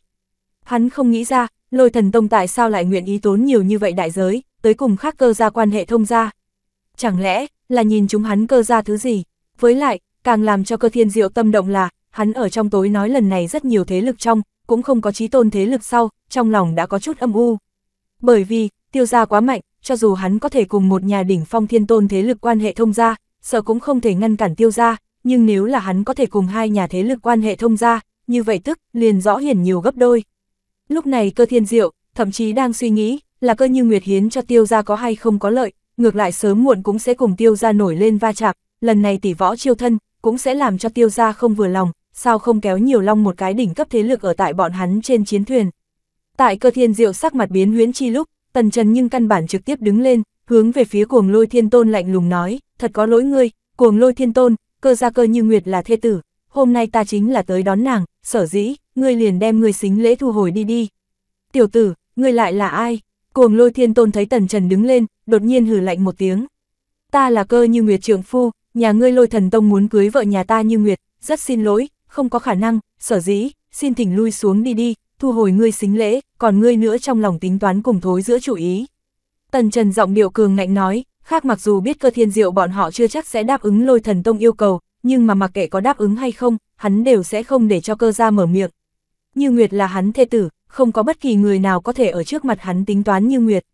Hắn không nghĩ ra, lôi thần tông tại sao lại nguyện ý tốn nhiều như vậy đại giới, tới cùng khác cơ ra quan hệ thông gia. Chẳng lẽ, là nhìn chúng hắn cơ ra thứ gì? Với lại, càng làm cho cơ thiên diệu tâm động là, hắn ở trong tối nói lần này rất nhiều thế lực trong, cũng không có trí tôn thế lực sau, trong lòng đã có chút âm u. Bởi vì, tiêu gia quá mạnh, cho dù hắn có thể cùng một nhà đỉnh phong thiên tôn thế lực quan hệ thông gia, sợ cũng không thể ngăn cản tiêu gia, nhưng nếu là hắn có thể cùng hai nhà thế lực quan hệ thông gia như vậy tức liền rõ hiển nhiều gấp đôi. Lúc này cơ thiên diệu, thậm chí đang suy nghĩ, là cơ như Nguyệt hiến cho tiêu gia có hay không có lợi, ngược lại sớm muộn cũng sẽ cùng tiêu gia nổi lên va chạm, lần này tỷ võ chiêu thân, cũng sẽ làm cho tiêu gia không vừa lòng, sao không kéo nhiều long một cái đỉnh cấp thế lực ở tại bọn hắn trên chiến thuyền. Tại cơ thiên diệu sắc mặt biến huyến chi lúc, tần trần nhưng căn bản trực tiếp đứng lên, hướng về phía cuồng lôi thiên tôn lạnh lùng nói, thật có lỗi ngươi, cuồng lôi thiên tôn, cơ gia cơ như nguyệt là thê tử, hôm nay ta chính là tới đón nàng, sở dĩ, ngươi liền đem ngươi xính lễ thu hồi đi đi. Tiểu tử, ngươi lại là ai? Cuồng lôi thiên tôn thấy tần trần đứng lên, đột nhiên hử lạnh một tiếng. Ta là cơ như nguyệt trưởng phu, nhà ngươi lôi thần tông muốn cưới vợ nhà ta như nguyệt, rất xin lỗi, không có khả năng, sở dĩ, xin thỉnh lui xuống đi đi, thu hồi ngươi xính lễ, còn ngươi nữa trong lòng tính toán cùng thối giữa chủ ý. Tần Trần giọng điệu cường ngạnh nói, Khác mặc dù biết cơ thiên diệu bọn họ chưa chắc sẽ đáp ứng lôi thần tông yêu cầu, nhưng mà mặc kệ có đáp ứng hay không, hắn đều sẽ không để cho cơ ra mở miệng. Như Nguyệt là hắn thê tử, không có bất kỳ người nào có thể ở trước mặt hắn tính toán Như Nguyệt.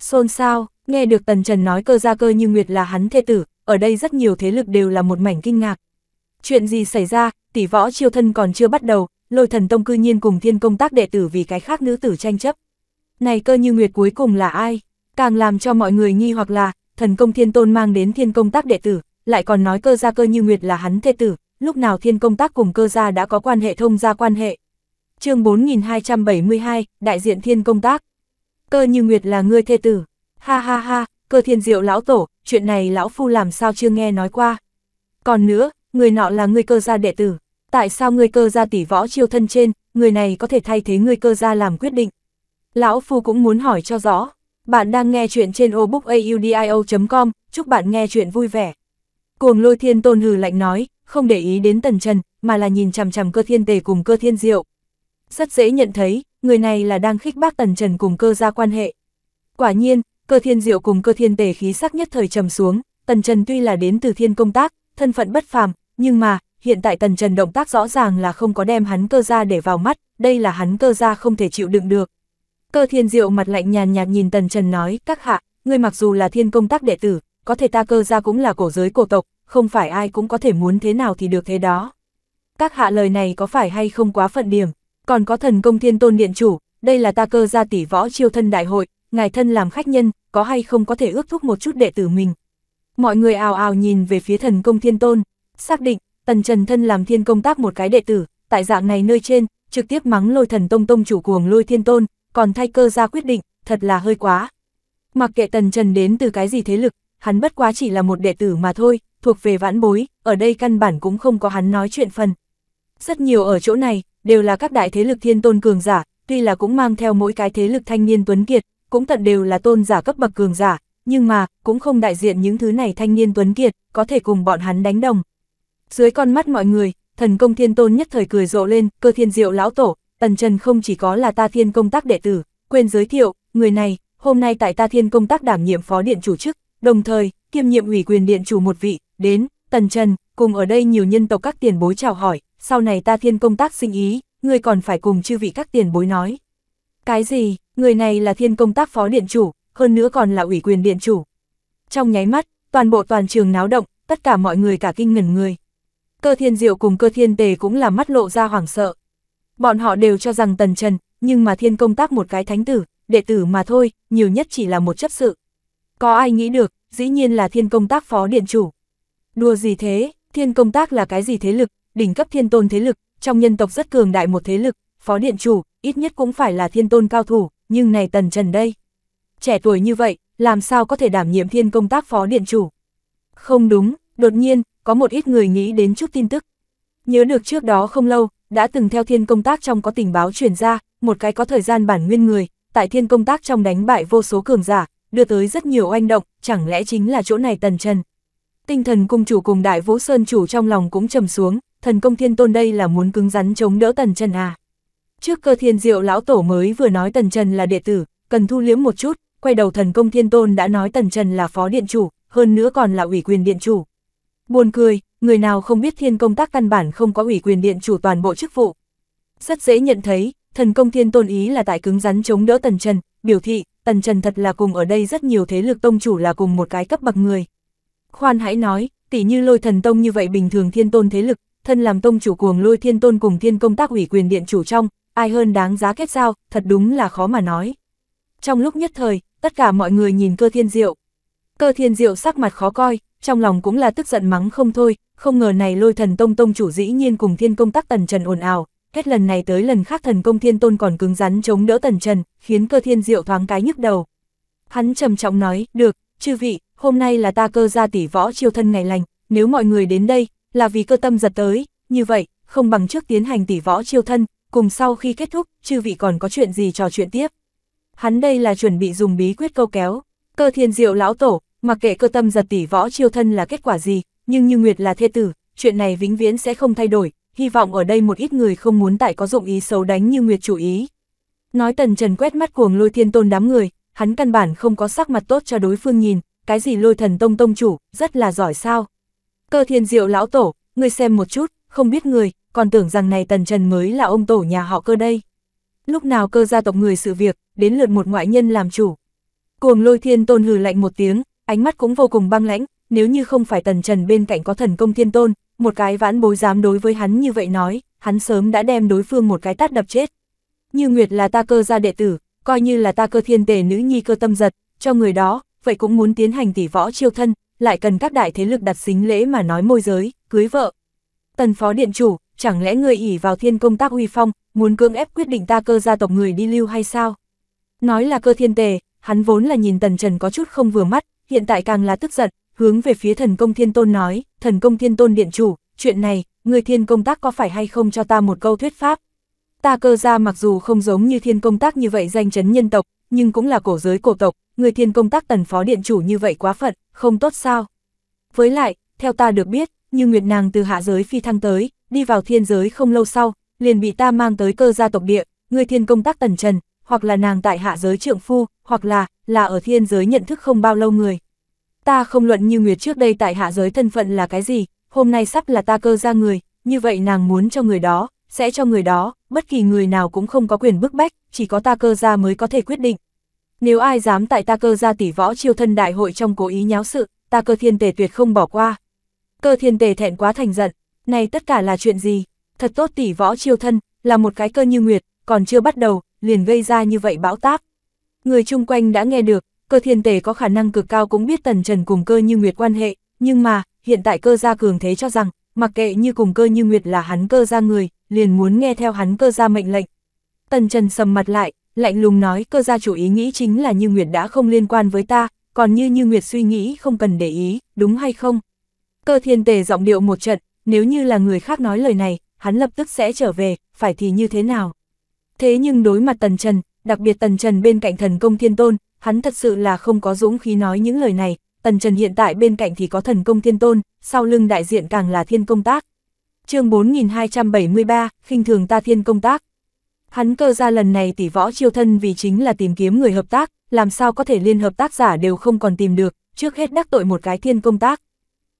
Xôn sao, nghe được Tần Trần nói cơ ra cơ Như Nguyệt là hắn thê tử, ở đây rất nhiều thế lực đều là một mảnh kinh ngạc. Chuyện gì xảy ra, tỷ võ chiêu thân còn chưa bắt đầu, lôi thần tông cư nhiên cùng thiên công tác đệ tử vì cái khác nữ tử tranh chấp. Này cơ Như Nguyệt cuối cùng là ai? Càng làm cho mọi người nghi hoặc là, thần công thiên tôn mang đến thiên công tác đệ tử, lại còn nói cơ gia cơ như nguyệt là hắn thê tử, lúc nào thiên công tác cùng cơ gia đã có quan hệ thông gia quan hệ. chương 4272, đại diện thiên công tác. Cơ như nguyệt là ngươi thê tử. Ha ha ha, cơ thiên diệu lão tổ, chuyện này lão phu làm sao chưa nghe nói qua. Còn nữa, người nọ là ngươi cơ gia đệ tử, tại sao ngươi cơ gia tỷ võ chiêu thân trên, người này có thể thay thế ngươi cơ gia làm quyết định? Lão phu cũng muốn hỏi cho rõ. Bạn đang nghe chuyện trên obookaudio.com, chúc bạn nghe chuyện vui vẻ. Cuồng lôi thiên tôn hừ lạnh nói, không để ý đến tần trần, mà là nhìn chằm chằm cơ thiên tề cùng cơ thiên diệu. Rất dễ nhận thấy, người này là đang khích bác tần trần cùng cơ ra quan hệ. Quả nhiên, cơ thiên diệu cùng cơ thiên tề khí sắc nhất thời trầm xuống, tần trần tuy là đến từ thiên công tác, thân phận bất phàm, nhưng mà, hiện tại tần trần động tác rõ ràng là không có đem hắn cơ ra để vào mắt, đây là hắn cơ ra không thể chịu đựng được. Cơ thiên diệu mặt lạnh nhàn nhạt nhìn tần trần nói, các hạ, ngươi mặc dù là thiên công tác đệ tử, có thể ta cơ ra cũng là cổ giới cổ tộc, không phải ai cũng có thể muốn thế nào thì được thế đó. Các hạ lời này có phải hay không quá phận điểm, còn có thần công thiên tôn điện chủ, đây là ta cơ ra tỷ võ chiêu thân đại hội, ngài thân làm khách nhân, có hay không có thể ước thúc một chút đệ tử mình. Mọi người ào ào nhìn về phía thần công thiên tôn, xác định, tần trần thân làm thiên công tác một cái đệ tử, tại dạng này nơi trên, trực tiếp mắng lôi thần tông tông chủ cuồng lôi thiên tôn, còn thay cơ ra quyết định, thật là hơi quá. Mặc kệ Tần Trần đến từ cái gì thế lực, hắn bất quá chỉ là một đệ tử mà thôi, thuộc về vãn bối, ở đây căn bản cũng không có hắn nói chuyện phần. Rất nhiều ở chỗ này, đều là các đại thế lực thiên tôn cường giả, tuy là cũng mang theo mỗi cái thế lực thanh niên tuấn kiệt, cũng tận đều là tôn giả cấp bậc cường giả, nhưng mà, cũng không đại diện những thứ này thanh niên tuấn kiệt, có thể cùng bọn hắn đánh đồng. Dưới con mắt mọi người, thần công thiên tôn nhất thời cười rộ lên, cơ thiên diệu lão tổ, Tần Trần không chỉ có là ta thiên công tác đệ tử, quên giới thiệu, người này, hôm nay tại ta thiên công tác đảm nhiệm phó điện chủ chức, đồng thời, kiêm nhiệm ủy quyền điện chủ một vị, đến, Tần Trần, cùng ở đây nhiều nhân tộc các tiền bối chào hỏi, sau này ta thiên công tác sinh ý, người còn phải cùng chư vị các tiền bối nói. Cái gì, người này là thiên công tác phó điện chủ, hơn nữa còn là ủy quyền điện chủ. Trong nháy mắt, toàn bộ toàn trường náo động, tất cả mọi người cả kinh ngẩn người. Cơ thiên diệu cùng cơ thiên tề cũng là mắt lộ ra hoảng sợ. Bọn họ đều cho rằng tần trần, nhưng mà thiên công tác một cái thánh tử, đệ tử mà thôi, nhiều nhất chỉ là một chấp sự. Có ai nghĩ được, dĩ nhiên là thiên công tác phó điện chủ. Đùa gì thế, thiên công tác là cái gì thế lực, đỉnh cấp thiên tôn thế lực, trong nhân tộc rất cường đại một thế lực, phó điện chủ, ít nhất cũng phải là thiên tôn cao thủ, nhưng này tần trần đây. Trẻ tuổi như vậy, làm sao có thể đảm nhiệm thiên công tác phó điện chủ? Không đúng, đột nhiên, có một ít người nghĩ đến chút tin tức. Nhớ được trước đó không lâu, đã từng theo thiên công tác trong có tình báo truyền ra, một cái có thời gian bản nguyên người, tại thiên công tác trong đánh bại vô số cường giả, đưa tới rất nhiều oanh động, chẳng lẽ chính là chỗ này tần trần. Tinh thần cung chủ cùng đại vũ sơn chủ trong lòng cũng trầm xuống, thần công thiên tôn đây là muốn cứng rắn chống đỡ tần trần à. Trước cơ thiên diệu lão tổ mới vừa nói tần trần là đệ tử, cần thu liếm một chút, quay đầu thần công thiên tôn đã nói tần trần là phó điện chủ, hơn nữa còn là ủy quyền điện chủ. Buồn cười, người nào không biết thiên công tác căn bản không có ủy quyền điện chủ toàn bộ chức vụ. Rất dễ nhận thấy, thần công thiên tôn ý là tại cứng rắn chống đỡ Tần Trần, biểu thị, Tần Trần thật là cùng ở đây rất nhiều thế lực tông chủ là cùng một cái cấp bậc người. Khoan hãy nói, tỉ như lôi thần tông như vậy bình thường thiên tôn thế lực, thân làm tông chủ cuồng lôi thiên tôn cùng thiên công tác ủy quyền điện chủ trong, ai hơn đáng giá kết giao, thật đúng là khó mà nói. Trong lúc nhất thời, tất cả mọi người nhìn cơ thiên diệu. Cơ thiên diệu sắc mặt khó coi, trong lòng cũng là tức giận mắng không thôi, không ngờ này lôi thần tông tông chủ dĩ nhiên cùng thiên công tắc tần trần ồn ào, hết lần này tới lần khác thần công thiên tôn còn cứng rắn chống đỡ tần trần, khiến cơ thiên diệu thoáng cái nhức đầu. Hắn trầm trọng nói, được, chư vị, hôm nay là ta cơ ra tỷ võ chiêu thân ngày lành, nếu mọi người đến đây, là vì cơ tâm giật tới, như vậy, không bằng trước tiến hành tỷ võ chiêu thân, cùng sau khi kết thúc, chư vị còn có chuyện gì trò chuyện tiếp. Hắn đây là chuẩn bị dùng bí quyết câu kéo, cơ thiên diệu lão tổ, mặc kệ cơ tâm giật tỷ võ chiêu thân là kết quả gì, nhưng như Nguyệt là thê tử, chuyện này vĩnh viễn sẽ không thay đổi, hy vọng ở đây một ít người không muốn tại có dụng ý xấu đánh như Nguyệt chủ ý. Nói tần trần quét mắt cuồng lôi thiên tôn đám người, hắn căn bản không có sắc mặt tốt cho đối phương nhìn, cái gì lôi thần tông tông chủ, rất là giỏi sao. Cơ thiên diệu lão tổ, người xem một chút, không biết người, còn tưởng rằng này tần trần mới là ông tổ nhà họ cơ đây. Lúc nào cơ gia tộc người sự việc, đến lượt một ngoại nhân làm chủ. Cuồng lôi thiên tôn hừ lạnh một tiếng, ánh mắt cũng vô cùng băng lãnh, nếu như không phải tần trần bên cạnh có thần công thiên tôn, một cái vãn bối dám đối với hắn như vậy nói, hắn sớm đã đem đối phương một cái tát đập chết. Như Nguyệt là ta cơ gia đệ tử, coi như là ta cơ thiên tề nữ nhi cơ tâm giật, cho người đó, vậy cũng muốn tiến hành tỷ võ chiêu thân, lại cần các đại thế lực đặt xính lễ mà nói môi giới, cưới vợ. Tần phó điện chủ, chẳng lẽ người ỉ vào thiên công tác uy phong, muốn cưỡng ép quyết định ta cơ gia tộc người đi lưu hay sao? Nói là cơ thiên tề, hắn vốn là nhìn tần trần có chút không vừa mắt, hiện tại càng là tức giận, hướng về phía thần công thiên tôn nói, thần công thiên tôn điện chủ, chuyện này, người thiên công tác có phải hay không cho ta một câu thuyết pháp. Ta cơ ra mặc dù không giống như thiên công tác như vậy danh chấn nhân tộc, nhưng cũng là cổ giới cổ tộc, người thiên công tác tần phó điện chủ như vậy quá phận, không tốt sao. Với lại, theo ta được biết, như Nguyệt Nàng từ hạ giới phi thăng tới, đi vào thiên giới không lâu sau, liền bị ta mang tới cơ gia tộc địa, người thiên công tác tần trần, hoặc là nàng tại hạ giới trượng phu, hoặc là, là ở thiên giới nhận thức không bao lâu người. Ta không luận như Nguyệt trước đây tại hạ giới thân phận là cái gì, hôm nay sắp là ta cơ ra người, như vậy nàng muốn cho người đó, sẽ cho người đó, bất kỳ người nào cũng không có quyền bức bách, chỉ có ta cơ ra mới có thể quyết định. Nếu ai dám tại ta cơ ra tỷ võ chiêu thân đại hội trong cố ý nháo sự, ta cơ thiên tề tuyệt không bỏ qua. Cơ thiên tề thẹn quá thành giận, này tất cả là chuyện gì, thật tốt tỷ võ chiêu thân, là một cái cơ như nguyệt, còn chưa bắt đầu, liền gây ra như vậy bão táp. Người chung quanh đã nghe được, cơ thiên tể có khả năng cực cao cũng biết tần trần cùng cơ như nguyệt quan hệ, nhưng mà, hiện tại cơ gia cường thế cho rằng, mặc kệ như cùng cơ như nguyệt là hắn cơ gia người, liền muốn nghe theo hắn cơ gia mệnh lệnh. Tần trần sầm mặt lại, lạnh lùng nói cơ gia chủ ý nghĩ chính là như nguyệt đã không liên quan với ta, còn như như nguyệt suy nghĩ không cần để ý, đúng hay không? Cơ thiên tề giọng điệu một trận, nếu như là người khác nói lời này, hắn lập tức sẽ trở về, phải thì như thế nào? Thế nhưng đối mặt Tần Trần, đặc biệt Tần Trần bên cạnh thần công thiên tôn, hắn thật sự là không có dũng khí nói những lời này, Tần Trần hiện tại bên cạnh thì có thần công thiên tôn, sau lưng đại diện càng là thiên công tác. chương 4273, khinh thường ta thiên công tác. Hắn cơ ra lần này tỷ võ chiêu thân vì chính là tìm kiếm người hợp tác, làm sao có thể liên hợp tác giả đều không còn tìm được, trước hết đắc tội một cái thiên công tác.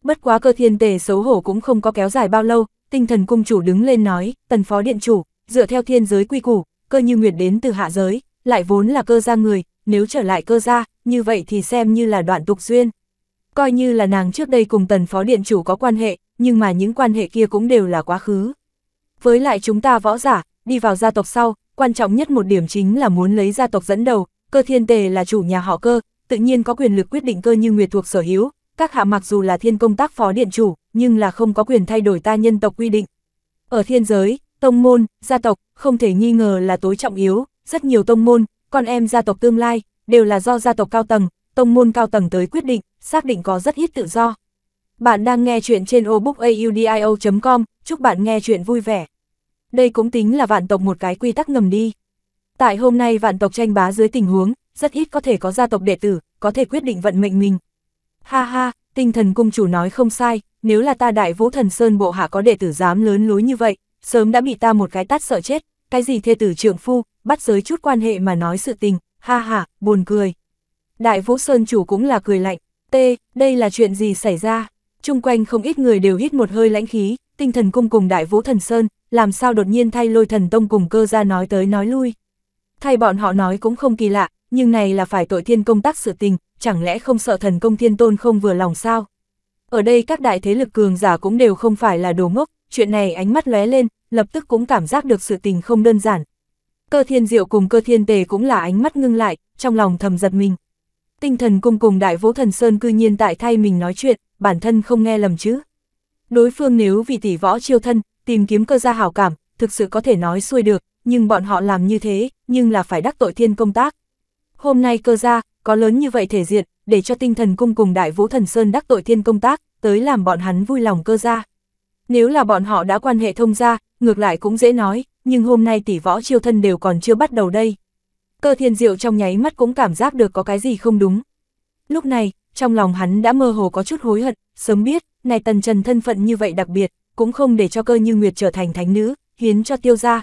Bất quá cơ thiên tề xấu hổ cũng không có kéo dài bao lâu, tinh thần cung chủ đứng lên nói, tần phó điện chủ, dựa theo thiên giới quy củ, cơ như nguyệt đến từ hạ giới, lại vốn là cơ gia người, nếu trở lại cơ gia, như vậy thì xem như là đoạn tục duyên. Coi như là nàng trước đây cùng tần phó điện chủ có quan hệ, nhưng mà những quan hệ kia cũng đều là quá khứ. Với lại chúng ta võ giả, đi vào gia tộc sau, quan trọng nhất một điểm chính là muốn lấy gia tộc dẫn đầu, cơ thiên tề là chủ nhà họ cơ, tự nhiên có quyền lực quyết định cơ như nguyệt thuộc sở hữu, các hạ mặc dù là thiên công tác phó điện chủ, nhưng là không có quyền thay đổi ta nhân tộc quy định. Ở thiên giới, Tông môn, gia tộc, không thể nghi ngờ là tối trọng yếu, rất nhiều tông môn, con em gia tộc tương lai, đều là do gia tộc cao tầng, tông môn cao tầng tới quyết định, xác định có rất ít tự do. Bạn đang nghe chuyện trên obookaudio.com, chúc bạn nghe chuyện vui vẻ. Đây cũng tính là vạn tộc một cái quy tắc ngầm đi. Tại hôm nay vạn tộc tranh bá dưới tình huống, rất ít có thể có gia tộc đệ tử, có thể quyết định vận mệnh mình. Ha ha, tinh thần cung chủ nói không sai, nếu là ta đại vũ thần sơn bộ hạ có đệ tử dám lớn lối như vậy, sớm đã bị ta một cái tát sợ chết, cái gì thê tử trưởng phu, bắt giới chút quan hệ mà nói sự tình, ha ha, buồn cười. Đại Vũ Sơn chủ cũng là cười lạnh, tê, đây là chuyện gì xảy ra? Trung quanh không ít người đều hít một hơi lãnh khí, tinh thần cung cùng Đại Vũ Thần Sơn, làm sao đột nhiên thay lôi thần tông cùng cơ ra nói tới nói lui. Thay bọn họ nói cũng không kỳ lạ, nhưng này là phải tội thiên công tác sự tình, chẳng lẽ không sợ thần công thiên tôn không vừa lòng sao? Ở đây các đại thế lực cường giả cũng đều không phải là đồ ngốc, chuyện này ánh mắt lóe lên, lập tức cũng cảm giác được sự tình không đơn giản. Cơ thiên diệu cùng cơ thiên tề cũng là ánh mắt ngưng lại, trong lòng thầm giật mình. Tinh thần cung cùng đại vũ thần Sơn cư nhiên tại thay mình nói chuyện, bản thân không nghe lầm chứ. Đối phương nếu vì tỷ võ chiêu thân, tìm kiếm cơ gia hảo cảm, thực sự có thể nói xuôi được, nhưng bọn họ làm như thế, nhưng là phải đắc tội thiên công tác. Hôm nay cơ gia, có lớn như vậy thể diện, để cho tinh thần cung cùng đại vũ thần Sơn đắc tội thiên công tác, tới làm bọn hắn vui lòng cơ gia. Nếu là bọn họ đã quan hệ thông ra, ngược lại cũng dễ nói, nhưng hôm nay tỷ võ chiêu thân đều còn chưa bắt đầu đây. Cơ thiên diệu trong nháy mắt cũng cảm giác được có cái gì không đúng. Lúc này, trong lòng hắn đã mơ hồ có chút hối hận, sớm biết, này tần trần thân phận như vậy đặc biệt, cũng không để cho cơ như Nguyệt trở thành thánh nữ, hiến cho tiêu gia.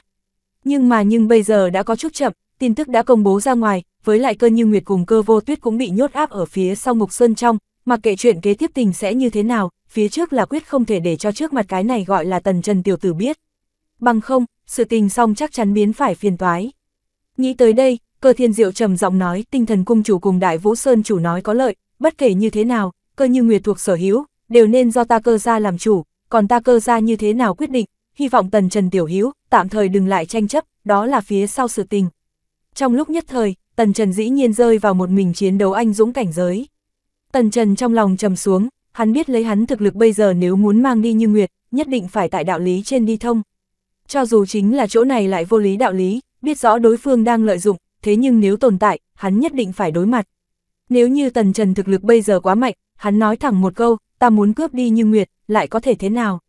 Nhưng mà nhưng bây giờ đã có chút chậm, tin tức đã công bố ra ngoài, với lại cơ như Nguyệt cùng cơ vô tuyết cũng bị nhốt áp ở phía sau Ngục Sơn trong, mặc kệ chuyện kế tiếp tình sẽ như thế nào, phía trước là quyết không thể để cho trước mặt cái này gọi là tần trần tiểu tử biết. Bằng không, sự tình xong chắc chắn biến phải phiền toái. Nghĩ tới đây, cơ thiên diệu trầm giọng nói tinh thần cung chủ cùng đại vũ sơn chủ nói có lợi, bất kể như thế nào, cơ như nguyệt thuộc sở hữu, đều nên do ta cơ ra làm chủ, còn ta cơ ra như thế nào quyết định, hy vọng tần trần tiểu hữu tạm thời đừng lại tranh chấp, đó là phía sau sự tình. Trong lúc nhất thời, tần trần dĩ nhiên rơi vào một mình chiến đấu anh dũng cảnh giới. Tần trần trong lòng trầm xuống, Hắn biết lấy hắn thực lực bây giờ nếu muốn mang đi như Nguyệt, nhất định phải tại đạo lý trên đi thông. Cho dù chính là chỗ này lại vô lý đạo lý, biết rõ đối phương đang lợi dụng, thế nhưng nếu tồn tại, hắn nhất định phải đối mặt. Nếu như Tần Trần thực lực bây giờ quá mạnh, hắn nói thẳng một câu, ta muốn cướp đi như Nguyệt, lại có thể thế nào?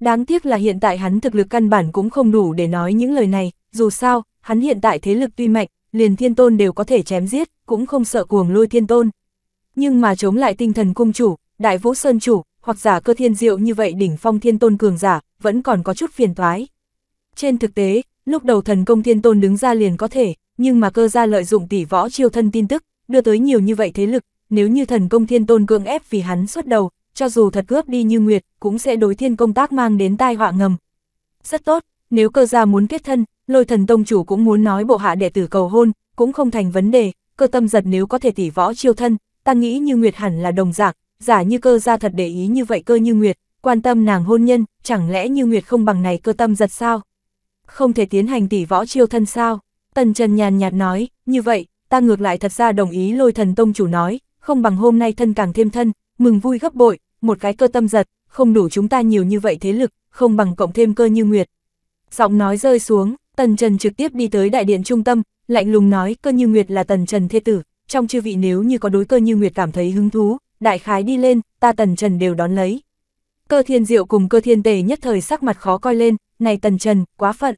Đáng tiếc là hiện tại hắn thực lực căn bản cũng không đủ để nói những lời này, dù sao, hắn hiện tại thế lực tuy mạnh, liền thiên tôn đều có thể chém giết, cũng không sợ cuồng lôi thiên tôn. Nhưng mà chống lại tinh thần cung chủ, đại vũ sơn chủ, hoặc giả cơ thiên diệu như vậy đỉnh phong thiên tôn cường giả, vẫn còn có chút phiền toái. Trên thực tế, lúc đầu thần công thiên tôn đứng ra liền có thể, nhưng mà cơ gia lợi dụng tỷ võ chiêu thân tin tức, đưa tới nhiều như vậy thế lực, nếu như thần công thiên tôn cưỡng ép vì hắn xuất đầu, cho dù thật cướp đi như nguyệt, cũng sẽ đối thiên công tác mang đến tai họa ngầm. Rất tốt, nếu cơ gia muốn kết thân, lôi thần tông chủ cũng muốn nói bộ hạ đệ tử cầu hôn, cũng không thành vấn đề, cơ tâm giật nếu có thể tỷ võ chiêu thân, ta nghĩ như nguyệt hẳn là đồng dạng, giả như cơ ra thật để ý như vậy cơ như Nguyệt, quan tâm nàng hôn nhân, chẳng lẽ như Nguyệt không bằng này cơ tâm giật sao? Không thể tiến hành tỷ võ chiêu thân sao? Tần Trần nhàn nhạt nói, như vậy, ta ngược lại thật ra đồng ý lôi thần tông chủ nói, không bằng hôm nay thân càng thêm thân, mừng vui gấp bội, một cái cơ tâm giật, không đủ chúng ta nhiều như vậy thế lực, không bằng cộng thêm cơ như Nguyệt. Giọng nói rơi xuống, Tần Trần trực tiếp đi tới đại điện trung tâm, lạnh lùng nói cơ như Nguyệt là Tần Trần thê tử, trong chư vị nếu như có đối cơ như Nguyệt cảm thấy hứng thú, đại khái đi lên, ta tần trần đều đón lấy. Cơ thiên diệu cùng cơ thiên tề nhất thời sắc mặt khó coi lên, này tần trần, quá phận.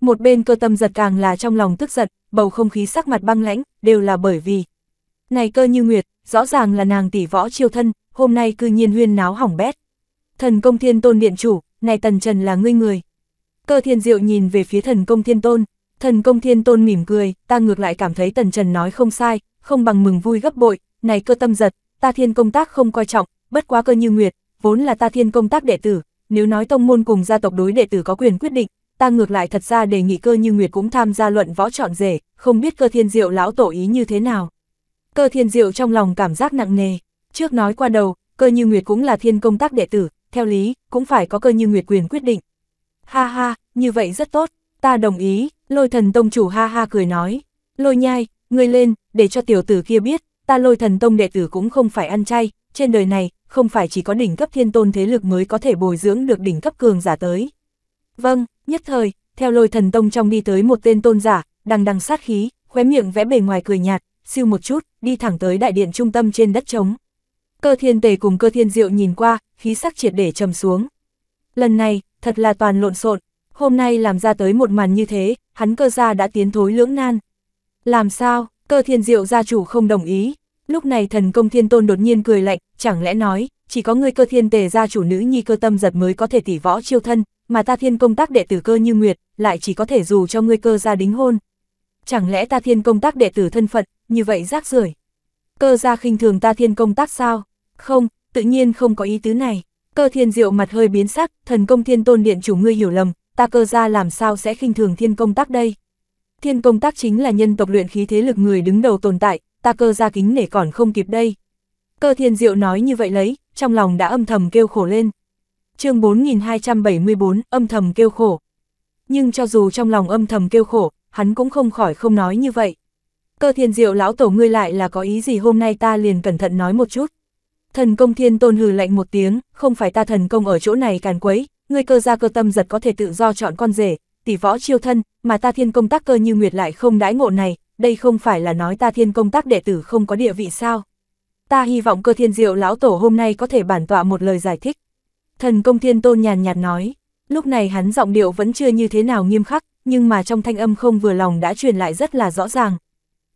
Một bên cơ tâm giật càng là trong lòng tức giận, bầu không khí sắc mặt băng lãnh, đều là bởi vì. Này cơ như nguyệt, rõ ràng là nàng tỷ võ chiêu thân, hôm nay cư nhiên huyên náo hỏng bét. Thần công thiên tôn điện chủ, này tần trần là ngươi người. Cơ thiên diệu nhìn về phía thần công thiên tôn, thần công thiên tôn mỉm cười, ta ngược lại cảm thấy tần trần nói không sai, không bằng mừng vui gấp bội, này cơ tâm giật, ta thiên công tác không coi trọng, bất quá cơ như nguyệt, vốn là ta thiên công tác đệ tử, nếu nói tông môn cùng gia tộc đối đệ tử có quyền quyết định, ta ngược lại thật ra đề nghị cơ như nguyệt cũng tham gia luận võ chọn rể, không biết cơ thiên diệu lão tổ ý như thế nào. Cơ thiên diệu trong lòng cảm giác nặng nề, trước nói qua đầu, cơ như nguyệt cũng là thiên công tác đệ tử, theo lý, cũng phải có cơ như nguyệt quyền quyết định. Ha ha, như vậy rất tốt, ta đồng ý, lôi thần tông chủ ha ha cười nói. Lôi nhai, ngươi lên, để cho tiểu tử kia biết, ta lôi thần tông đệ tử cũng không phải ăn chay, trên đời này, không phải chỉ có đỉnh cấp thiên tôn thế lực mới có thể bồi dưỡng được đỉnh cấp cường giả tới. Vâng, nhất thời, theo lôi thần tông trong đi tới một tên tôn giả, đằng đằng sát khí, khóe miệng vẽ bề ngoài cười nhạt, siêu một chút, đi thẳng tới đại điện trung tâm trên đất trống. Cơ thiên tề cùng cơ thiên diệu nhìn qua, khí sắc triệt để trầm xuống. Lần này, thật là toàn lộn xộn, hôm nay làm ra tới một màn như thế, hắn cơ gia đã tiến thối lưỡng nan. Làm sao, cơ thiên diệu gia chủ không đồng ý, Lúc này thần công thiên tôn đột nhiên cười lạnh, chẳng lẽ nói, chỉ có ngươi cơ thiên tề gia chủ nữ nhi cơ tâm giật mới có thể tỷ võ chiêu thân, mà ta thiên công tác đệ tử cơ như nguyệt, lại chỉ có thể dù cho ngươi cơ gia đính hôn. Chẳng lẽ ta thiên công tác đệ tử thân phận, như vậy rác rưởi Cơ gia khinh thường ta thiên công tác sao? Không, tự nhiên không có ý tứ này. Cơ thiên diệu mặt hơi biến sắc, thần công thiên tôn điện chủ ngươi hiểu lầm, ta cơ gia làm sao sẽ khinh thường thiên công tác đây? Thiên công tác chính là nhân tộc luyện khí thế lực người đứng đầu tồn tại, ta cơ ra kính nể còn không kịp đây. Cơ thiên diệu nói như vậy lấy, trong lòng đã âm thầm kêu khổ lên. chương 4274, âm thầm kêu khổ. Nhưng cho dù trong lòng âm thầm kêu khổ, hắn cũng không khỏi không nói như vậy. Cơ thiên diệu lão tổ ngươi lại là có ý gì hôm nay ta liền cẩn thận nói một chút. Thần công thiên tôn hừ lạnh một tiếng, không phải ta thần công ở chỗ này càn quấy, ngươi cơ ra cơ tâm giật có thể tự do chọn con rể, tỷ võ chiêu thân, mà ta thiên công tác cơ như nguyệt lại không đãi ngộ này, đây không phải là nói ta thiên công tác đệ tử không có địa vị sao. Ta hy vọng cơ thiên diệu lão tổ hôm nay có thể bản tọa một lời giải thích. Thần công thiên tôn nhàn nhạt nói, lúc này hắn giọng điệu vẫn chưa như thế nào nghiêm khắc, nhưng mà trong thanh âm không vừa lòng đã truyền lại rất là rõ ràng.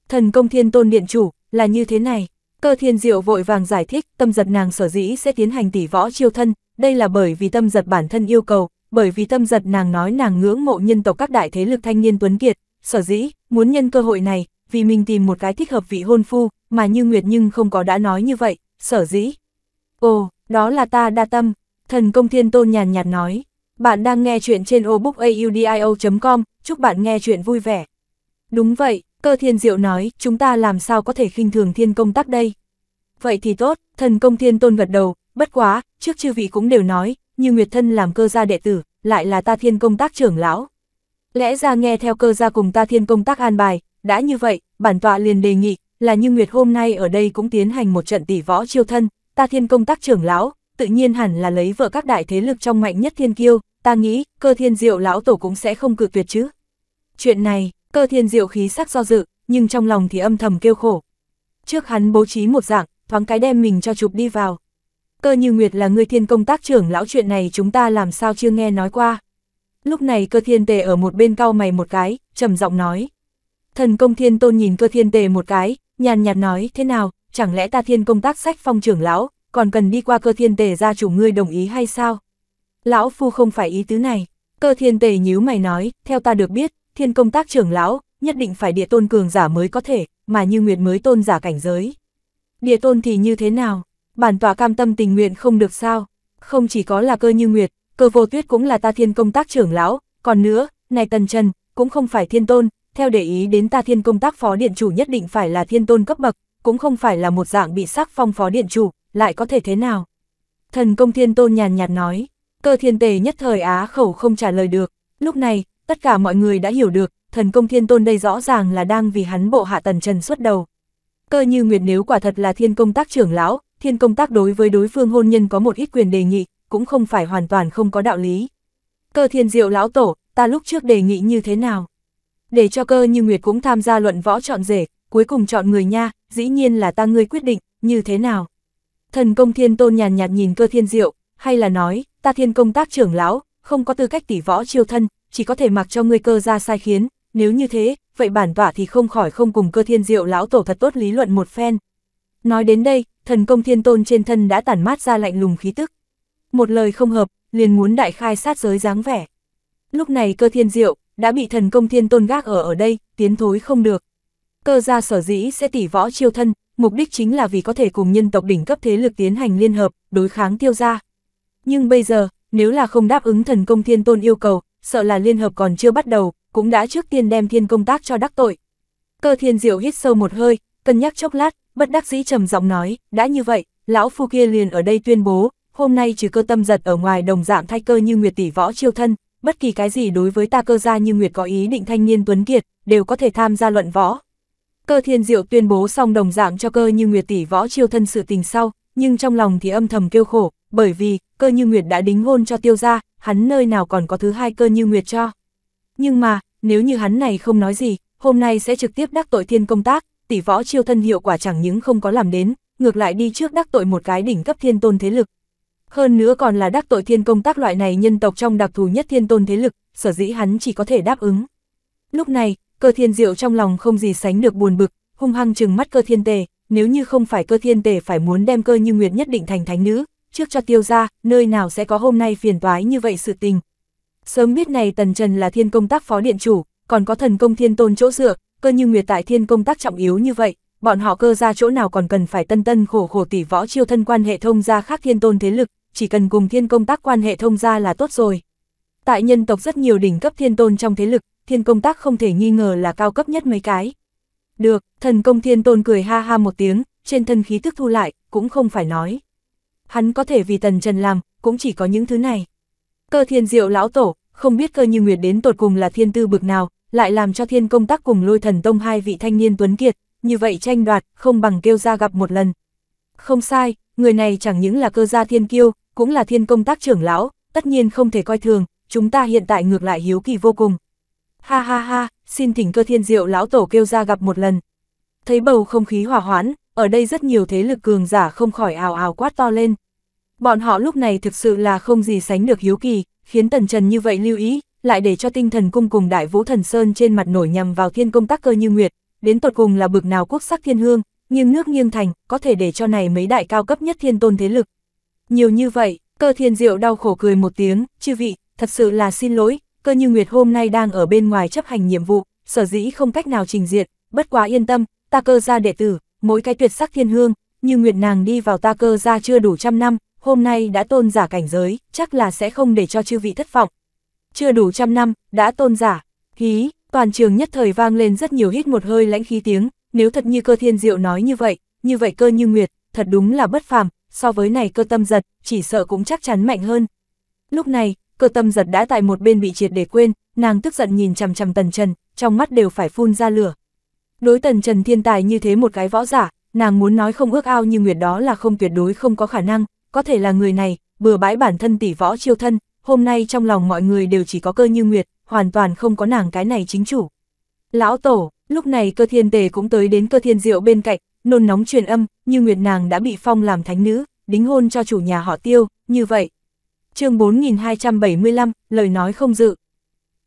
Thần công thiên tôn điện chủ, là như thế này. Cơ thiên diệu vội vàng giải thích, tâm giật nàng sở dĩ sẽ tiến hành tỷ võ chiêu thân, đây là bởi vì tâm giật bản thân yêu cầu, bởi vì tâm giật nàng nói nàng ngưỡng mộ nhân tộc các đại thế lực thanh niên tuấn kiệt, sở dĩ, muốn nhân cơ hội này, vì mình tìm một cái thích hợp vị hôn phu, mà Như Nguyệt nhưng không có đã nói như vậy, sở dĩ. Ồ, đó là ta đa tâm, thần công thiên tôn nhàn nhạt nói. Bạn đang nghe chuyện trên obookaudio.com, chúc bạn nghe chuyện vui vẻ. Đúng vậy, cơ thiên diệu nói, chúng ta làm sao có thể khinh thường thiên công tác đây. Vậy thì tốt, thần công thiên tôn gật đầu, bất quá, trước chư vị cũng đều nói, như Nguyệt Thân làm cơ gia đệ tử, lại là ta thiên công tác trưởng lão, Lẽ ra nghe theo cơ gia cùng ta thiên công tác an bài, đã như vậy, bản tọa liền đề nghị, là như Nguyệt hôm nay ở đây cũng tiến hành một trận tỷ võ chiêu thân, ta thiên công tác trưởng lão, tự nhiên hẳn là lấy vợ các đại thế lực trong mạnh nhất thiên kiêu, ta nghĩ, cơ thiên diệu lão tổ cũng sẽ không cự tuyệt chứ. Chuyện này, cơ thiên diệu khí sắc do dự, nhưng trong lòng thì âm thầm kêu khổ. Trước hắn bố trí một dạng, thoáng cái đem mình cho chụp đi vào. Cơ như Nguyệt là người thiên công tác trưởng lão chuyện này chúng ta làm sao chưa nghe nói qua. Lúc này cơ thiên tề ở một bên cau mày một cái, trầm giọng nói. Thần công thiên tôn nhìn cơ thiên tề một cái, nhàn nhạt nói thế nào, chẳng lẽ ta thiên công tác sách phong trưởng lão, còn cần đi qua cơ thiên tề gia chủ ngươi đồng ý hay sao? Lão phu không phải ý tứ này, cơ thiên tề nhíu mày nói, theo ta được biết, thiên công tác trưởng lão, nhất định phải địa tôn cường giả mới có thể, mà như nguyệt mới tôn giả cảnh giới. Địa tôn thì như thế nào? Bản tòa cam tâm tình nguyện không được sao? Không chỉ có là cơ như nguyệt, cơ vô tuyết cũng là ta thiên công tác trưởng lão, còn nữa, này Tần Trần, cũng không phải thiên tôn, theo để ý đến ta thiên công tác phó điện chủ nhất định phải là thiên tôn cấp bậc, cũng không phải là một dạng bị sắc phong phó điện chủ, lại có thể thế nào. Thần công thiên tôn nhàn nhạt nói, cơ thiên tề nhất thời á khẩu không trả lời được, lúc này, tất cả mọi người đã hiểu được, thần công thiên tôn đây rõ ràng là đang vì hắn bộ hạ Tần Trần xuất đầu. Cơ như Nguyệt nếu quả thật là thiên công tác trưởng lão, thiên công tác đối với đối phương hôn nhân có một ít quyền đề nghị, cũng không phải hoàn toàn không có đạo lý. Cơ thiên diệu lão tổ, ta lúc trước đề nghị như thế nào? Để cho cơ như Nguyệt cũng tham gia luận võ chọn rể, cuối cùng chọn người nha, dĩ nhiên là ta ngươi quyết định, như thế nào? Thần công thiên tôn nhàn nhạt nhìn cơ thiên diệu, hay là nói, ta thiên công tác trưởng lão, không có tư cách tỷ võ chiêu thân, chỉ có thể mặc cho ngươi cơ ra sai khiến, nếu như thế, vậy bản tỏa thì không khỏi không cùng cơ thiên diệu lão tổ thật tốt lý luận một phen. Nói đến đây, thần công thiên tôn trên thân đã tản mát ra lạnh lùng khí tức một lời không hợp, liền muốn đại khai sát giới dáng vẻ. Lúc này cơ thiên diệu, đã bị thần công thiên tôn gác ở ở đây, tiến thối không được. Cơ gia sở dĩ sẽ tỉ võ chiêu thân, mục đích chính là vì có thể cùng nhân tộc đỉnh cấp thế lực tiến hành liên hợp, đối kháng tiêu gia. Nhưng bây giờ, nếu là không đáp ứng thần công thiên tôn yêu cầu, sợ là liên hợp còn chưa bắt đầu, cũng đã trước tiên đem thiên công tác cho đắc tội. Cơ thiên diệu hít sâu một hơi, cân nhắc chốc lát, bất đắc dĩ trầm giọng nói, đã như vậy, lão phu kia liền ở đây tuyên bố, hôm nay trừ cơ tâm giật ở ngoài đồng dạng thay cơ như Nguyệt tỷ võ chiêu thân, bất kỳ cái gì đối với ta cơ gia như Nguyệt có ý định thanh niên tuấn kiệt, đều có thể tham gia luận võ. Cơ thiên diệu tuyên bố xong đồng dạng cho cơ như Nguyệt tỷ võ chiêu thân sự tình sau, nhưng trong lòng thì âm thầm kêu khổ, bởi vì cơ như Nguyệt đã đính hôn cho tiêu gia, hắn nơi nào còn có thứ hai cơ như Nguyệt cho. Nhưng mà, nếu như hắn này không nói gì, hôm nay sẽ trực tiếp đắc tội thiên công tác, tỷ võ chiêu thân hiệu quả chẳng những không có làm đến, ngược lại đi trước đắc tội một cái đỉnh cấp thiên tôn thế lực, hơn nữa còn là đắc tội thiên công tác loại này nhân tộc trong đặc thù nhất thiên tôn thế lực, sở dĩ hắn chỉ có thể đáp ứng. Lúc này, cơ thiên diệu trong lòng không gì sánh được buồn bực, hung hăng trừng mắt cơ thiên tề, nếu như không phải cơ thiên tề phải muốn đem cơ như nguyệt nhất định thành thánh nữ, trước cho tiêu ra, nơi nào sẽ có hôm nay phiền toái như vậy sự tình. Sớm biết này Tần Trần là thiên công tác phó điện chủ, còn có thần công thiên tôn chỗ dựa, cơ như nguyệt tại thiên công tác trọng yếu như vậy, bọn họ cơ ra chỗ nào còn cần phải tân tân khổ khổ tỷ võ chiêu thân quan hệ thông gia khác thiên tôn thế lực, chỉ cần cùng thiên công tác quan hệ thông gia là tốt rồi. Tại nhân tộc rất nhiều đỉnh cấp thiên tôn trong thế lực, thiên công tác không thể nghi ngờ là cao cấp nhất mấy cái. Được, thần công thiên tôn cười ha ha một tiếng, trên thân khí tức thu lại, cũng không phải nói. Hắn có thể vì tần trần làm, cũng chỉ có những thứ này. Cơ thiên diệu lão tổ, không biết cơ như nguyệt đến tột cùng là thiên tư bực nào, lại làm cho thiên công tác cùng lôi thần tông hai vị thanh niên tuấn kiệt, như vậy tranh đoạt, không bằng kêu ra gặp một lần. Không sai, người này chẳng những là cơ gia thiên kiêu, cũng là thiên công tác trưởng lão, tất nhiên không thể coi thường, chúng ta hiện tại ngược lại hiếu kỳ vô cùng. Ha ha ha, xin thỉnh cơ thiên diệu lão tổ kêu ra gặp một lần. Thấy bầu không khí hỏa hoãn, ở đây rất nhiều thế lực cường giả không khỏi ào ào quát to lên. Bọn họ lúc này thực sự là không gì sánh được hiếu kỳ, khiến tần trần như vậy lưu ý, lại để cho tinh thần cung cùng đại vũ thần sơn trên mặt nổi nhằm vào thiên công tác cơ như nguyệt, đến tột cùng là bực nào quốc sắc thiên hương, nghiêng nước nghiêng thành, có thể để cho này mấy đại cao cấp nhất thiên tôn thế lực. Nhiều như vậy, cơ thiên diệu đau khổ cười một tiếng, chư vị, thật sự là xin lỗi, cơ như Nguyệt hôm nay đang ở bên ngoài chấp hành nhiệm vụ, sở dĩ không cách nào trình diện, bất quá yên tâm, ta cơ ra đệ tử, mỗi cái tuyệt sắc thiên hương, như Nguyệt nàng đi vào ta cơ ra chưa đủ trăm năm, hôm nay đã tôn giả cảnh giới, chắc là sẽ không để cho chư vị thất vọng. Chưa đủ trăm năm, đã tôn giả, khí toàn trường nhất thời vang lên rất nhiều hít một hơi lãnh khí tiếng, nếu thật như cơ thiên diệu nói như vậy, như vậy cơ như nguyệt, thật đúng là bất phàm, so với này cơ tâm giật, chỉ sợ cũng chắc chắn mạnh hơn. Lúc này, cơ tâm giật đã tại một bên bị triệt để quên, nàng tức giận nhìn chằm chằm tần trần, trong mắt đều phải phun ra lửa. Đối tần trần thiên tài như thế một cái võ giả, nàng muốn nói không ước ao như nguyệt đó là không tuyệt đối không có khả năng, có thể là người này, bừa bãi bản thân tỷ võ chiêu thân, hôm nay trong lòng mọi người đều chỉ có cơ như nguyệt, hoàn toàn không có nàng cái này chính chủ. Lão tổ, lúc này cơ thiên tề cũng tới đến cơ thiên diệu bên cạnh, nôn nóng truyền âm, như Nguyệt nàng đã bị phong làm thánh nữ, đính hôn cho chủ nhà họ tiêu, như vậy. chương 4275, lời nói không dự.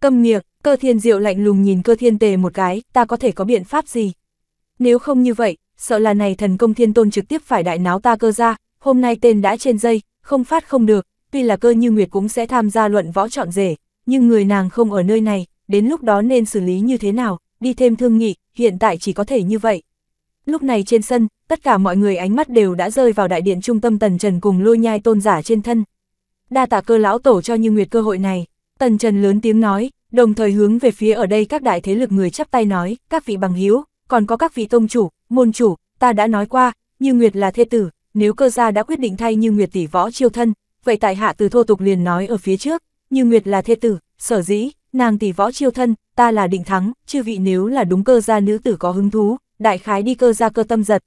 Câm miệng, cơ thiên diệu lạnh lùng nhìn cơ thiên tề một cái, ta có thể có biện pháp gì? Nếu không như vậy, sợ là này thần công thiên tôn trực tiếp phải đại náo ta cơ ra, hôm nay tên đã trên dây, không phát không được, tuy là cơ như Nguyệt cũng sẽ tham gia luận võ chọn rể, nhưng người nàng không ở nơi này, đến lúc đó nên xử lý như thế nào, đi thêm thương nghị, hiện tại chỉ có thể như vậy. Lúc này trên sân, tất cả mọi người ánh mắt đều đã rơi vào đại điện trung tâm Tần Trần cùng lôi nhai tôn giả trên thân. Đa tạ cơ lão tổ cho Như Nguyệt cơ hội này, Tần Trần lớn tiếng nói, đồng thời hướng về phía ở đây các đại thế lực người chắp tay nói, các vị bằng hiếu, còn có các vị tông chủ, môn chủ, ta đã nói qua, Như Nguyệt là thê tử, nếu cơ gia đã quyết định thay Như Nguyệt tỷ võ chiêu thân, vậy tại hạ từ thô tục liền nói ở phía trước, như Nguyệt là thê tử, sở dĩ, nàng tỷ võ chiêu thân, ta là định thắng, chư vị nếu là đúng cơ gia nữ tử có hứng thú, đại khái đi cơ gia cơ tâm giật.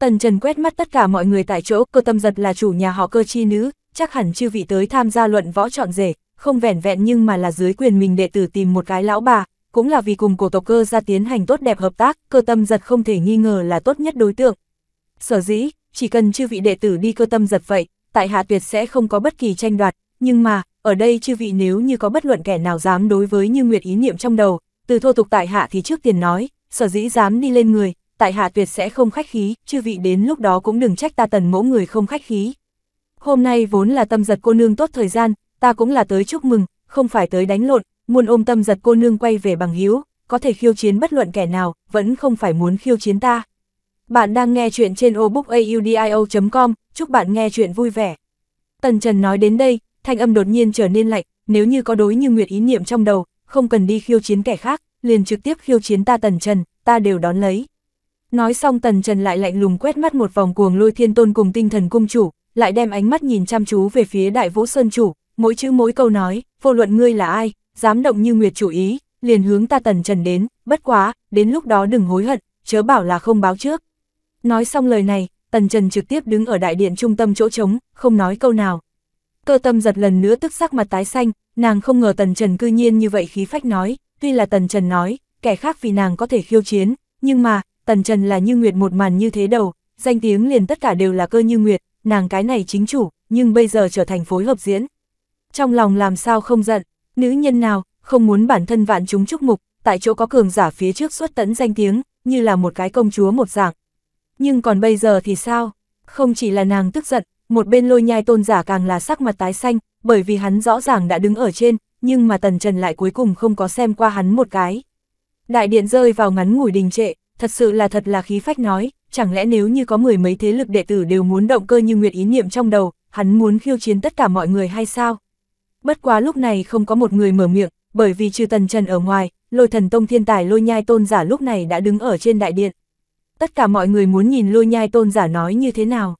Tần Trần quét mắt tất cả mọi người tại chỗ, cơ tâm giật là chủ nhà họ cơ chi nữ, chắc hẳn chư vị tới tham gia luận võ chọn rể, không vẻn vẹn nhưng mà là dưới quyền mình đệ tử tìm một cái lão bà, cũng là vì cùng cổ tộc cơ gia tiến hành tốt đẹp hợp tác, cơ tâm giật không thể nghi ngờ là tốt nhất đối tượng. Sở dĩ, chỉ cần chư vị đệ tử đi cơ tâm giật vậy, tại hạ tuyệt sẽ không có bất kỳ tranh đoạt, nhưng mà, ở đây chư vị nếu như có bất luận kẻ nào dám đối với như nguyệt ý niệm trong đầu, từ thô tục tại hạ thì trước tiền nói, sở dĩ dám đi lên người, tại hạ tuyệt sẽ không khách khí, chư vị đến lúc đó cũng đừng trách ta tần mỗ người không khách khí. Hôm nay vốn là tâm giật cô nương tốt thời gian, ta cũng là tới chúc mừng, không phải tới đánh lộn, muôn ôm tâm giật cô nương quay về bằng hiếu, có thể khiêu chiến bất luận kẻ nào, vẫn không phải muốn khiêu chiến ta. Bạn đang nghe chuyện trên obookaudio.com, chúc bạn nghe chuyện vui vẻ. Tần Trần nói đến đây, thanh âm đột nhiên trở nên lạnh, nếu như có đối như nguyệt ý niệm trong đầu, không cần đi khiêu chiến kẻ khác, liền trực tiếp khiêu chiến ta Tần Trần, ta đều đón lấy. Nói xong Tần Trần lại lạnh lùng quét mắt một vòng cuồng lôi thiên tôn cùng tinh thần cung chủ, lại đem ánh mắt nhìn chăm chú về phía đại vũ sơn chủ, mỗi chữ mỗi câu nói, vô luận ngươi là ai, dám động như nguyệt chủ ý, liền hướng ta Tần Trần đến, bất quá, đến lúc đó đừng hối hận, chớ bảo là không báo trước. Nói xong lời này, Tần Trần trực tiếp đứng ở đại điện trung tâm chỗ trống, không nói câu nào, cơ tâm giật lần nữa tức sắc mặt tái xanh, nàng không ngờ Tần Trần cư nhiên như vậy khí phách nói, tuy là Tần Trần nói, kẻ khác vì nàng có thể khiêu chiến, nhưng mà, Tần Trần là như nguyệt một màn như thế đầu, danh tiếng liền tất cả đều là cơ như nguyệt, nàng cái này chính chủ, nhưng bây giờ trở thành phối hợp diễn. Trong lòng làm sao không giận, nữ nhân nào, không muốn bản thân vạn chúng chúc mục, tại chỗ có cường giả phía trước xuất tấn danh tiếng, như là một cái công chúa một dạng. Nhưng còn bây giờ thì sao? Không chỉ là nàng tức giận, một bên lôi nhai tôn giả càng là sắc mặt tái xanh, bởi vì hắn rõ ràng đã đứng ở trên, nhưng mà tần trần lại cuối cùng không có xem qua hắn một cái. Đại điện rơi vào ngắn ngủi đình trệ, thật sự là thật là khí phách nói, chẳng lẽ nếu như có mười mấy thế lực đệ tử đều muốn động cơ như nguyệt ý niệm trong đầu, hắn muốn khiêu chiến tất cả mọi người hay sao? Bất quá lúc này không có một người mở miệng, bởi vì trừ tần trần ở ngoài, lôi thần tông thiên tài lôi nhai tôn giả lúc này đã đứng ở trên đại điện. Tất cả mọi người muốn nhìn lôi nhai tôn giả nói như thế nào.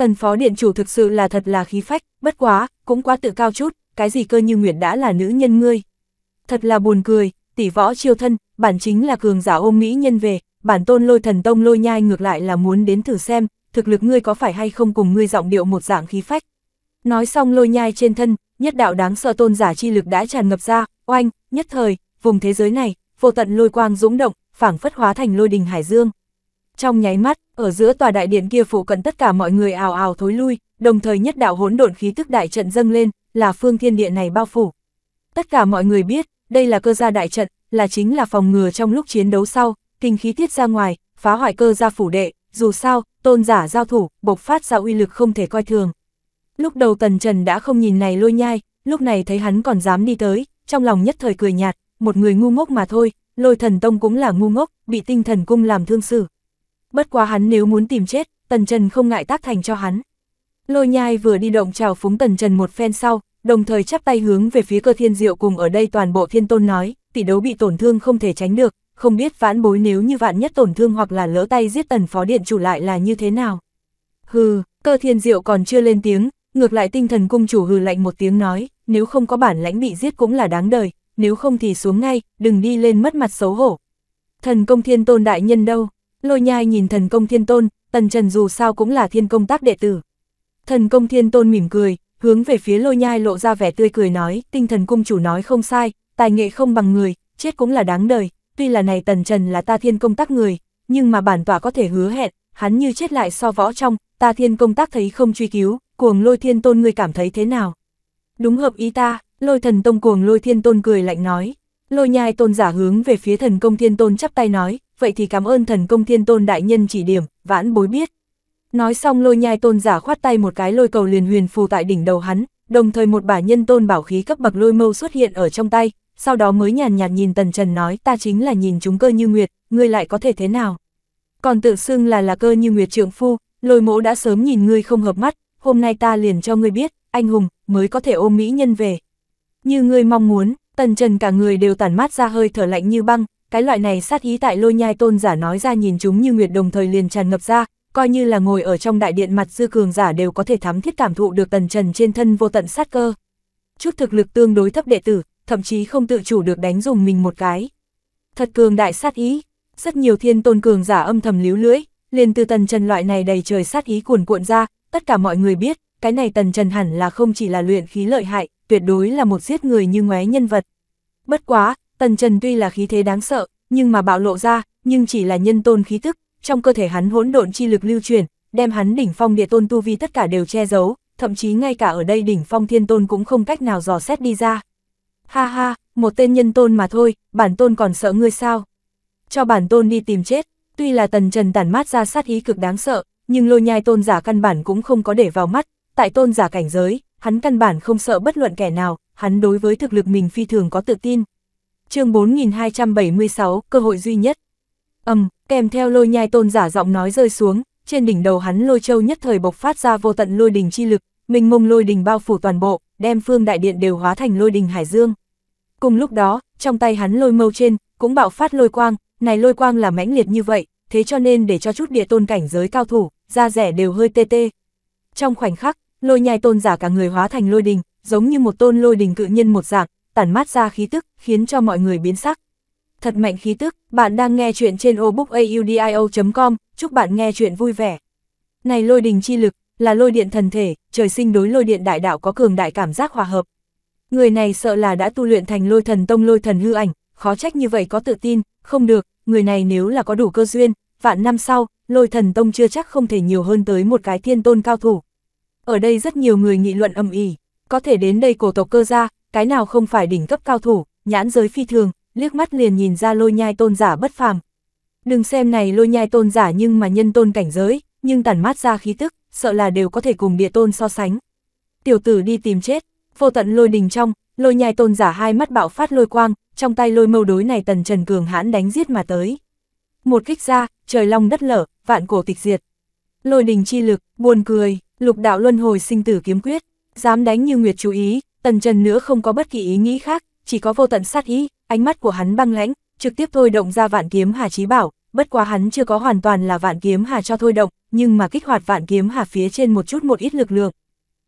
Tần phó điện chủ thực sự là thật là khí phách, bất quá, cũng quá tự cao chút, cái gì cơ như Nguyệt đã là nữ nhân ngươi. Thật là buồn cười, tỷ võ chiêu thân, bản chính là cường giả ôm mỹ nhân về, bản tôn lôi thần tông lôi nhai ngược lại là muốn đến thử xem, thực lực ngươi có phải hay không cùng ngươi giọng điệu một dạng khí phách. Nói xong lôi nhai trên thân, nhất đạo đáng sợ tôn giả chi lực đã tràn ngập ra, oanh, nhất thời, vùng thế giới này, vô tận lôi quang dũng động, phảng phất hóa thành lôi đình hải dương. Trong nháy mắt, ở giữa tòa đại điện kia phủ cận tất cả mọi người ào ào thối lui, đồng thời nhất đạo hỗn độn khí tức đại trận dâng lên, là phương thiên địa này bao phủ. Tất cả mọi người biết, đây là cơ gia đại trận, là chính là phòng ngừa trong lúc chiến đấu sau, kinh khí tiết ra ngoài, phá hoại cơ gia phủ đệ, dù sao, tôn giả giao thủ, bộc phát ra uy lực không thể coi thường. Lúc đầu Tần Trần đã không nhìn này lôi nhai, lúc này thấy hắn còn dám đi tới, trong lòng nhất thời cười nhạt, một người ngu ngốc mà thôi, lôi thần tông cũng là ngu ngốc, bị tinh thần cung làm thương xử bất quá hắn nếu muốn tìm chết, Tần Trần không ngại tác thành cho hắn. Lôi nhai vừa đi động chào phúng Tần Trần một phen sau, đồng thời chắp tay hướng về phía cơ thiên diệu cùng ở đây toàn bộ thiên tôn nói, tỷ đấu bị tổn thương không thể tránh được, không biết vãn bối nếu như vạn nhất tổn thương hoặc là lỡ tay giết tần phó điện chủ lại là như thế nào. Hừ, cơ thiên diệu còn chưa lên tiếng, ngược lại tinh thần cung chủ hừ lạnh một tiếng nói, nếu không có bản lãnh bị giết cũng là đáng đời, nếu không thì xuống ngay, đừng đi lên mất mặt xấu hổ. Thần công thiên tôn đại nhân đâu? Lôi nhai nhìn thần công thiên tôn, tần trần dù sao cũng là thiên công tác đệ tử. Thần công thiên tôn mỉm cười, hướng về phía lôi nhai lộ ra vẻ tươi cười nói, tinh thần cung chủ nói không sai, tài nghệ không bằng người, chết cũng là đáng đời, tuy là này tần trần là ta thiên công tác người, nhưng mà bản tỏa có thể hứa hẹn, hắn như chết lại so võ trong, ta thiên công tác thấy không truy cứu, cuồng lôi thiên tôn người cảm thấy thế nào? Đúng hợp ý ta, lôi thần tông cuồng lôi thiên tôn cười lạnh nói, lôi nhai tôn giả hướng về phía thần công thiên tôn chắp tay nói, vậy thì cảm ơn thần công thiên tôn đại nhân chỉ điểm, vãn bối biết. Nói xong lôi nhai tôn giả khoát tay một cái lôi cầu liền huyền phù tại đỉnh đầu hắn, đồng thời một bả nhân tôn bảo khí cấp bậc lôi mâu xuất hiện ở trong tay, sau đó mới nhàn nhạt nhìn tần trần nói ta chính là nhìn chúng cơ như nguyệt, ngươi lại có thể thế nào. Còn tự xưng là là cơ như nguyệt trượng phu, lôi mỗ đã sớm nhìn ngươi không hợp mắt, hôm nay ta liền cho ngươi biết, anh hùng, mới có thể ôm mỹ nhân về. Như ngươi mong muốn, tần trần cả người đều tản mát ra hơi thở lạnh như băng, cái loại này sát ý tại lôi nhai tôn giả nói ra nhìn chúng như nguyệt đồng thời liền tràn ngập ra, coi như là ngồi ở trong đại điện mặt dư cường giả đều có thể thắm thiết cảm thụ được tần trần trên thân vô tận sát cơ. Chút thực lực tương đối thấp đệ tử, thậm chí không tự chủ được đánh dùng mình một cái. Thật cường đại sát ý, rất nhiều thiên tôn cường giả âm thầm líu lưỡi, liền từ tần trần loại này đầy trời sát ý cuồn cuộn ra, tất cả mọi người biết, cái này tần trần hẳn là không chỉ là luyện khí lợi hại, tuyệt đối là một giết người như ngoé nhân vật. Bất quá, Tần Trần tuy là khí thế đáng sợ, nhưng mà bạo lộ ra, nhưng chỉ là nhân tôn khí tức, trong cơ thể hắn hỗn độn chi lực lưu truyền, đem hắn đỉnh phong địa tôn tu vi tất cả đều che giấu, thậm chí ngay cả ở đây đỉnh phong thiên tôn cũng không cách nào dò xét đi ra. Ha ha, một tên nhân tôn mà thôi, bản tôn còn sợ ngươi sao? Cho bản tôn đi tìm chết, tuy là tần trần tản mát ra sát ý cực đáng sợ, nhưng lôi nhai tôn giả căn bản cũng không có để vào mắt, tại tôn giả cảnh giới, hắn căn bản không sợ bất luận kẻ nào, hắn đối với thực lực mình phi thường có tự tin, chương 4276, cơ hội duy nhất. ầm, um, kèm theo lôi nhai tôn giả giọng nói rơi xuống, trên đỉnh đầu hắn lôi châu nhất thời bộc phát ra vô tận lôi đình chi lực, mình mông lôi đình bao phủ toàn bộ, đem phương đại điện đều hóa thành lôi đình hải dương. Cùng lúc đó, trong tay hắn lôi mâu trên, cũng bạo phát lôi quang, này lôi quang là mãnh liệt như vậy, thế cho nên để cho chút địa tôn cảnh giới cao thủ, da rẻ đều hơi tê tê. Trong khoảnh khắc, lôi nhai tôn giả cả người hóa thành lôi đình, giống như một tôn lôi đình cự nhân một dạng, tản mát ra khí tức, khiến cho mọi người biến sắc. Thật mạnh khí tức, bạn đang nghe chuyện trên obookaudio.com, chúc bạn nghe chuyện vui vẻ. Này lôi đình chi lực, là lôi điện thần thể, trời sinh đối lôi điện đại đạo có cường đại cảm giác hòa hợp. Người này sợ là đã tu luyện thành lôi thần tông lôi thần hư ảnh, khó trách như vậy có tự tin, không được, người này nếu là có đủ cơ duyên, vạn năm sau, lôi thần tông chưa chắc không thể nhiều hơn tới một cái thiên tôn cao thủ. Ở đây rất nhiều người nghị luận âm ỉ, có thể đến đây cổ tộc cơ gia, cái nào không phải đỉnh cấp cao thủ, nhãn giới phi thường, liếc mắt liền nhìn ra lôi nhai tôn giả bất phàm. Đừng xem này lôi nhai tôn giả nhưng mà nhân tôn cảnh giới, nhưng tản mát ra khí tức, sợ là đều có thể cùng địa tôn so sánh. Tiểu tử đi tìm chết, vô tận lôi đình trong, lôi nhai tôn giả hai mắt bạo phát lôi quang, trong tay lôi mâu đối này tần trần cường hãn đánh giết mà tới. Một kích ra, trời long đất lở, vạn cổ tịch diệt. Lôi đình chi lực, buồn cười, lục đạo luân hồi sinh tử kiếm quyết, dám đánh như nguyệt chú ý, Tần Trần nữa không có bất kỳ ý nghĩ khác, chỉ có vô tận sát ý, ánh mắt của hắn băng lãnh, trực tiếp thôi động ra vạn kiếm hà chí bảo, bất quá hắn chưa có hoàn toàn là vạn kiếm hà cho thôi động, nhưng mà kích hoạt vạn kiếm hà phía trên một chút một ít lực lượng.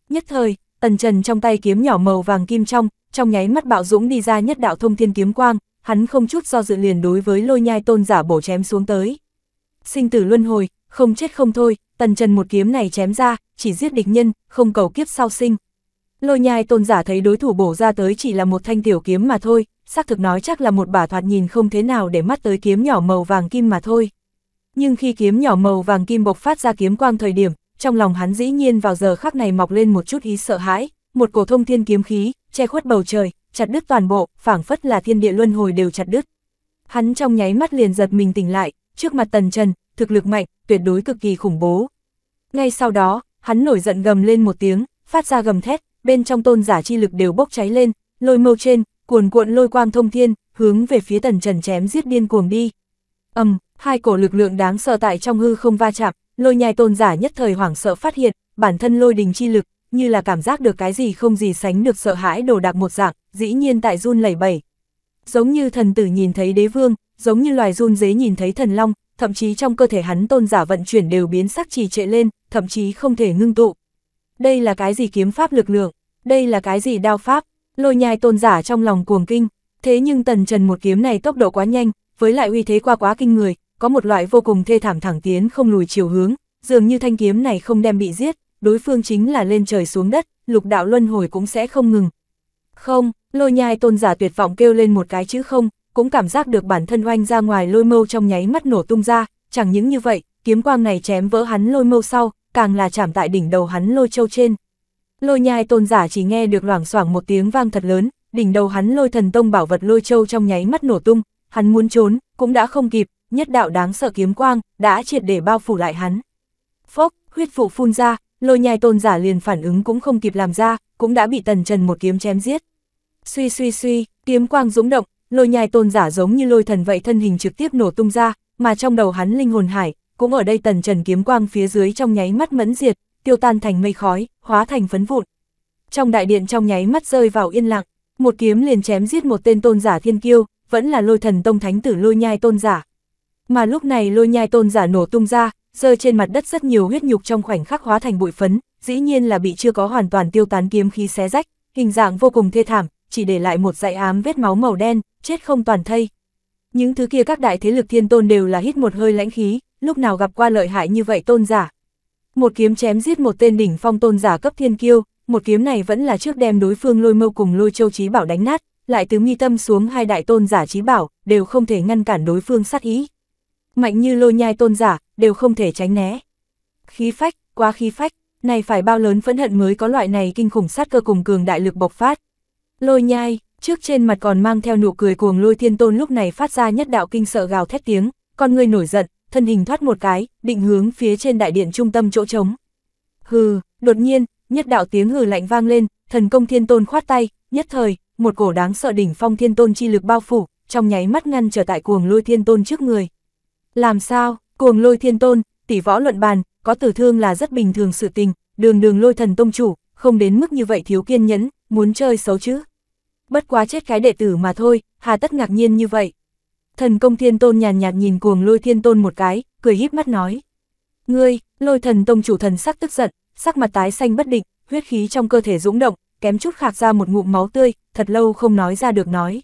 Nhất thời, Tần Trần trong tay kiếm nhỏ màu vàng kim trong, trong nháy mắt bạo dũng đi ra nhất đạo thông thiên kiếm quang, hắn không chút do dự liền đối với lôi nhai tôn giả bổ chém xuống tới. Sinh tử luân hồi, không chết không thôi, Tần Trần một kiếm này chém ra, chỉ giết địch nhân, không cầu kiếp sau sinh, Lôi nhai tôn giả thấy đối thủ bổ ra tới chỉ là một thanh tiểu kiếm mà thôi, xác thực nói chắc là một bả thoạt nhìn không thế nào để mắt tới kiếm nhỏ màu vàng kim mà thôi. Nhưng khi kiếm nhỏ màu vàng kim bộc phát ra kiếm quang thời điểm, trong lòng hắn dĩ nhiên vào giờ khắc này mọc lên một chút ý sợ hãi, một cổ thông thiên kiếm khí, che khuất bầu trời, chặt đứt toàn bộ, phảng phất là thiên địa luân hồi đều chặt đứt. Hắn trong nháy mắt liền giật mình tỉnh lại, trước mặt Tần Trần, thực lực mạnh, tuyệt đối cực kỳ khủng bố. Ngay sau đó, hắn nổi giận gầm lên một tiếng, phát ra gầm thét, bên trong tôn giả chi lực đều bốc cháy lên, lôi mâu trên, cuồn cuộn lôi quang thông thiên, hướng về phía tần trần chém giết điên cuồng đi. ầm, hai cổ lực lượng đáng sợ tại trong hư không va chạm, lôi nhai tôn giả nhất thời hoảng sợ phát hiện, bản thân lôi đình chi lực, như là cảm giác được cái gì không gì sánh được sợ hãi đồ đạc một dạng, dĩ nhiên tại run lẩy bẩy. Giống như thần tử nhìn thấy đế vương, giống như loài run dế nhìn thấy thần long, thậm chí trong cơ thể hắn tôn giả vận chuyển đều biến sắc trì trệ lên, thậm chí không thể ngưng tụ đây là cái gì kiếm pháp lực lượng, đây là cái gì đao pháp, lôi nhai tôn giả trong lòng cuồng kinh, thế nhưng tần trần một kiếm này tốc độ quá nhanh, với lại uy thế qua quá kinh người, có một loại vô cùng thê thảm thẳng tiến không lùi chiều hướng, dường như thanh kiếm này không đem bị giết, đối phương chính là lên trời xuống đất, lục đạo luân hồi cũng sẽ không ngừng. Không, lôi nhai tôn giả tuyệt vọng kêu lên một cái chữ không, cũng cảm giác được bản thân oanh ra ngoài lôi mâu trong nháy mắt nổ tung ra, chẳng những như vậy, kiếm quang này chém vỡ hắn lôi mâu sau, càng là chạm tại đỉnh đầu hắn lôi châu trên. Lôi nhai tôn giả chỉ nghe được loảng xoảng một tiếng vang thật lớn, đỉnh đầu hắn lôi thần tông bảo vật lôi châu trong nháy mắt nổ tung, hắn muốn trốn, cũng đã không kịp, nhất đạo đáng sợ kiếm quang, đã triệt để bao phủ lại hắn. Phốc, huyết phụ phun ra, lôi nhai tôn giả liền phản ứng cũng không kịp làm ra, cũng đã bị tần trần một kiếm chém giết. Suy suy suy, kiếm quang dũng động, lôi nhai tôn giả giống như lôi thần vậy thân hình trực tiếp nổ tung ra, mà trong đầu hắn linh hồn hải, cũng ở đây tần trần kiếm quang phía dưới trong nháy mắt mẫn diệt, tiêu tan thành mây khói, hóa thành phấn vụn. Trong đại điện trong nháy mắt rơi vào yên lặng, một kiếm liền chém giết một tên tôn giả thiên kiêu, vẫn là lôi thần tông thánh tử lôi nhai tôn giả. Mà lúc này lôi nhai tôn giả nổ tung ra, rơi trên mặt đất rất nhiều huyết nhục trong khoảnh khắc hóa thành bụi phấn, dĩ nhiên là bị chưa có hoàn toàn tiêu tán kiếm khí xé rách, hình dạng vô cùng thê thảm, chỉ để lại một dãy ám vết máu màu đen, chết không toàn thây. Những thứ kia các đại thế lực thiên tôn đều là hít một hơi lãnh khí, lúc nào gặp qua lợi hại như vậy tôn giả. Một kiếm chém giết một tên đỉnh phong tôn giả cấp thiên kiêu, một kiếm này vẫn là trước đem đối phương lôi mâu cùng lôi châu trí bảo đánh nát, lại từ mi tâm xuống hai đại tôn giả trí bảo, đều không thể ngăn cản đối phương sát ý. Mạnh như lôi nhai tôn giả, đều không thể tránh né. Khí phách, quá khí phách, này phải bao lớn phẫn hận mới có loại này kinh khủng sát cơ cùng cường đại lực bộc phát. Lôi nhai, trước trên mặt còn mang theo nụ cười cuồng lôi thiên tôn lúc này phát ra nhất đạo kinh sợ gào thét tiếng, con người nổi giận, thân hình thoát một cái, định hướng phía trên đại điện trung tâm chỗ trống. Hừ, đột nhiên, nhất đạo tiếng hừ lạnh vang lên, thần công thiên tôn khoát tay, nhất thời, một cổ đáng sợ đỉnh phong thiên tôn chi lực bao phủ, trong nháy mắt ngăn trở tại cuồng lôi thiên tôn trước người. Làm sao, cuồng lôi thiên tôn, tỷ võ luận bàn, có tử thương là rất bình thường sự tình, đường đường lôi thần tông chủ, không đến mức như vậy thiếu kiên nhẫn, muốn chơi xấu chứ. Bất quá chết cái đệ tử mà thôi, hà tất ngạc nhiên như vậy. Thần công thiên tôn nhàn nhạt, nhìn cuồng lôi thiên tôn một cái, cười híp mắt nói. Ngươi, lôi thần tông chủ thần sắc tức giận, sắc mặt tái xanh bất định, huyết khí trong cơ thể dũng động, kém chút khạc ra một ngụm máu tươi, thật lâu không nói ra được nói.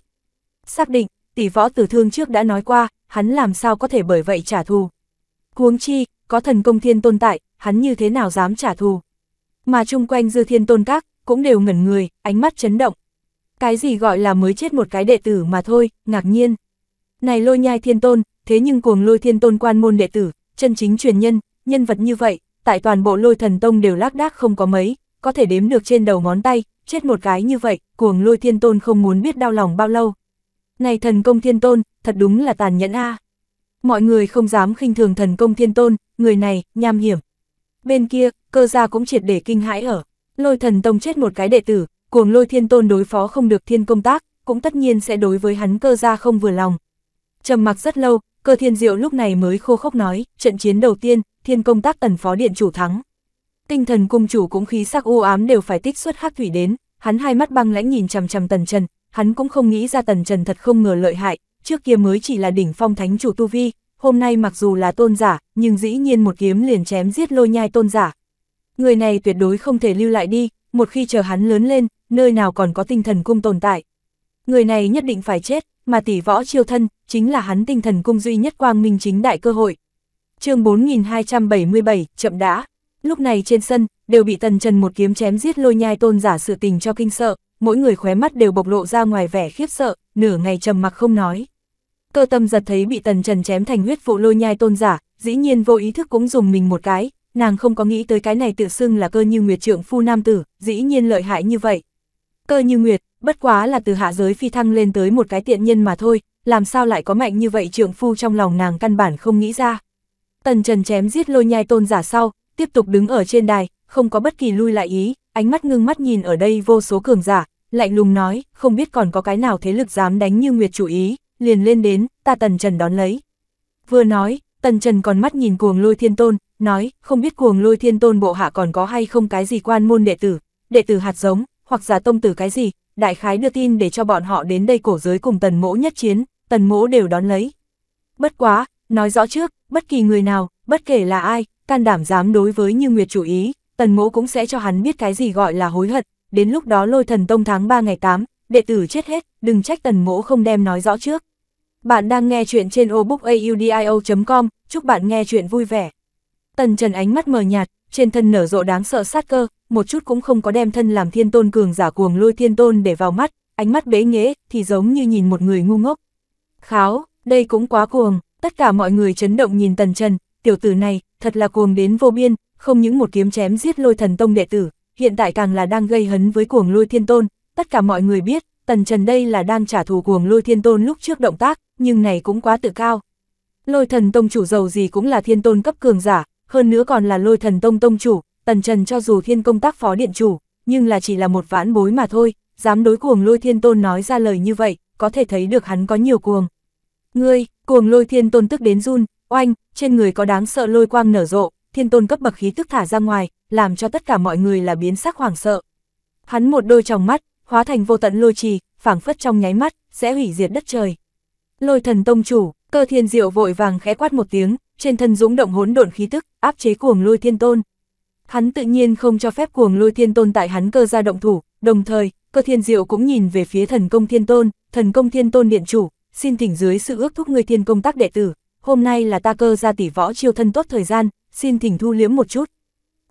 Xác định, tỷ võ tử thương trước đã nói qua, hắn làm sao có thể bởi vậy trả thù. Huống chi, có thần công thiên tôn tại, hắn như thế nào dám trả thù. Mà chung quanh dư thiên tôn các, cũng đều ngẩn người, ánh mắt chấn động. Cái gì gọi là mới chết một cái đệ tử mà thôi, ngạc nhiên. Này lôi nhai thiên tôn, thế nhưng cuồng lôi thiên tôn quan môn đệ tử, chân chính truyền nhân, nhân vật như vậy, tại toàn bộ lôi thần tông đều lác đác không có mấy, có thể đếm được trên đầu ngón tay, chết một cái như vậy, cuồng lôi thiên tôn không muốn biết đau lòng bao lâu. Này thần công thiên tôn, thật đúng là tàn nhẫn a Mọi người không dám khinh thường thần công thiên tôn, người này, nham hiểm. Bên kia, cơ gia cũng triệt để kinh hãi ở, lôi thần tông chết một cái đệ tử, cuồng lôi thiên tôn đối phó không được thiên công tác, cũng tất nhiên sẽ đối với hắn cơ gia không vừa lòng, trầm mặc rất lâu, cơ thiên diệu lúc này mới khô khốc nói, trận chiến đầu tiên, thiên công tác ẩn phó điện chủ thắng. Tinh thần cung chủ cũng khí sắc u ám đều phải tích xuất hắc thủy đến, hắn hai mắt băng lãnh nhìn chằm chằm tần trần, hắn cũng không nghĩ ra tần trần thật không ngờ lợi hại, trước kia mới chỉ là đỉnh phong thánh chủ tu vi, hôm nay mặc dù là tôn giả, nhưng dĩ nhiên một kiếm liền chém giết lôi nhai tôn giả. Người này tuyệt đối không thể lưu lại đi, một khi chờ hắn lớn lên, nơi nào còn có tinh thần cung tồn tại. Người này nhất định phải chết, mà tỷ võ chiêu thân, chính là hắn tinh thần cung duy nhất quang minh chính đại cơ hội. chương 4277, chậm đã. Lúc này trên sân, đều bị tần trần một kiếm chém giết lôi nhai tôn giả sự tình cho kinh sợ, mỗi người khóe mắt đều bộc lộ ra ngoài vẻ khiếp sợ, nửa ngày trầm mặc không nói. Cơ tâm giật thấy bị tần trần chém thành huyết vụ lôi nhai tôn giả, dĩ nhiên vô ý thức cũng dùng mình một cái, nàng không có nghĩ tới cái này tự xưng là cơ như nguyệt trượng phu nam tử, dĩ nhiên lợi hại như vậy. Cơ như nguyệt, bất quá là từ hạ giới phi thăng lên tới một cái tiện nhân mà thôi, làm sao lại có mạnh như vậy trượng phu trong lòng nàng căn bản không nghĩ ra. Tần Trần chém giết lôi nhai tôn giả sau, tiếp tục đứng ở trên đài, không có bất kỳ lui lại ý, ánh mắt ngưng mắt nhìn ở đây vô số cường giả, lạnh lùng nói, không biết còn có cái nào thế lực dám đánh như Nguyệt chủ ý, liền lên đến, ta Tần Trần đón lấy. Vừa nói, Tần Trần còn mắt nhìn cuồng lôi thiên tôn, nói, không biết cuồng lôi thiên tôn bộ hạ còn có hay không cái gì quan môn đệ tử, đệ tử hạt giống, hoặc giả tông tử cái gì, đại khái đưa tin để cho bọn họ đến đây cổ giới cùng tần mỗ nhất chiến, tần mỗ đều đón lấy. Bất quá, nói rõ trước, bất kỳ người nào, bất kể là ai, can đảm dám đối với như Nguyệt chủ ý, tần mỗ cũng sẽ cho hắn biết cái gì gọi là hối hận, đến lúc đó lôi thần tông tháng 3 ngày 8, đệ tử chết hết, đừng trách tần mỗ không đem nói rõ trước. Bạn đang nghe chuyện trên obookaudio.com, chúc bạn nghe chuyện vui vẻ. Tần Trần ánh mắt mờ nhạt, trên thân nở rộ đáng sợ sát cơ, một chút cũng không có đem thân làm thiên tôn cường giả cuồng lôi thiên tôn để vào mắt, ánh mắt bế nghế, thì giống như nhìn một người ngu ngốc. Kháo, đây cũng quá cuồng, tất cả mọi người chấn động nhìn tần trần, tiểu tử này, thật là cuồng đến vô biên, không những một kiếm chém giết lôi thần tông đệ tử, hiện tại càng là đang gây hấn với cuồng lôi thiên tôn, tất cả mọi người biết, tần trần đây là đang trả thù cuồng lôi thiên tôn lúc trước động tác, nhưng này cũng quá tự cao. Lôi thần tông chủ giàu gì cũng là thiên tôn cấp cường giả, hơn nữa còn là lôi thần tông tông chủ, Tần Trần cho dù thiên công tác phó điện chủ, nhưng là chỉ là một vãn bối mà thôi, dám đối cuồng lôi thiên tôn nói ra lời như vậy, có thể thấy được hắn có nhiều cuồng. Ngươi, cuồng lôi thiên tôn tức đến run, oanh, trên người có đáng sợ lôi quang nở rộ, thiên tôn cấp bậc khí tức thả ra ngoài, làm cho tất cả mọi người là biến sắc hoảng sợ. Hắn một đôi tròng mắt, hóa thành vô tận lôi trì, phảng phất trong nháy mắt, sẽ hủy diệt đất trời. Lôi thần tông chủ, cơ thiên diệu vội vàng khẽ quát một tiếng, trên thân dũng động hỗn độn khí tức, áp chế cuồng lôi thiên tôn. Hắn tự nhiên không cho phép cuồng lôi thiên tôn tại hắn cơ ra động thủ, đồng thời, cơ thiên diệu cũng nhìn về phía thần công thiên tôn, thần công thiên tôn điện chủ, xin thỉnh dưới sự ước thúc người thiên công tác đệ tử, hôm nay là ta cơ ra tỷ võ chiêu thân tốt thời gian, xin thỉnh thu liếm một chút.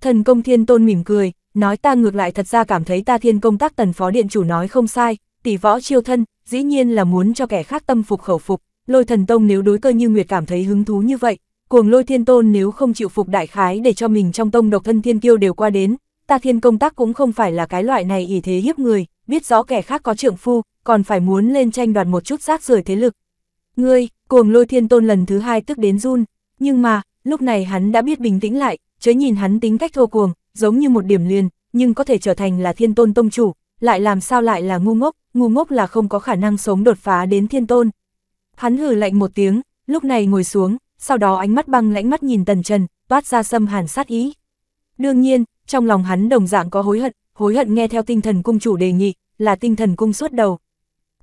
Thần công thiên tôn mỉm cười, nói ta ngược lại thật ra cảm thấy ta thiên công tác tần phó điện chủ nói không sai, tỷ võ chiêu thân, dĩ nhiên là muốn cho kẻ khác tâm phục khẩu phục, lôi thần tông nếu đối cơ như nguyệt cảm thấy hứng thú như vậy, cuồng lôi thiên tôn nếu không chịu phục đại khái để cho mình trong tông độc thân thiên kiêu đều qua đến, ta thiên công tác cũng không phải là cái loại này ỷ thế hiếp người, biết rõ kẻ khác có trượng phu, còn phải muốn lên tranh đoạt một chút rác rời thế lực. Ngươi, cuồng lôi thiên tôn lần thứ hai tức đến run, nhưng mà, lúc này hắn đã biết bình tĩnh lại, chớ nhìn hắn tính cách thô cuồng, giống như một điểm liền, nhưng có thể trở thành là thiên tôn tông chủ, lại làm sao lại là ngu ngốc, ngu ngốc là không có khả năng sống đột phá đến thiên tôn. Hắn hừ lạnh một tiếng, lúc này ngồi xuống, sau đó ánh mắt băng lãnh mắt nhìn Tần Trần, toát ra xâm hàn sát ý. Đương nhiên, trong lòng hắn đồng dạng có hối hận, hối hận nghe theo tinh thần cung chủ đề nghị, là tinh thần cung suốt đầu.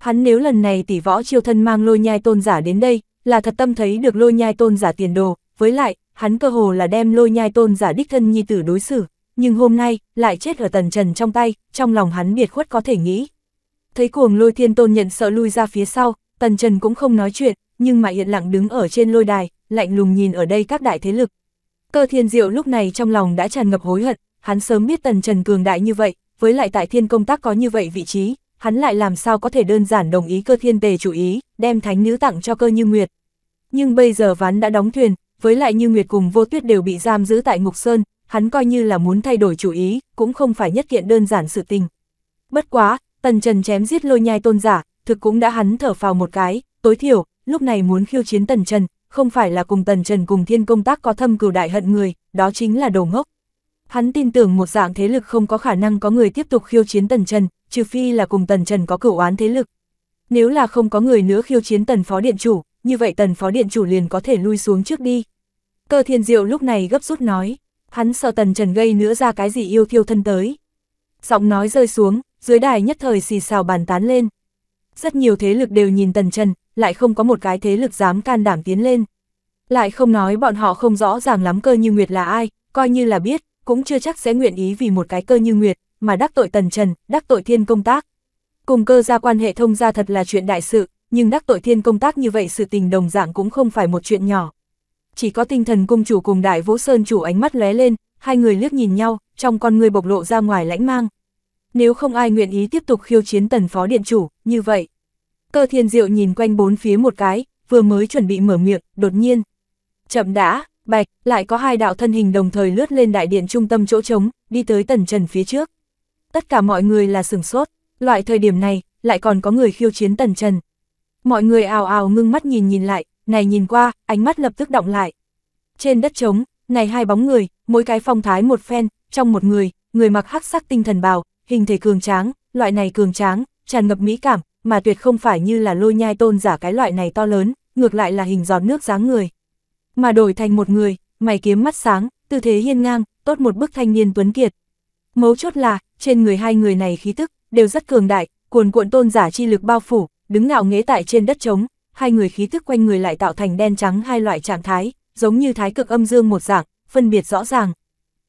Hắn nếu lần này tỷ võ chiêu thân mang lôi nhai tôn giả đến đây, là thật tâm thấy được lôi nhai tôn giả tiền đồ, với lại, hắn cơ hồ là đem lôi nhai tôn giả đích thân nhi tử đối xử, nhưng hôm nay, lại chết ở tần trần trong tay, trong lòng hắn biệt khuất có thể nghĩ. Thấy cuồng lôi thiên tôn nhận sợ lui ra phía sau, tần trần cũng không nói chuyện, nhưng mà hiện lặng đứng ở trên lôi đài, lạnh lùng nhìn ở đây các đại thế lực. Cơ thiên diệu lúc này trong lòng đã tràn ngập hối hận, hắn sớm biết tần trần cường đại như vậy, với lại tại thiên công tác có như vậy vị trí, hắn lại làm sao có thể đơn giản đồng ý cơ thiên tề chủ ý, đem thánh nữ tặng cho cơ như nguyệt. Nhưng bây giờ ván đã đóng thuyền, với lại như nguyệt cùng vô tuyết đều bị giam giữ tại ngục sơn, hắn coi như là muốn thay đổi chủ ý, cũng không phải nhất kiện đơn giản sự tình. Bất quá, tần trần chém giết lôi nhai tôn giả, thực cũng đã hắn thở phào một cái, tối thiểu, lúc này muốn khiêu chiến tần trần, không phải là cùng Tần Trần cùng thiên công tác có thâm cửu đại hận người, đó chính là đồ ngốc. Hắn tin tưởng một dạng thế lực không có khả năng có người tiếp tục khiêu chiến Tần Trần, trừ phi là cùng Tần Trần có cửu oán thế lực. Nếu là không có người nữa khiêu chiến Tần Phó Điện Chủ, như vậy Tần Phó Điện Chủ liền có thể lui xuống trước đi. Cơ thiên diệu lúc này gấp rút nói, hắn sợ Tần Trần gây nữa ra cái gì yêu thiêu thân tới. Giọng nói rơi xuống, dưới đài nhất thời xì xào bàn tán lên. Rất nhiều thế lực đều nhìn Tần Trần, lại không có một cái thế lực dám can đảm tiến lên. Lại không nói bọn họ không rõ ràng lắm cơ như Nguyệt là ai, coi như là biết, cũng chưa chắc sẽ nguyện ý vì một cái cơ như Nguyệt, mà đắc tội Tần Trần, đắc tội thiên công tác. Cùng cơ ra quan hệ thông ra thật là chuyện đại sự, nhưng đắc tội thiên công tác như vậy sự tình đồng dạng cũng không phải một chuyện nhỏ. Chỉ có tinh thần cung chủ cùng đại vũ sơn chủ ánh mắt lóe lên, hai người liếc nhìn nhau, trong con người bộc lộ ra ngoài lãnh mang. Nếu không ai nguyện ý tiếp tục khiêu chiến tần phó điện chủ, như vậy. Cơ thiên diệu nhìn quanh bốn phía một cái, vừa mới chuẩn bị mở miệng, đột nhiên. Chậm đã, bạch, lại có hai đạo thân hình đồng thời lướt lên đại điện trung tâm chỗ trống, đi tới tần trần phía trước. Tất cả mọi người là sửng sốt, loại thời điểm này, lại còn có người khiêu chiến tần trần. Mọi người ào ào ngưng mắt nhìn nhìn lại, này nhìn qua, ánh mắt lập tức động lại. Trên đất trống, này hai bóng người, mỗi cái phong thái một phen, trong một người, người mặc hắc sắc tinh thần bào, hình thể cường tráng, loại này cường tráng, tràn ngập mỹ cảm, mà tuyệt không phải như là lôi nhai tôn giả cái loại này to lớn, ngược lại là hình giọt nước dáng người. Mà đổi thành một người, mày kiếm mắt sáng, tư thế hiên ngang, tốt một bức thanh niên tuấn kiệt. Mấu chốt là, trên người hai người này khí tức, đều rất cường đại, cuồn cuộn tôn giả chi lực bao phủ, đứng ngạo nghễ tại trên đất trống, hai người khí tức quanh người lại tạo thành đen trắng hai loại trạng thái, giống như thái cực âm dương một dạng, phân biệt rõ ràng.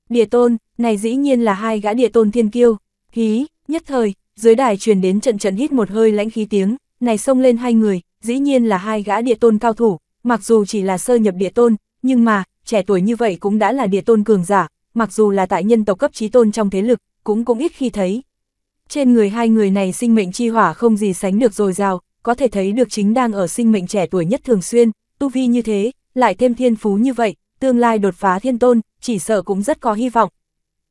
Địa tôn, này dĩ nhiên là hai gã địa tôn thiên kiêu, khí nhất thời, dưới đài truyền đến trận trận hít một hơi lãnh khí tiếng, này xông lên hai người, dĩ nhiên là hai gã địa tôn cao thủ, mặc dù chỉ là sơ nhập địa tôn, nhưng mà, trẻ tuổi như vậy cũng đã là địa tôn cường giả, mặc dù là tại nhân tộc cấp trí tôn trong thế lực, cũng cũng ít khi thấy. Trên người hai người này sinh mệnh chi hỏa không gì sánh được dồi rào có thể thấy được chính đang ở sinh mệnh trẻ tuổi nhất thường xuyên, tu vi như thế, lại thêm thiên phú như vậy, tương lai đột phá thiên tôn, chỉ sợ cũng rất có hy vọng.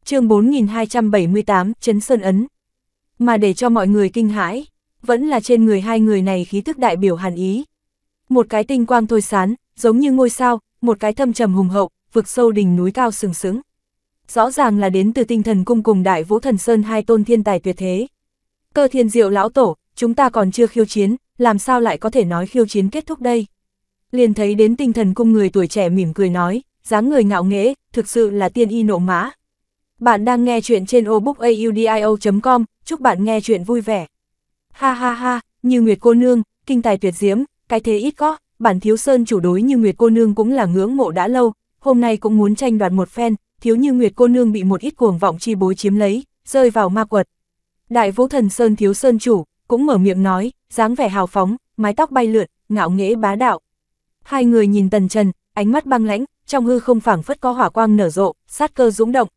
chương 4278, Trấn Sơn Ấn mà để cho mọi người kinh hãi, vẫn là trên người hai người này khí thức đại biểu hàn ý. Một cái tinh quang thôi sán, giống như ngôi sao, một cái thâm trầm hùng hậu, vực sâu đỉnh núi cao sừng sững. Rõ ràng là đến từ tinh thần cung cùng đại vũ thần sơn hai tôn thiên tài tuyệt thế. Cơ thiên diệu lão tổ, chúng ta còn chưa khiêu chiến, làm sao lại có thể nói khiêu chiến kết thúc đây? Liền thấy đến tinh thần cung người tuổi trẻ mỉm cười nói, dáng người ngạo nghễ, thực sự là tiên y nộ mã, bạn đang nghe chuyện trên obookaudio.com, chúc bạn nghe chuyện vui vẻ. Ha ha ha, như Nguyệt cô nương, kinh tài tuyệt diễm, cái thế ít có, bản thiếu sơn chủ đối như Nguyệt cô nương cũng là ngưỡng mộ đã lâu, hôm nay cũng muốn tranh đoạt một phen, thiếu như Nguyệt cô nương bị một ít cuồng vọng chi bối chiếm lấy, rơi vào ma quật. Đại vũ thần sơn thiếu sơn chủ, cũng mở miệng nói, dáng vẻ hào phóng, mái tóc bay lượn, ngạo nghễ bá đạo. Hai người nhìn tần trần, ánh mắt băng lãnh, trong hư không phảng phất có hỏa quang nở rộ, sát cơ dũng động,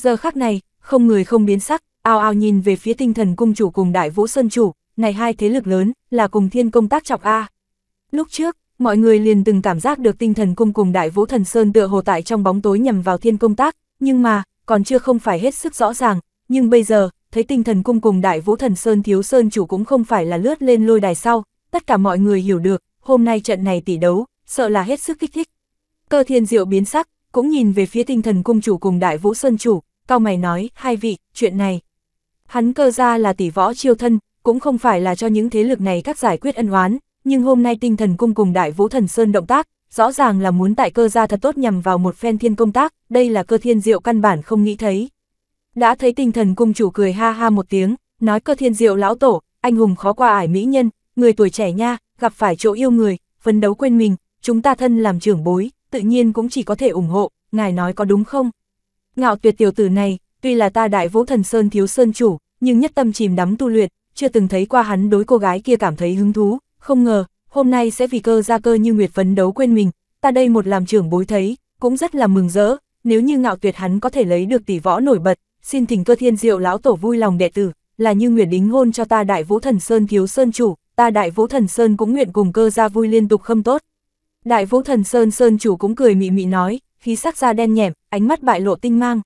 giờ khắc này, không người không biến sắc, ao ao nhìn về phía tinh thần cung chủ cùng đại vũ sơn chủ, này hai thế lực lớn, là cùng thiên công tác chọc A. Lúc trước, mọi người liền từng cảm giác được tinh thần cung cùng đại vũ thần sơn tựa hồ tại trong bóng tối nhằm vào thiên công tác, nhưng mà, còn chưa không phải hết sức rõ ràng, nhưng bây giờ, thấy tinh thần cung cùng đại vũ thần sơn thiếu sơn chủ cũng không phải là lướt lên lôi đài sau, tất cả mọi người hiểu được, hôm nay trận này tỷ đấu, sợ là hết sức kích thích. Cơ thiên diệu biến sắc, cũng nhìn về phía tinh thần cung chủ cùng đại vũ sơn chủ, cao mày nói, hai vị, chuyện này. Hắn cơ ra là tỷ võ chiêu thân, cũng không phải là cho những thế lực này các giải quyết ân oán, nhưng hôm nay tinh thần cung cùng đại vũ thần sơn động tác, rõ ràng là muốn tại cơ gia thật tốt nhằm vào một phen thiên công tác, đây là cơ thiên diệu căn bản không nghĩ thấy. Đã thấy tinh thần cung chủ cười ha ha một tiếng, nói cơ thiên diệu lão tổ, anh hùng khó qua ải mỹ nhân, người tuổi trẻ nha, gặp phải chỗ yêu người, phấn đấu quên mình, chúng ta thân làm trưởng bối, tự nhiên cũng chỉ có thể ủng hộ, ngài nói có đúng không? Ngạo tuyệt tiểu tử này, tuy là ta đại vũ thần sơn thiếu sơn chủ, nhưng nhất tâm chìm đắm tu luyện, chưa từng thấy qua hắn đối cô gái kia cảm thấy hứng thú, không ngờ, hôm nay sẽ vì cơ ra cơ như nguyệt phấn đấu quên mình, ta đây một làm trưởng bối thấy, cũng rất là mừng rỡ, nếu như ngạo tuyệt hắn có thể lấy được tỷ võ nổi bật, xin thỉnh cơ thiên diệu lão tổ vui lòng đệ tử, là như nguyệt đính hôn cho ta đại vũ thần sơn thiếu sơn chủ, ta đại vũ thần sơn cũng nguyện cùng cơ ra vui liên tục khâm tốt, Đại vũ thần Sơn Sơn chủ cũng cười mị mị nói, khí sắc da đen nhẹm, ánh mắt bại lộ tinh mang.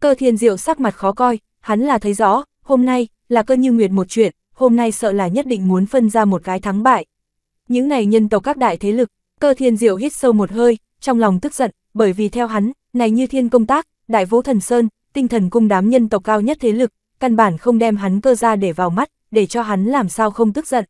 Cơ thiên diệu sắc mặt khó coi, hắn là thấy rõ, hôm nay, là cơ như nguyệt một chuyện, hôm nay sợ là nhất định muốn phân ra một cái thắng bại. Những này nhân tộc các đại thế lực, cơ thiên diệu hít sâu một hơi, trong lòng tức giận, bởi vì theo hắn, này như thiên công tác, đại vũ thần Sơn, tinh thần cung đám nhân tộc cao nhất thế lực, căn bản không đem hắn cơ ra để vào mắt, để cho hắn làm sao không tức giận.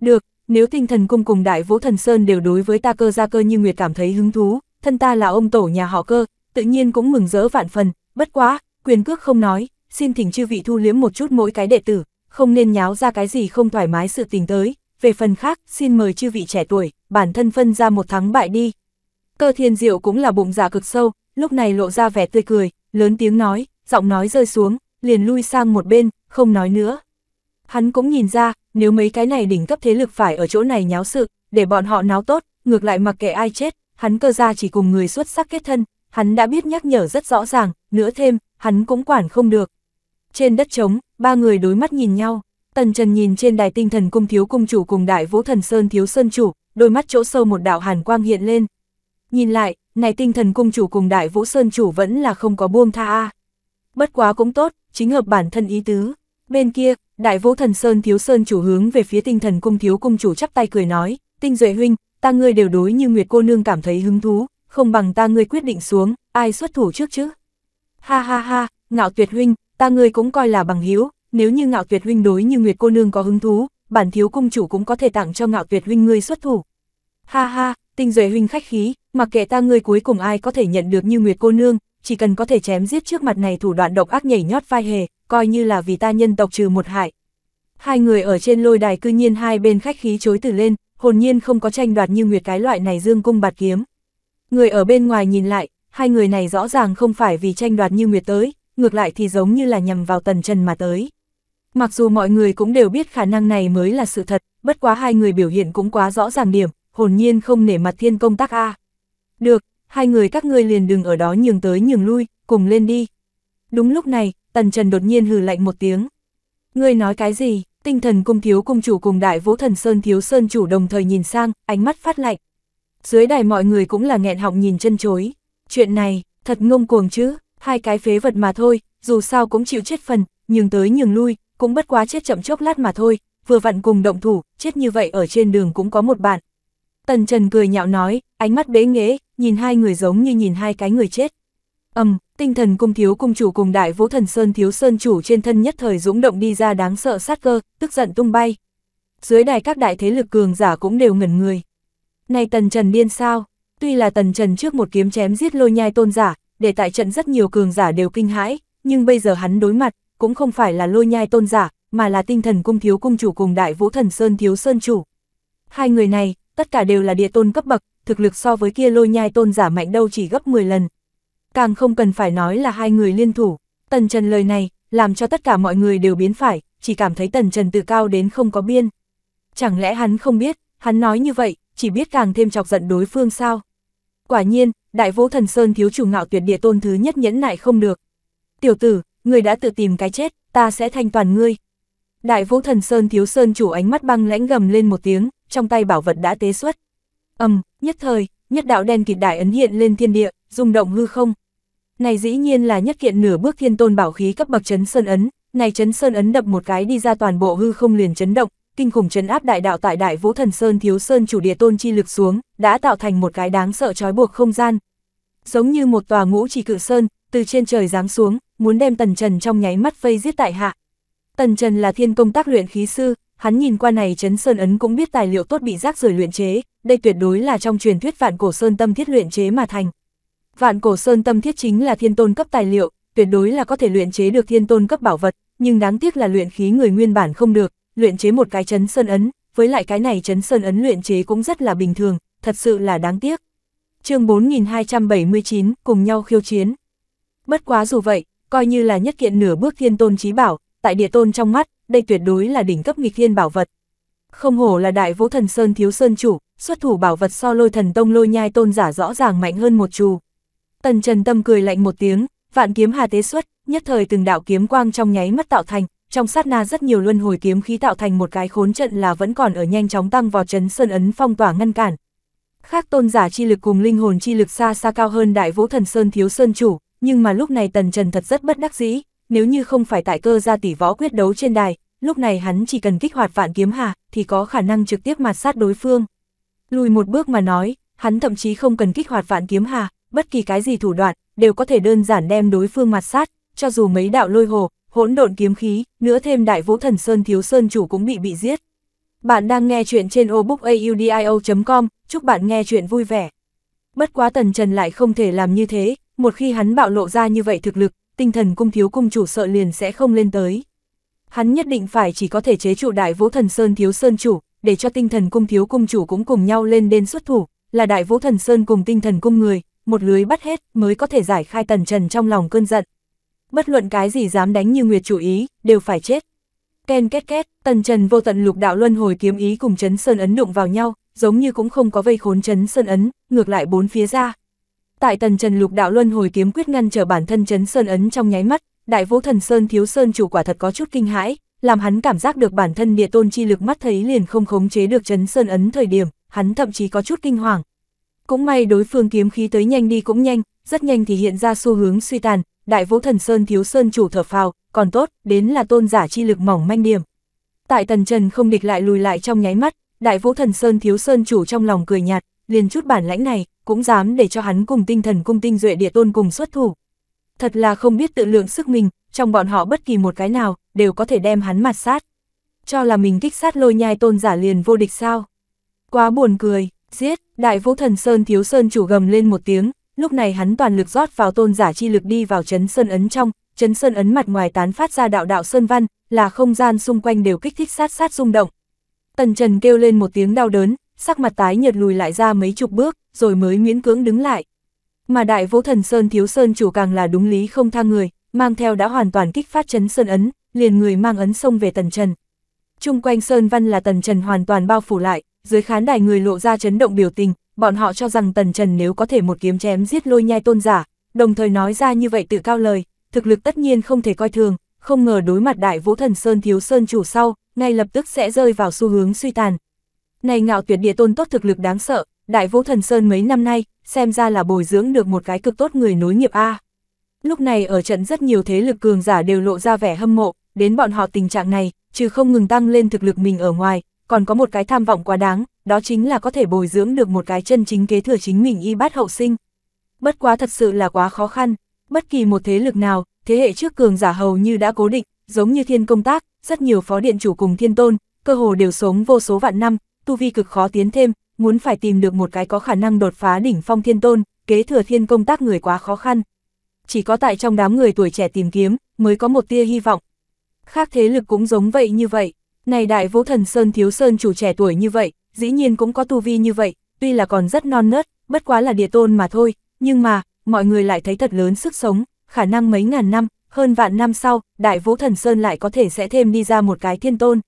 Được, nếu tinh thần cung cùng đại vũ thần sơn đều đối với ta cơ gia cơ như nguyệt cảm thấy hứng thú, thân ta là ông tổ nhà họ cơ, tự nhiên cũng mừng rỡ vạn phần, bất quá, quyền cước không nói, xin thỉnh chư vị thu liếm một chút mỗi cái đệ tử, không nên nháo ra cái gì không thoải mái sự tình tới, về phần khác, xin mời chư vị trẻ tuổi, bản thân phân ra một thắng bại đi. Cơ thiên diệu cũng là bụng dạ cực sâu, lúc này lộ ra vẻ tươi cười, lớn tiếng nói, giọng nói rơi xuống, liền lui sang một bên, không nói nữa. Hắn cũng nhìn ra, nếu mấy cái này đỉnh cấp thế lực phải ở chỗ này nháo sự, để bọn họ náo tốt, ngược lại mặc kệ ai chết, hắn cơ ra chỉ cùng người xuất sắc kết thân, hắn đã biết nhắc nhở rất rõ ràng, nữa thêm, hắn cũng quản không được. Trên đất trống, ba người đối mắt nhìn nhau, Tần Trần nhìn trên đài tinh thần cung thiếu cung chủ cùng đại vũ thần sơn thiếu sơn chủ, đôi mắt chỗ sâu một đạo hàn quang hiện lên. Nhìn lại, này tinh thần cung chủ cùng đại vũ sơn chủ vẫn là không có buông tha Bất quá cũng tốt, chính hợp bản thân ý tứ. Bên kia, Đại Vũ Thần Sơn thiếu sơn chủ hướng về phía Tinh Thần Cung thiếu cung chủ chắp tay cười nói, "Tinh Duệ huynh, ta ngươi đều đối như Nguyệt cô nương cảm thấy hứng thú, không bằng ta ngươi quyết định xuống, ai xuất thủ trước chứ?" Ha ha ha, Ngạo Tuyệt huynh, ta ngươi cũng coi là bằng hữu, nếu như Ngạo Tuyệt huynh đối như Nguyệt cô nương có hứng thú, bản thiếu cung chủ cũng có thể tặng cho Ngạo Tuyệt huynh ngươi xuất thủ. Ha ha, Tinh Duệ huynh khách khí, mặc kệ ta ngươi cuối cùng ai có thể nhận được như Nguyệt cô nương, chỉ cần có thể chém giết trước mặt này thủ đoạn độc ác nhảy nhót vai hề, coi như là vì ta nhân tộc trừ một hại. Hai người ở trên lôi đài cư nhiên hai bên khách khí chối từ lên, hồn nhiên không có tranh đoạt như nguyệt cái loại này dương cung bạt kiếm. Người ở bên ngoài nhìn lại, hai người này rõ ràng không phải vì tranh đoạt như nguyệt tới, ngược lại thì giống như là nhằm vào tần trần mà tới. Mặc dù mọi người cũng đều biết khả năng này mới là sự thật, bất quá hai người biểu hiện cũng quá rõ ràng điểm, hồn nhiên không nể mặt thiên công tác A. Được, hai người các ngươi liền đừng ở đó nhường tới nhường lui, cùng lên đi. Đúng lúc này, Tần Trần đột nhiên hừ lạnh một tiếng. Ngươi nói cái gì? Tinh thần cung thiếu cung chủ cùng đại vũ thần sơn thiếu sơn chủ đồng thời nhìn sang, ánh mắt phát lạnh. Dưới đài mọi người cũng là nghẹn họng nhìn chân chối. Chuyện này, thật ngông cuồng chứ, hai cái phế vật mà thôi, dù sao cũng chịu chết phần, nhường tới nhường lui, cũng bất quá chết chậm chốc lát mà thôi, vừa vặn cùng động thủ, chết như vậy ở trên đường cũng có một bạn. Tần Trần cười nhạo nói, ánh mắt bế nghế, nhìn hai người giống như nhìn hai cái người chết. Ầm, um, tinh thần cung thiếu cung chủ cùng đại vũ thần sơn thiếu sơn chủ trên thân nhất thời dũng động đi ra đáng sợ sát cơ, tức giận tung bay. Dưới đài các đại thế lực cường giả cũng đều ngẩn người. Này Tần Trần điên sao? Tuy là Tần Trần trước một kiếm chém giết lôi nhai tôn giả, để tại trận rất nhiều cường giả đều kinh hãi, nhưng bây giờ hắn đối mặt, cũng không phải là lôi nhai tôn giả, mà là tinh thần cung thiếu cung chủ cùng đại vũ thần sơn thiếu sơn chủ. Hai người này, tất cả đều là địa tôn cấp bậc, thực lực so với kia lôi nhai tôn giả mạnh đâu chỉ gấp 10 lần. Càng không cần phải nói là hai người liên thủ, Tần Trần lời này, làm cho tất cả mọi người đều biến phải, chỉ cảm thấy Tần Trần từ cao đến không có biên. Chẳng lẽ hắn không biết, hắn nói như vậy, chỉ biết càng thêm chọc giận đối phương sao? Quả nhiên, đại vô thần sơn thiếu chủ ngạo tuyệt địa tôn thứ nhất nhẫn nại không được. Tiểu tử, người đã tự tìm cái chết, ta sẽ thanh toàn ngươi. Đại vũ thần sơn thiếu sơn chủ ánh mắt băng lãnh gầm lên một tiếng, trong tay bảo vật đã tế xuất. Âm, nhất thời, nhất đạo đen kịt đại ấn hiện lên thiên địa, rung động hư không. Này dĩ nhiên là nhất kiện nửa bước thiên tôn bảo khí cấp bậc chấn sơn ấn, này chấn sơn ấn đập một cái đi ra toàn bộ hư không liền chấn động, kinh khủng chấn áp đại đạo tại đại vũ thần sơn thiếu sơn chủ địa tôn chi lực xuống, đã tạo thành một cái đáng sợ trói buộc không gian. Giống như một tòa ngũ chỉ cự sơn, từ trên trời giáng xuống, muốn đem tần trần trong nháy mắt vây giết tại hạ. Tần Trần là thiên công tác luyện khí sư, hắn nhìn qua này chấn sơn ấn cũng biết tài liệu tốt bị rác rưởi luyện chế, đây tuyệt đối là trong truyền thuyết vạn cổ sơn tâm thiết luyện chế mà thành. Vạn cổ sơn tâm thiết chính là thiên tôn cấp tài liệu, tuyệt đối là có thể luyện chế được thiên tôn cấp bảo vật, nhưng đáng tiếc là luyện khí người nguyên bản không được, luyện chế một cái chấn sơn ấn, với lại cái này chấn sơn ấn luyện chế cũng rất là bình thường, thật sự là đáng tiếc. chương 4279, cùng nhau khiêu chiến. Bất quá dù vậy, coi như là nhất kiện nửa bước thiên tôn chí bảo, tại địa tôn trong mắt, đây tuyệt đối là đỉnh cấp nghịch thiên bảo vật. Không hổ là đại vũ thần sơn thiếu sơn chủ, xuất thủ bảo vật so lôi thần tông lôi nhai tôn giả rõ ràng mạnh hơn một chù. Tần Trần Tâm cười lạnh một tiếng, vạn kiếm hà tế xuất, nhất thời từng đạo kiếm quang trong nháy mắt tạo thành, trong sát na rất nhiều luân hồi kiếm khí tạo thành một cái khốn trận là vẫn còn ở nhanh chóng tăng vào chấn sơn ấn phong tỏa ngăn cản. Khác tôn giả chi lực cùng linh hồn chi lực xa xa cao hơn đại vũ thần sơn thiếu sơn chủ, nhưng mà lúc này Tần Trần thật rất bất đắc dĩ, nếu như không phải tại cơ gia tỷ võ quyết đấu trên đài, lúc này hắn chỉ cần kích hoạt vạn kiếm hà, thì có khả năng trực tiếp mặt sát đối phương. Lùi một bước mà nói, hắn thậm chí không cần kích hoạt vạn kiếm hà, bất kỳ cái gì thủ đoạn, đều có thể đơn giản đem đối phương mặt sát, cho dù mấy đạo lôi hồ, hỗn độn kiếm khí, nữa thêm đại vũ thần sơn thiếu sơn chủ cũng bị bị giết. Bạn đang nghe chuyện trên obookaudio.com, chúc bạn nghe chuyện vui vẻ. Bất quá tần trần lại không thể làm như thế, một khi hắn bạo lộ ra như vậy thực lực, tinh thần cung thiếu cung chủ sợ liền sẽ không lên tới. Hắn nhất định phải chỉ có thể chế trụ đại vũ thần sơn thiếu sơn chủ, để cho tinh thần cung thiếu cung chủ cũng cùng nhau lên đên xuất thủ, là đại vũ thần sơn cùng tinh thần cung người, một lưới bắt hết mới có thể giải khai tần trần trong lòng cơn giận. Bất luận cái gì dám đánh như nguyệt chủ ý, đều phải chết. Ken két két, tần trần vô tận lục đạo luân hồi kiếm ý cùng chấn sơn ấn đụng vào nhau, giống như cũng không có vây khốn chấn sơn ấn, ngược lại bốn phía ra. Tại tần trần lục đạo luân hồi kiếm quyết ngăn trở bản thân chấn sơn ấn trong nháy mắt, đại vũ thần Sơn thiếu Sơn chủ quả thật có chút kinh hãi, làm hắn cảm giác được bản thân địa tôn chi lực mắt thấy liền không khống chế được chấn Sơn ấn thời điểm, hắn thậm chí có chút kinh hoàng. Cũng may đối phương kiếm khí tới nhanh đi cũng nhanh, rất nhanh thì hiện ra xu hướng suy tàn, đại vũ thần Sơn thiếu Sơn chủ thở phào, còn tốt, đến là tôn giả chi lực mỏng manh điểm. Tại tần trần không địch lại lùi lại trong nháy mắt, đại vũ thần Sơn thiếu Sơn chủ trong lòng cười nhạt, liền chút bản lãnh này, cũng dám để cho hắn cùng tinh thần cung tinh duệ địa tôn cùng xuất thủ thật là không biết tự lượng sức mình, trong bọn họ bất kỳ một cái nào, đều có thể đem hắn mặt sát. Cho là mình kích sát lôi nhai tôn giả liền vô địch sao. Quá buồn cười, giết, đại vũ thần Sơn Thiếu Sơn chủ gầm lên một tiếng, lúc này hắn toàn lực rót vào tôn giả chi lực đi vào chấn sơn ấn trong, chấn sơn ấn mặt ngoài tán phát ra đạo đạo sơn văn, là không gian xung quanh đều kích thích sát sát rung động. Tần Trần kêu lên một tiếng đau đớn, sắc mặt tái nhợt lùi lại ra mấy chục bước, rồi mới miễn cưỡng đứng lại mà đại vỗ thần Sơn Thiếu Sơn chủ càng là đúng lý không tha người, mang theo đã hoàn toàn kích phát chấn Sơn Ấn, liền người mang ấn sông về Tần Trần. Trung quanh Sơn Văn là Tần Trần hoàn toàn bao phủ lại, dưới khán đài người lộ ra chấn động biểu tình, bọn họ cho rằng Tần Trần nếu có thể một kiếm chém giết lôi nhai tôn giả, đồng thời nói ra như vậy tự cao lời, thực lực tất nhiên không thể coi thường, không ngờ đối mặt đại vũ thần Sơn Thiếu Sơn chủ sau, ngay lập tức sẽ rơi vào xu hướng suy tàn. Này ngạo tuyệt địa tôn tốt thực lực đáng sợ, Đại Vũ Thần Sơn mấy năm nay, xem ra là bồi dưỡng được một cái cực tốt người nối nghiệp A. Lúc này ở trận rất nhiều thế lực cường giả đều lộ ra vẻ hâm mộ, đến bọn họ tình trạng này, trừ không ngừng tăng lên thực lực mình ở ngoài, còn có một cái tham vọng quá đáng, đó chính là có thể bồi dưỡng được một cái chân chính kế thừa chính mình y bát hậu sinh. Bất quá thật sự là quá khó khăn, bất kỳ một thế lực nào, thế hệ trước cường giả hầu như đã cố định, giống như thiên công tác, rất nhiều phó điện chủ cùng thiên tôn, cơ hồ đều sống vô số vạn năm, tu vi cực khó tiến thêm, muốn phải tìm được một cái có khả năng đột phá đỉnh phong thiên tôn, kế thừa thiên công tác người quá khó khăn. Chỉ có tại trong đám người tuổi trẻ tìm kiếm, mới có một tia hy vọng. Khác thế lực cũng giống vậy như vậy, này đại vũ thần Sơn Thiếu Sơn chủ trẻ tuổi như vậy, dĩ nhiên cũng có tu vi như vậy, tuy là còn rất non nớt, bất quá là địa tôn mà thôi, nhưng mà, mọi người lại thấy thật lớn sức sống, khả năng mấy ngàn năm, hơn vạn năm sau, đại vũ thần Sơn lại có thể sẽ thêm đi ra một cái thiên tôn.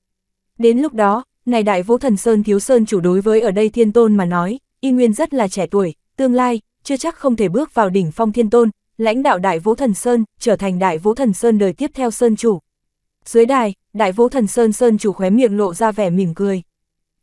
Đến lúc đó, này đại vũ thần Sơn Thiếu Sơn chủ đối với ở đây thiên tôn mà nói, y nguyên rất là trẻ tuổi, tương lai, chưa chắc không thể bước vào đỉnh phong thiên tôn, lãnh đạo đại vũ thần Sơn, trở thành đại vũ thần Sơn đời tiếp theo Sơn chủ. Dưới đài, đại vũ thần Sơn Sơn chủ khóe miệng lộ ra vẻ mỉm cười.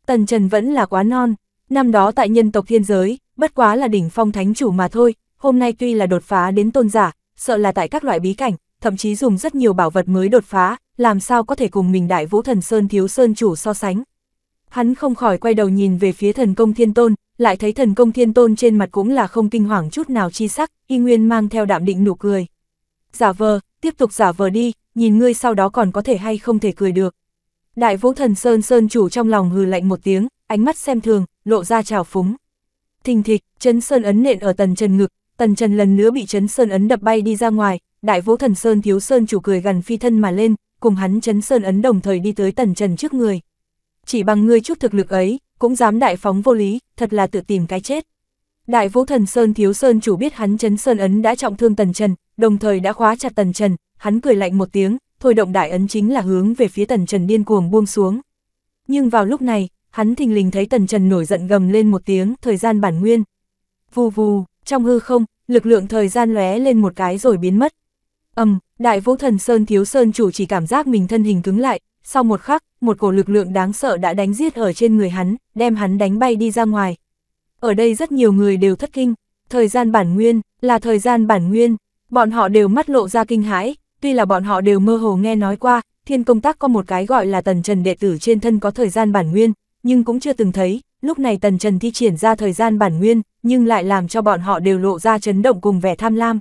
Tần Trần vẫn là quá non, năm đó tại nhân tộc thiên giới, bất quá là đỉnh phong thánh chủ mà thôi, hôm nay tuy là đột phá đến tôn giả, sợ là tại các loại bí cảnh, thậm chí dùng rất nhiều bảo vật mới đột phá, làm sao có thể cùng mình đại vũ thần Sơn thiếu Sơn chủ so sánh. Hắn không khỏi quay đầu nhìn về phía thần công thiên tôn, lại thấy thần công thiên tôn trên mặt cũng là không kinh hoàng chút nào chi sắc, y nguyên mang theo đạm định nụ cười. Giả vờ, tiếp tục giả vờ đi, nhìn ngươi sau đó còn có thể hay không thể cười được. Đại vũ thần Sơn Sơn chủ trong lòng hừ lạnh một tiếng, ánh mắt xem thường, lộ ra trào phúng. Thình thịch, chấn Sơn ấn nện ở tần trần ngực, tần trần lần nữa bị chấn Sơn ấn đập bay đi ra ngoài, đại vũ thần Sơn thiếu Sơn chủ cười gần phi thân mà lên, cùng hắn chấn Sơn ấn đồng thời đi tới tần trần trước người chỉ bằng ngươi chút thực lực ấy, cũng dám đại phóng vô lý, thật là tự tìm cái chết. Đại vũ thần Sơn Thiếu Sơn chủ biết hắn chấn Sơn Ấn đã trọng thương Tần Trần, đồng thời đã khóa chặt Tần Trần, hắn cười lạnh một tiếng, thôi động đại ấn chính là hướng về phía Tần Trần điên cuồng buông xuống. Nhưng vào lúc này, hắn thình lình thấy Tần Trần nổi giận gầm lên một tiếng, thời gian bản nguyên. Vù vù, trong hư không, lực lượng thời gian lóe lên một cái rồi biến mất. Ầm, Đại Vũ Thần Sơn Thiếu Sơn chủ chỉ cảm giác mình thân hình cứng lại, sau một khắc, một cổ lực lượng đáng sợ đã đánh giết ở trên người hắn, đem hắn đánh bay đi ra ngoài. Ở đây rất nhiều người đều thất kinh, thời gian bản nguyên, là thời gian bản nguyên, bọn họ đều mắt lộ ra kinh hãi, tuy là bọn họ đều mơ hồ nghe nói qua, thiên công tác có một cái gọi là tần trần đệ tử trên thân có thời gian bản nguyên, nhưng cũng chưa từng thấy, lúc này tần trần thi triển ra thời gian bản nguyên, nhưng lại làm cho bọn họ đều lộ ra chấn động cùng vẻ tham lam.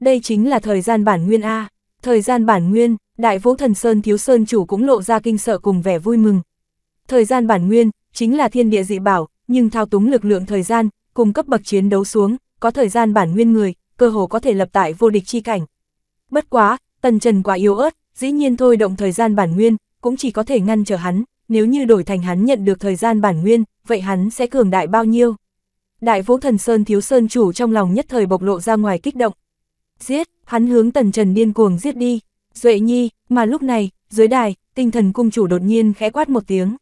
Đây chính là thời gian bản nguyên A, thời gian bản nguyên, đại vũ thần Sơn Thiếu Sơn chủ cũng lộ ra kinh sợ cùng vẻ vui mừng. Thời gian bản nguyên, chính là thiên địa dị bảo, nhưng thao túng lực lượng thời gian, cùng cấp bậc chiến đấu xuống, có thời gian bản nguyên người, cơ hồ có thể lập tại vô địch chi cảnh. Bất quá, tần trần quá yếu ớt, dĩ nhiên thôi động thời gian bản nguyên, cũng chỉ có thể ngăn trở hắn, nếu như đổi thành hắn nhận được thời gian bản nguyên, vậy hắn sẽ cường đại bao nhiêu? Đại vũ thần Sơn Thiếu Sơn chủ trong lòng nhất thời bộc lộ ra ngoài kích động. Giết, hắn hướng tần trần điên cuồng giết đi, Duệ Nhi, mà lúc này, dưới đài, tinh thần cung chủ đột nhiên khẽ quát một tiếng.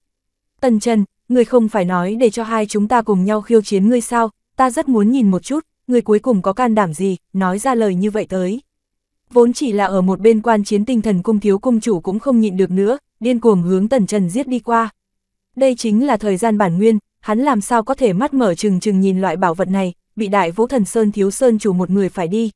Tần Trần, người không phải nói để cho hai chúng ta cùng nhau khiêu chiến ngươi sao, ta rất muốn nhìn một chút, người cuối cùng có can đảm gì, nói ra lời như vậy tới. Vốn chỉ là ở một bên quan chiến tinh thần cung thiếu cung chủ cũng không nhịn được nữa, điên cuồng hướng Tần Trần giết đi qua. Đây chính là thời gian bản nguyên, hắn làm sao có thể mắt mở chừng chừng nhìn loại bảo vật này, bị đại vũ thần sơn thiếu sơn chủ một người phải đi,